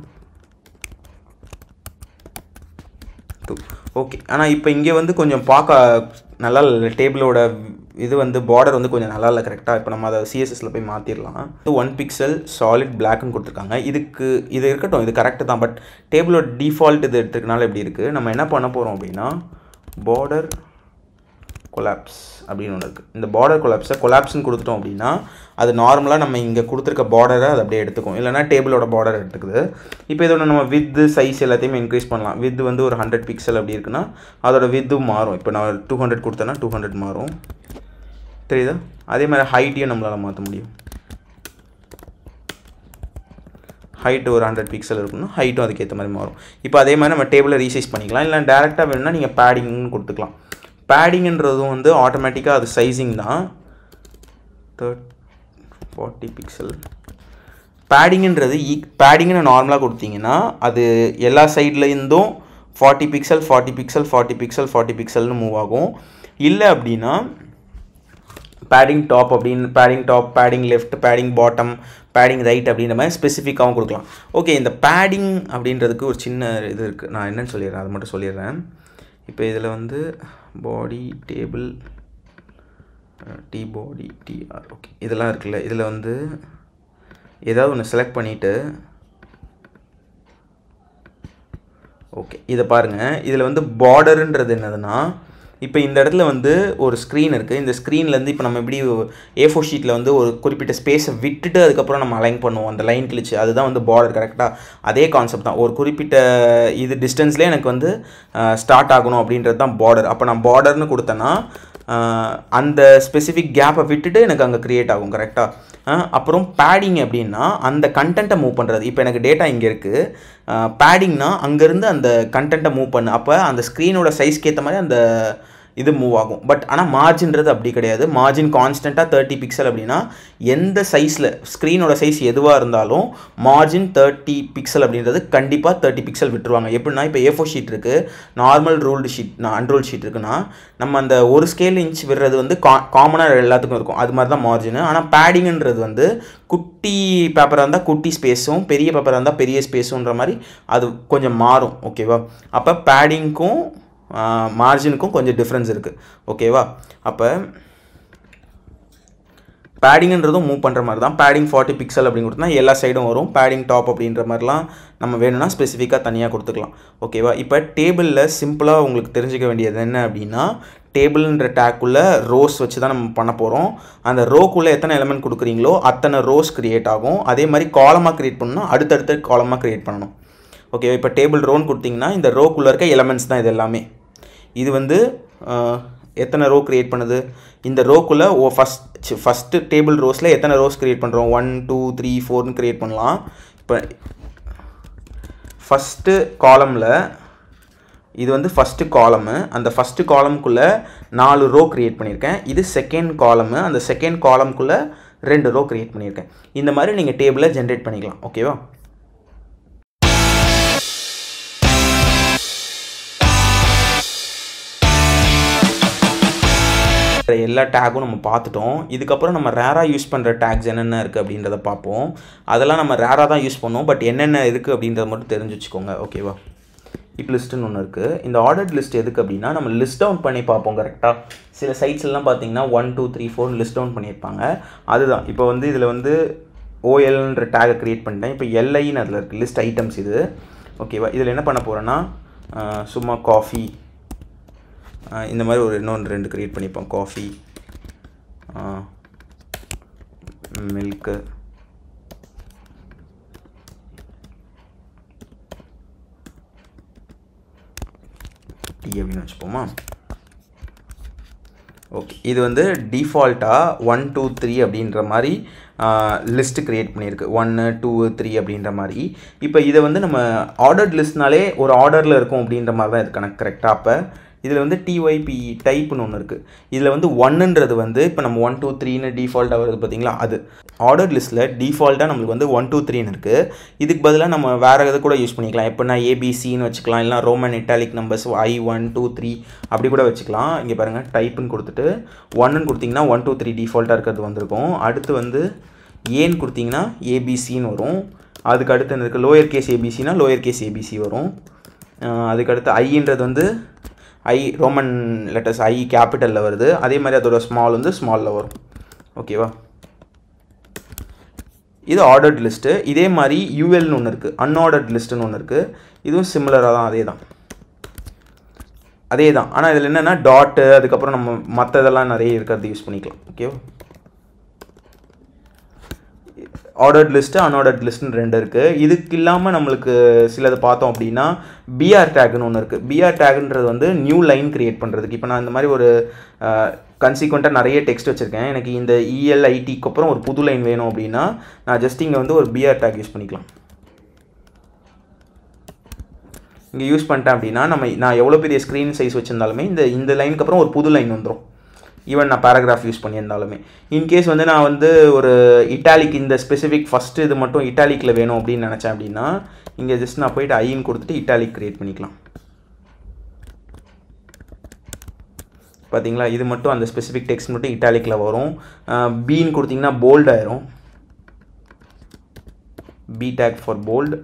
டூ ஓகே ஆனால் இப்போ இங்கே வந்து கொஞ்சம் பார்க்க நல்லா இல்லை டேபிளோட இது வந்து பார்டர் வந்து கொஞ்சம் நல்லா இல்லை கரெக்டாக இப்போ நம்ம அதை சிஎஸ்எஸில் போய் மாற்றிடலாம் இது ஒன் பிக்சல் சாலிட் பிளாக்னு கொடுத்துருக்காங்க இதுக்கு இது இருக்கட்டும் இது கரெக்டு தான் பட் டேபிளோட டிஃபால்ட் இது எடுத்துருக்கனால எப்படி இருக்குது நம்ம என்ன பண்ண போகிறோம் அப்படின்னா பார்டர் கொலாப்ஸ் அப்படின்னு ஒன்று இருக்குது இந்த பார்டர் கொலாப்ஸை கொலாப்ஸ்னு கொடுத்துட்டோம் அப்படின்னா அது நார்மலாக நம்ம இங்கே கொடுத்துருக்க பார்டரை அது அப்படியே எடுத்துக்கும் இல்லைனா டேபிளோட பார்டர் எடுத்துக்குது இப்போ இதோட நம்ம வித்து சைஸ் எல்லாத்தையுமே இன்க்ரீஸ் பண்ணலாம் வித் வந்து ஒரு ஹண்ட்ரட் பிக்சல் அப்படி இருக்குன்னா அதோட வித்து மாறும் இப்போ நான் டூ ஹண்ட்ரட் கொடுத்தேன்னா டூ ஹண்ட்ரட் மாறும் தெரியுதா அதே மாதிரி ஹைட்டையும் நம்மளால் மாற்ற முடியும் ஹைட்டு ஒரு ஹண்ட்ரட் பிக்சல் இருக்குன்னா ஹைட்டும் அதுக்கேற்ற மாதிரி மாறும் இப்போ அதே மாதிரி நம்ம டேபிளை ரீசைஸ் பண்ணிக்கலாம் இல்லை டேரெக்டாக வேணும்னா நீங்கள் பேடிங்னு கொடுத்துக்கலாம் பேடிங்கன்றதும் வந்து ஆட்டோமேட்டிக்காக அது சைஸிங் தான் தேர்ட் ஃபார்ட்டி பிக்சல் பேடிங்கன்றது ஈக் பேடிங்னு நார்மலாக கொடுத்தீங்கன்னா அது எல்லா சைட்லேருந்தும் forty pixel forty pixel forty pixel forty பிக்சல்னு மூவ் ஆகும் இல்லை அப்படின்னா பேடிங் டாப் அப்படின்னு padding top padding left padding bottom padding right அப்படின்ற மாதிரி ஸ்பெசிஃபிக்காகவும் கொடுக்கலாம் ஓகே இந்த பேடிங் அப்படின்றதுக்கு ஒரு சின்ன இது இருக்குது நான் என்னென்னு சொல்லிடுறேன் அது மட்டும் சொல்லிடுறேன் இப்போ இதில் வந்து body table tbody TR okay இதெல்லாம் இருக்குல்ல இதில் வந்து ஏதாவது ஒன்று செலக்ட் பண்ணிவிட்டு ஓகே இதை பாருங்கள் இதில் வந்து பார்டருன்றது என்னதுன்னா இப்போ இந்த இடத்துல வந்து ஒரு ஸ்க்ரீன் இருக்குது இந்த ஸ்க்ரீன்லேருந்து இப்போ நம்ம எப்படி ஏ ஃபோர் ஷீட்டில் வந்து ஒரு குறிப்பிட்ட ஸ்பேஸை விட்டுட்டு அதுக்கப்புறம் நம்ம அலைன் பண்ணுவோம் அந்த லைன் கிழிச்சு அதுதான் வந்து பார்டர் கரெக்டாக அதே கான்செப்ட் தான் ஒரு குறிப்பிட்ட இது டிஸ்டன்ஸ்லேயே எனக்கு வந்து ஸ்டார்ட் ஆகணும் அப்படின்றது தான் பார்டர் அப்போ நான் பார்டர்னு கொடுத்தேன்னா அந்த ஸ்பெசிஃபிக் கேப்பை விட்டுட்டு எனக்கு அங்கே க்ரியேட் ஆகும் கரெக்டாக அப்புறம் பேடிங் அப்படின்னா அந்த கண்டென்ட்டை மூவ் பண்ணுறது இப்போ எனக்கு டேட்டா இங்கே இருக்குது பேடிங்னா அங்கேருந்து அந்த கண்டென்ட்டை மூவ் பண்ணு அப்போ அந்த ஸ்க்ரீனோட சைஸ்க்கு ஏற்ற மாதிரி அந்த இது மூவ் ஆகும் பட் ஆனால் மார்ஜின்றது அப்படி கிடையாது மார்ஜின் கான்ஸ்டண்ட்டாக தேர்ட்டி பிக்சல் அப்படின்னா எந்த சைஸில் ஸ்க்ரீனோட சைஸ் எதுவாக இருந்தாலும் மார்ஜின் தேர்ட்டி பிக்சல் அப்படின்றது கண்டிப்பாக தேர்ட்டி பிக்சல் விட்டுருவாங்க எப்படின்னா இப்போ ஏஃபோ ஷீட் இருக்குது நார்மல் ரூல்டு ஷீட் நான் அன்ரோல் ஷீட் இருக்குன்னா நம்ம அந்த ஒரு ஸ்கேல் இன்ச் விடுறது வந்து கா காமனாக எல்லாத்துக்கும் இருக்கும் அது மாதிரி தான் மார்ஜின் ஆனால் பேடிங்ன்றது வந்து குட்டி பேப்பராக இருந்தால் குட்டி ஸ்பேஸும் பெரிய பேப்பராக இருந்தால் பெரிய ஸ்பேஸுன்ற மாதிரி அது கொஞ்சம் மாறும் ஓகேவா அப்போ பேடிங்க்கும் மார்ஜினுக்கும் கொஞ்சம் டிஃப்ரென்ஸ் இருக்குது ஓகேவா அப்போ பேடிங்ன்றதும் மூவ் பண்ணுற மாதிரி தான் பேடிங் ஃபார்ட்டி பிக்சல் அப்படின்னு கொடுத்தா எல்லா சைடும் வரும் பேடிங் டாப் அப்படின்ற மாதிரிலாம் நம்ம வேணும்னா ஸ்பெசிஃபிக்காக தனியாக கொடுத்துக்கலாம் ஓகேவா இப்போ டேபிளில் சிம்பிளாக உங்களுக்கு தெரிஞ்சிக்க வேண்டியது என்ன அப்படின்னா டேபிள்ன்ற டேக்குள்ளே ரோஸ் வச்சு தான் நம்ம பண்ண போகிறோம் அந்த ரோக்குள்ளே எத்தனை எலமெண்ட் கொடுக்குறீங்களோ அத்தனை ரோஸ் க்ரியேட் ஆகும் அதே மாதிரி காலமாக க்ரியேட் பண்ணணும் அடுத்தடுத்த காலமாக க்ரியேட் பண்ணணும் ஓகேவா இப்போ டேபிள் ரோன்னு கொடுத்தீங்கன்னா இந்த ரோக்குள்ளே இருக்க எலமெண்ட்ஸ் தான் இது எல்லாமே இது வந்து எத்தனை ரோ க்ரியேட் பண்ணுது இந்த ரோக்குள்ளே ஓ ஃபஸ்ட் ஃபஸ்ட்டு டேபிள் ரோஸில் எத்தனை ரோஸ் க்ரியேட் பண்ணுறோம் ஒன் டூ த்ரீ ஃபோர்னு க்ரியேட் பண்ணலாம் இப்போ ஃபஸ்ட்டு காலமில் இது வந்து ஃபஸ்ட்டு காலமு அந்த ஃபஸ்ட்டு காலமுக்குள்ளே நாலு ரோ க்ரியேட் பண்ணியிருக்கேன் இது செகண்ட் காலமு அந்த செகண்ட் காலமுக்குள்ளே ரெண்டு ரோ க்ரியேட் பண்ணியிருக்கேன் இந்த மாதிரி நீங்கள் டேபிளை ஜென்ரேட் பண்ணிக்கலாம் ஓகேவா எல்லா டேகும் நம்ம பார்த்துட்டோம் இதுக்கப்புறம் நம்ம ரேராக யூஸ் பண்ணுற டேக்ஸ் என்னென்ன இருக்குது அப்படின்றத பார்ப்போம் அதெல்லாம் நம்ம ரேராக தான் யூஸ் பண்ணுவோம் பட் என்னென்ன இருக்குது அப்படின்றத மட்டும் தெரிஞ்சு வச்சுக்கோங்க ஓகேவா இட் லிஸ்ட்டுன்னு ஒன்று இருக்குது இந்த ஆர்டர்ட் லிஸ்ட் எதுக்கு அப்படின்னா நம்ம லிஸ்ட் டவுன் பண்ணி பார்ப்போம் கரெக்டாக சில சைட்ஸ்லாம் பார்த்தீங்கன்னா one two three four list down பண்ணியிருப்பாங்க அதுதான் இப்போ வந்து இதில் வந்து ஓஎல்ன்ற டேகை க்ரியேட் பண்ணிட்டேன் இப்போ எல்ஐன்னு அதில் இருக்குது லிஸ்ட் ஐட்டம்ஸ் இது ஓகேவா இதில் என்ன பண்ண போகிறேன்னா சும்மா காஃபி இந்த மாதிரி ஒரு இன்னொன்று ரெண்டு க்ரியேட் பண்ணியிருப்போம் காஃபி மில்க்கு டீ அப்படின்னு வச்சுப்போமா ஓகே இது வந்து டிஃபால்ட்டாக ஒன் டூ த்ரீ அப்படின்ற மாதிரி லிஸ்ட்டு க்ரியேட் பண்ணியிருக்கு ஒன்று டூ த்ரீ அப்படின்ற மாதிரி இப்போ இதை வந்து நம்ம ஆர்டர்ட் லிஸ்ட்னாலே ஒரு ஆர்டரில் இருக்கும் அப்படின்ற மாதிரி தான் இது கணக்கு கரெக்டாக அப்போ இதில் வந்து டிஒய்பி டைப்னு e, ஒன்று இருக்குது இதில் வந்து ஒன்னுன்றது வந்து இப்போ நம்ம ஒன் டூ த்ரீன்னு டிஃபால்ட்டாக வருது பார்த்தீங்களா அது ஆர்டர் லிஸ்ட்டில் டிஃபால்ட்டாக நம்மளுக்கு வந்து ஒன் டூ த்ரீன்னு இருக்குது இதுக்கு பதிலாக நம்ம வேறு எதை கூட யூஸ் பண்ணிக்கலாம் எப்படின்னா ஏபிசின்னு வச்சுக்கலாம் இல்லை Roman italic numbers I one two three அப்படி கூட வச்சுக்கலாம் இங்கே பாருங்கள் டைப்புன்னு கொடுத்துட்டு ஒன்னுன்னு கொடுத்திங்கன்னா ஒன் டூ த்ரீ டிஃபால்ட்டாக இருக்கிறது வந்திருக்கும் அடுத்து வந்து ஏன்னு கொடுத்திங்கன்னா ஏபிசின்னு வரும் அதுக்கு அடுத்து என்ன இருக்குது லோயர் கேஸ் ஏபிசினா லோயர் கேஸ் ஏபிசி வரும் அதுக்கடுத்து ஐன்றது வந்து ஐ ரோமன் லெட்டர்ஸ் ஐ கேபிட்டலில் வருது அதே மாதிரி அதோட ஸ்மால் வந்து ஸ்மாலில் வரும் ஓகேவா இது ஆர்டர்ட் லிஸ்ட்டு இதே மாதிரி யூஎல்னு ஒன்று இருக்குது அன்ஆர்டர்ட் லிஸ்ட்டுன்னு ஒன்று இருக்குது இதுவும் சிமிலராக தான் அதே தான் அதே தான் ஆனால் இதில் என்னென்னா டாட்டு அதுக்கப்புறம் நம்ம மற்றதெல்லாம் நிறைய இருக்கிறது யூஸ் பண்ணிக்கலாம் ஓகேவா ஆர்டர்ட் லிஸ்ட்டு அன்ஆர்டர்ட் லிஸ்ட்டுன்னு ரெண்டு இருக்குது இதுக்கு இல்லாமல் நம்மளுக்கு சிலது பார்த்தோம் அப்படின்னா பிஆர் டேக்னு ஒன்று இருக்குது பிஆர் டேக்ன்றது வந்து நியூ லைன் க்ரியேட் பண்ணுறதுக்கு இப்போ நான் இந்த மாதிரி ஒரு கன்சிக்வெண்ட்டாக நிறைய டெக்ஸ்ட் வச்சுருக்கேன் எனக்கு இந்த இஎல்ஐடிக்கு e அப்புறம் ஒரு புது லைன் வேணும் அப்படின்னா நான் ஜஸ்ட் இங்கே வந்து ஒரு பிஆர் டேக் யூஸ் பண்ணிக்கலாம் இங்கே யூஸ் பண்ணிட்டேன் அப்படின்னா நம்ம நான் எவ்வளோ பெரிய ஸ்க்ரீன் சைஸ் வச்சுருந்தாலுமே இந்த இந்த லைனுக்கு அப்புறம் ஒரு புது லைன் வந்துடும் ஈவன் நான் பேராகிராஃப் யூஸ் பண்ணியிருந்தாலுமே இன்கேஸ் வந்து நான் வந்து ஒரு இட்டாலிக் இந்த ஸ்பெசிஃபிக் ஃபஸ்ட்டு இது மட்டும் இட்டாலிக்கில் வேணும் அப்படின்னு நினச்சேன் அப்படின்னா இங்கே ஜஸ்ட் நான் போயிட்டு ஐன்னு கொடுத்துட்டு இட்டாலிக் க்ரியேட் பண்ணிக்கலாம் பார்த்தீங்களா இது மட்டும் அந்த ஸ்பெசிஃபிக் டெக்ஸ்ட் மட்டும் இட்டாலிக்கில் வரும் பின்னு கொடுத்திங்கன்னா போல்ட் ஆயிரும் பி டேக் ஃபார் போல்டு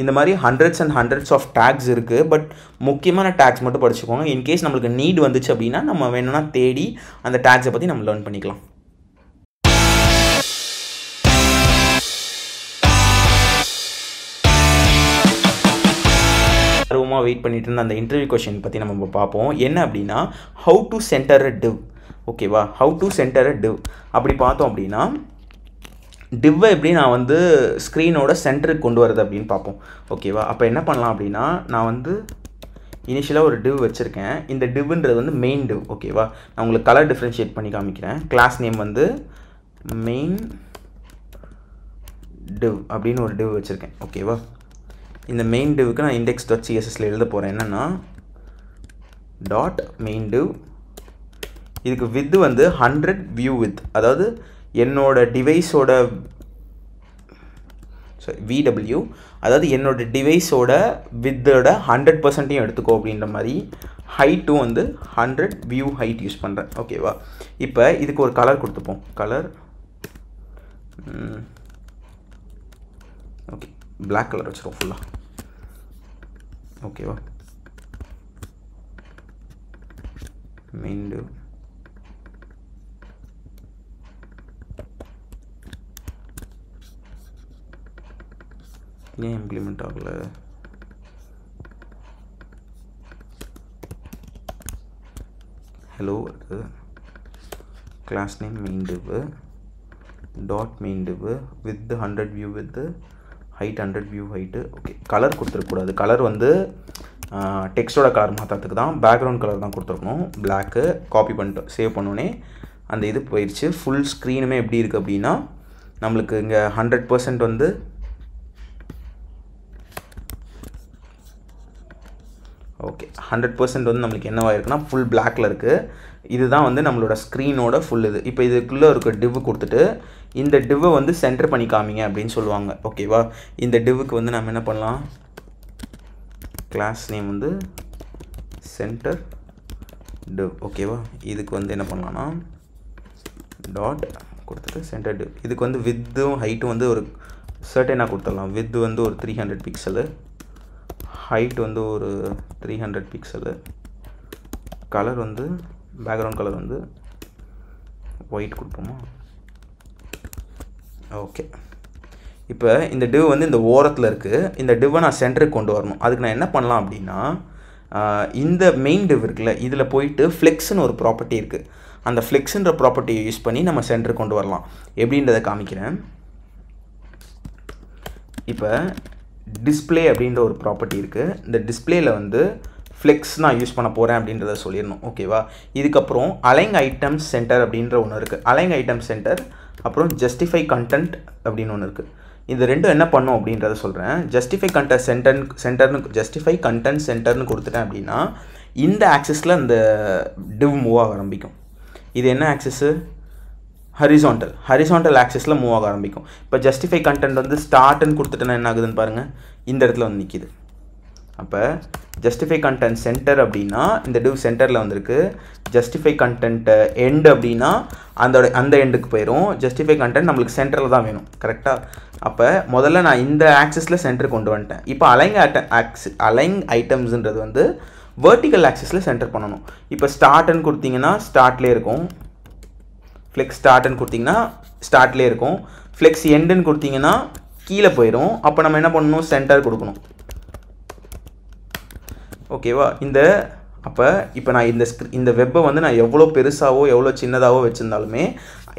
இந்த மாதிரி hundreds and hundreds of tags இருக்குது பட் முக்கியமான டேக்ஸ் மட்டும் படிச்சுக்கோங்க இன்கேஸ் நம்மளுக்கு நீட் வந்துச்சு அப்படின்னா நம்ம வேணும்னா தேடி அந்த டேக்ஸை பற்றி நம்ம லேர்ன் பண்ணிக்கலாம் ஆர்வமாக வெயிட் பண்ணிட்டு இருந்த அந்த இன்டர்வியூ கொஷின் பற்றி நம்ம பார்ப்போம் என்ன அப்படின்னா how to centre a div ஓகேவா how to centre a div அப்படி பார்த்தோம் அப்படின்னா டிவ்வை எப்படி நான் வந்து ஸ்க்ரீனோட சென்டருக்கு கொண்டு வரது அப்படின்னு பார்ப்போம் ஓகேவா அப்போ என்ன பண்ணலாம் அப்படின்னா நான் வந்து இனிஷியலாக ஒரு டிவ் வச்சுருக்கேன் இந்த டிவ்ன்றது வந்து மெயின் டிவ் ஓகேவா நான் உங்களுக்கு கலர் டிஃப்ரென்ஷியேட் பண்ணி காமிக்கிறேன் கிளாஸ் நேம் வந்து மெயின் டிவ் அப்படின்னு ஒரு டிவ் வச்சுருக்கேன் ஓகேவா இந்த மெயின் டிவுக்கு நான் இண்டெக்ஸ் டாட் சிஎஸ்எஸ்ல எழுத போகிறேன் என்னென்னா டாட் மெயின் டிவ் இதுக்கு வித் வந்து ஹண்ட்ரட் வியூ வித் அதாவது என்னோடய டிவைஸோட சாரி விடபிள்யூ அதாவது என்னோடய டிவைஸோட வித்தோட ஹண்ட்ரட் பர்சன்ட்டையும் எடுத்துக்கோ அப்படின்ற மாதிரி ஹைட்டும் வந்து ஹண்ட்ரட் வியூ ஹைட் யூஸ் பண்ணுறேன் ஓகேவா இப்போ இதுக்கு ஒரு கலர் கொடுத்துப்போம் கலர் ஓகே பிளாக் கலர் வச்சுருவோம் ஃபுல்லாக ஓகேவா மெயின் ஏன் இம்ப்ளிமெண்ட் ஆகல ஹலோ இருக்குது class name main div dot main div width hundred view width height hundred view height okay colour கொடுத்துருக்கூடாது கலர் வந்து டெக்ஸ்டோட கலர் மாற்றத்துக்கு தான் பேக்ரவுண்ட் கலர் தான் கொடுத்துருக்கணும் பிளாக்கு காப்பி பண்ணிட்டு சேவ் பண்ணோன்னே அந்த இது போயிடுச்சு ஃபுல் ஸ்க்ரீனுமே எப்படி இருக்குது அப்படின்னா நம்மளுக்கு இங்கே ஹண்ட்ரட் பர்சன்ட் வந்து ஓகே ஹண்ட்ரட் பர்சன்ட் வந்து நம்மளுக்கு என்னவாயிருக்குன்னா ஃபுல் பிளாக்கில் இருக்குது இதுதான் வந்து நம்மளோட ஸ்க்ரீனோட ஃபுல் இது இப்போ இதுக்குள்ளே இருக்க டிவ் கொடுத்துட்டு இந்த டிவ்வை வந்து சென்டர் பண்ணி காமிங்க அப்படின்னு சொல்லுவாங்க ஓகேவா இந்த டிவ்வுக்கு வந்து நம்ம என்ன பண்ணலாம் கிளாஸ் நேம் வந்து சென்டர் டிவ் ஓகேவா இதுக்கு வந்து என்ன பண்ணலான்னா டாட் கொடுத்துட்டு சென்டர் டிவ் இதுக்கு வந்து வித்தும் ஹைட்டும் வந்து ஒரு சர்டைனாக கொடுத்துடலாம் வித் வந்து ஒரு த்ரீ ஹண்ட்ரட் பிக்சலு ஹைட் வந்து ஒரு த்ரீ ஹண்ட்ரட் பிக்சலு கலர் வந்து பேக்ரவுண்ட் கலர் வந்து ஒயிட் கொடுப்போமா ஓகே இப்போ இந்த டிவ் வந்து இந்த ஓரத்தில் இருக்குது இந்த டிவ்வை நான் சென்டருக்கு கொண்டு வரணும் அதுக்கு நான் என்ன பண்ணலாம் அப்படின்னா இந்த மெயின் டிவ் இருக்குல்ல இதில் போயிட்டு ஃப்ளெக்ஸ்னு ஒரு ப்ராப்பர்ட்டி இருக்குது அந்த ஃப்ளெக்ஸுன்ற ப்ராப்பர்ட்டியை யூஸ் பண்ணி நம்ம சென்டருக்கு கொண்டு வரலாம் எப்படின்றத காமிக்கிறேன் இப்போ டிஸ்பிளே அப்படின்ற ஒரு ப்ராப்பர்ட்டி இருக்குது இந்த டிஸ்பிளேயில் வந்து ஃப்ளெக்ஸ் நான் யூஸ் பண்ண போகிறேன் அப்படின்றத சொல்லிடணும் ஓகேவா இதுக்கப்புறம் அலைங் ஐட்டம்ஸ் சென்டர் அப்படின்ற ஒன்று இருக்குது அலைங் ஐட்டம் சென்டர் அப்புறம் ஜஸ்டிஃபை கண்டென்ட் அப்படின்னு ஒன்று இருக்குது இது ரெண்டும் என்ன பண்ணும் அப்படின்றத சொல்கிறேன் ஜஸ்டிஃபை கண்டென்ட் சென்டர் சென்டர்னு ஜஸ்டிஃபை கண்டென்ட் சென்டர்னு கொடுத்துட்டேன் அப்படின்னா இந்த ஆக்சஸில் அந்த டிவ் மூவ் ஆக ஆரம்பிக்கும் இது என்ன ஆக்சஸ்ஸு ஹரிசோண்டல் ஹரிசோண்டல் ஆக்சிஸில் மூவ் ஆக ஆரம்பிக்கும் இப்போ ஜஸ்டிஃபை கண்டென்ட் வந்து ஸ்டார்ட்னு கொடுத்துட்டேன்னா என்ன ஆகுதுன்னு பாருங்கள் இந்த இடத்துல வந்து நிற்கிது அப்போ ஜஸ்டிஃபை கண்டென்ட் சென்டர் அப்படின்னா இந்த டிவ் சென்டரில் வந்திருக்கு ஜஸ்டிஃபை கண்டென்ட் எண்டு அப்படின்னா அந்த அந்த எண்டுக்கு போயிடும் ஜஸ்டிஃபை கண்டென்ட் நம்மளுக்கு சென்டரில் தான் வேணும் கரெக்டாக அப்போ முதல்ல நான் இந்த ஆக்சிஸில் சென்டர் கொண்டு வந்துட்டேன் இப்போ அலைங் ஐட்ட ஆக்சி அலைங் ஐட்டம்ஸுன்றது வந்து வேர்ட்டிக்கல் ஆக்சஸில் சென்டர் பண்ணணும் இப்போ ஸ்டார்ட்னு கொடுத்தீங்கன்னா ஸ்டார்ட்லேயே இருக்கும் ஃப்ளெக்ஸ் ஸ்டார்ட்னு கொடுத்திங்கன்னா ஸ்டார்ட்லேயே இருக்கும் ஃப்ளெக்ஸ் எண்டுன்னு கொடுத்திங்கன்னா கீழே போயிடும் அப்போ நம்ம என்ன பண்ணணும் சென்டர் கொடுக்கணும் ஓகேவா இந்த அப்போ இப்போ நான் இந்த ஸ்க்ரீ இந்த வெப்பை வந்து நான் எவ்வளோ பெருசாகவோ எவ்வளோ சின்னதாகவோ வச்சுருந்தாலுமே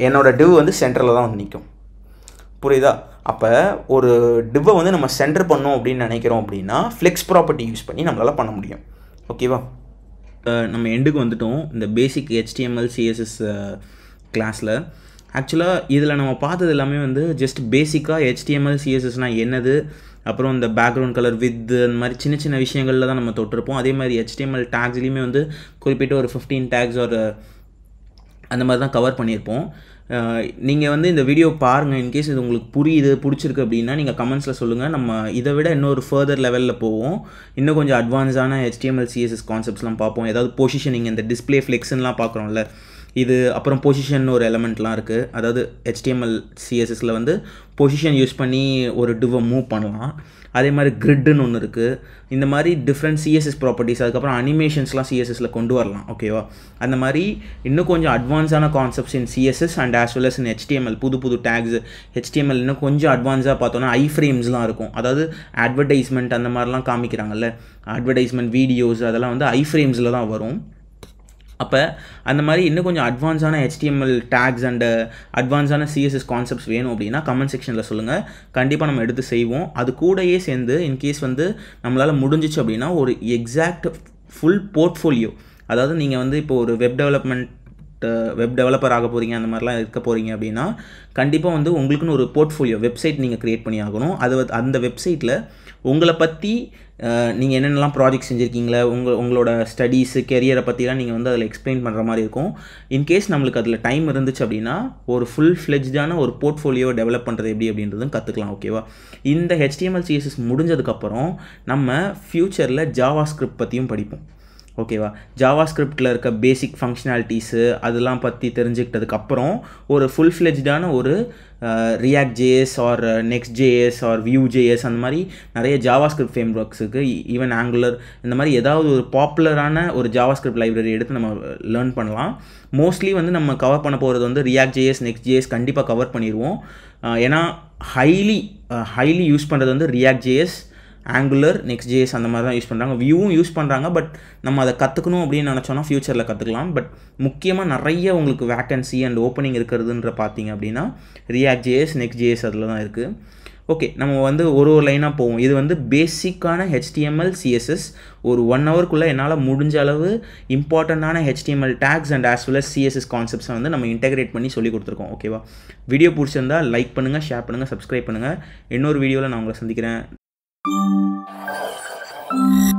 என்னோடய டிவ் வந்து சென்டரில் தான் வந்து நிற்கும் புரியுதா அப்போ ஒரு டிவ்வை வந்து நம்ம சென்டர் பண்ணோம் அப்படின்னு நினைக்கிறோம் அப்படின்னா ஃப்ளெக்ஸ் ப்ராப்பர்ட்டி யூஸ் பண்ணி நம்மளால் பண்ண முடியும் ஓகேவா நம்ம எண்டுக்கு வந்துட்டோம் இந்த பேசிக் ஹெச்டிஎம்எல் சிஎஸ்எஸ் கிளாஸில் ஆக்சுவலாக இதில் நம்ம பார்த்தது எல்லாமே வந்து ஜஸ்ட் பேசிக்காக ஹெச்டிஎம்எல் சிஎஸ்எஸ்னால் என்னது அப்புறம் இந்த பேக்ரவுண்ட் கலர் வித் அந்த மாதிரி சின்ன சின்ன விஷயங்களில் தான் நம்ம தொட்டிருப்போம் அதே மாதிரி ஹெச்டிஎம்எல் டேக்ஸ்லேயுமே வந்து குறிப்பிட்ட ஒரு ஃபிஃப்டீன் டேக்ஸ் ஒரு அந்த மாதிரி தான் கவர் பண்ணியிருப்போம் நீங்கள் வந்து இந்த வீடியோ பாருங்கள் இன்கேஸ் இது உங்களுக்கு புரியுது பிடிச்சிருக்கு அப்படின்னா நீங்கள் கமெண்ட்ஸில் சொல்லுங்கள் நம்ம இதை விட இன்னொரு ஃபர்தர் லெவலில் போவோம் இன்னும் கொஞ்சம் அட்வான்ஸான ஹெச்டிஎம்எல் சிஎஸ்எஸ் கான்செப்ட்ஸ்லாம் பார்ப்போம் ஏதாவது நீங்கள் இந்த டிஸ்பிளே ஃப்ளெக்ஸ்லாம் பார்க்குறோம்ல இது அப்புறம் பொசிஷன் ஒரு எலமெண்ட்லாம் இருக்குது அதாவது ஹெச்டிஎம்எல் சிஎஸ்எஸில் வந்து பொசிஷன் யூஸ் பண்ணி ஒரு டிவை மூவ் பண்ணலாம் அதே மாதிரி கிரிட்னு ஒன்று இருக்குது இந்த மாதிரி டிஃப்ரெண்ட் சிஎஸ்எஸ் ப்ராப்பர்ட்டிஸ் அதுக்கப்புறம் அனிமேஷன்ஸ்லாம் சிஎஸ்எஸில் கொண்டு வரலாம் ஓகேவா அந்த மாதிரி இன்னும் கொஞ்சம் அட்வான்ஸான concepts in CSS and as well as in HTML புது புது டேக்ஸ் ஹெச்டிஎம்எல் இன்னும் கொஞ்சம் அட்வான்ஸாக பார்த்தோன்னா ஐ ஃப்ரேம்ஸ்லாம் இருக்கும் அதாவது அட்வர்டைஸ்மெண்ட் அந்த மாதிரிலாம் காமிக்கிறாங்கல்ல அட்வர்டைஸ்மெண்ட் வீடியோஸ் அதெல்லாம் வந்து ஐ ஃப்ரேம்ஸில் தான் வரும் அப்போ அந்த மாதிரி இன்னும் கொஞ்சம் அட்வான்ஸான ஹெச்டிஎம்எல் டேக்ஸ் அண்டு அட்வான்ஸான சிஎஸ்எஸ் கான்செப்ட்ஸ் வேணும் அப்படின்னா கமெண்ட் செக்ஷனில் சொல்லுங்கள் கண்டிப்பாக நம்ம எடுத்து செய்வோம் அது கூடயே சேர்ந்து இன்கேஸ் வந்து நம்மளால் முடிஞ்சிச்சு அப்படின்னா ஒரு எக்ஸாக்ட் ஃபுல் போர்ட்ஃபோலியோ அதாவது நீங்கள் வந்து இப்போ ஒரு வெப் டெவலப்மெண்ட் வெப் டெவலப்பர் ஆக போகிறீங்க அந்த மாதிரிலாம் இருக்க போகிறீங்க அப்படின்னா கண்டிப்பாக வந்து உங்களுக்குன்னு ஒரு போர்ட்ஃபோலியோ வெப்சைட் நீங்கள் க்ரியேட் பண்ணி ஆகணும் அது அந்த வெப்சைட்டில் உங்களை பற்றி நீங்கள் என்னென்னலாம் ப்ராஜெக்ட் செஞ்சுருக்கீங்களா உங்கள் உங்களோட ஸ்டடீஸு கெரியரை பற்றிலாம் நீங்கள் வந்து அதில் எக்ஸ்பிளைன் பண்ணுற மாதிரி இருக்கும் இன்கேஸ் நம்மளுக்கு அதில் டைம் இருந்துச்சு அப்படின்னா ஒரு ஃபுல் ஃப்ளெஜ்டான ஒரு போர்ட்ஃபோலியோ டெவலப் பண்ணுறது எப்படி அப்படின்றதும் கற்றுக்கலாம் ஓகேவா இந்த ஹெச்டிஎம்எல் சிஎஸ்எஸ் முடிஞ்சதுக்கப்புறம் நம்ம ஃப்யூச்சரில் ஜாவா ஸ்கிரிப்ட் பற்றியும் படிப்போம் ஓகேவா ஜாவா ஸ்கிரிப்டில் இருக்க பேசிக் ஃபங்க்ஷனாலிட்டிஸு அதெல்லாம் பற்றி தெரிஞ்சுக்கிட்டதுக்கப்புறம் ஒரு ஃபுல் ஃப்ளெஜ்டான ஒரு React JS or Next JS or Vue JS அந்த மாதிரி நிறைய ஜாவா ஸ்கிரிப்ட் ஃப்ரேம் ஒர்க்ஸுக்கு ஈவன் ஆங்குலர் இந்த மாதிரி ஏதாவது ஒரு பாப்புலரான ஒரு ஜாவா ஸ்கிரிப்ட் லைப்ரரி எடுத்து நம்ம லேர்ன் பண்ணலாம் மோஸ்ட்லி வந்து நம்ம கவர் பண்ண போகிறது வந்து ரியாக்ட் ஜேஎஸ் நெக்ஸ்ட் ஜேஎஸ் கண்டிப்பாக கவர் பண்ணிடுவோம் ஏன்னா ஹைலி ஹைலி யூஸ் பண்ணுறது வந்து React JS Angular Next JS அந்த மாதிரி தான் யூஸ் பண்ணுறாங்க வியூவும் யூஸ் பண்ணுறாங்க பட் நம்ம அதை கற்றுக்கணும் அப்படின்னு நினச்சோன்னா ஃப்யூச்சரில் கற்றுக்கலாம் பட் முக்கியமாக நிறைய உங்களுக்கு வேக்கன்சி அண்ட் ஓப்பனிங் இருக்கிறதுன்ற பார்த்தீங்க அப்படின்னா ரியாக்ட் ஜேஎஸ் நெக்ஸ்ட் ஜேஎஸ் அதில் தான் இருக்குது ஓகே நம்ம வந்து ஒரு ஒரு லைனாக போவோம் இது வந்து பேசிக்கான ஹெச்டிஎம்எல் சிஎஸ்எஸ் ஒரு ஒன் ஹவருக்குள்ளே என்னால் முடிஞ்ச அளவு இம்பார்ட்டண்ட்டான HTML tags and as well CSS கான்செப்ட்ஸை வந்து நம்ம இன்டெகிரேட் பண்ணி சொல்லி கொடுத்துருக்கோம் ஓகேவா வீடியோ பிடிச்சிருந்தால் லைக் பண்ணுங்கள் ஷேர் பண்ணுங்கள் சப்ஸ்கிரைப் பண்ணுங்கள் இன்னொரு வீடியோவில் நான் உங்களை சந்திக்கிறேன் you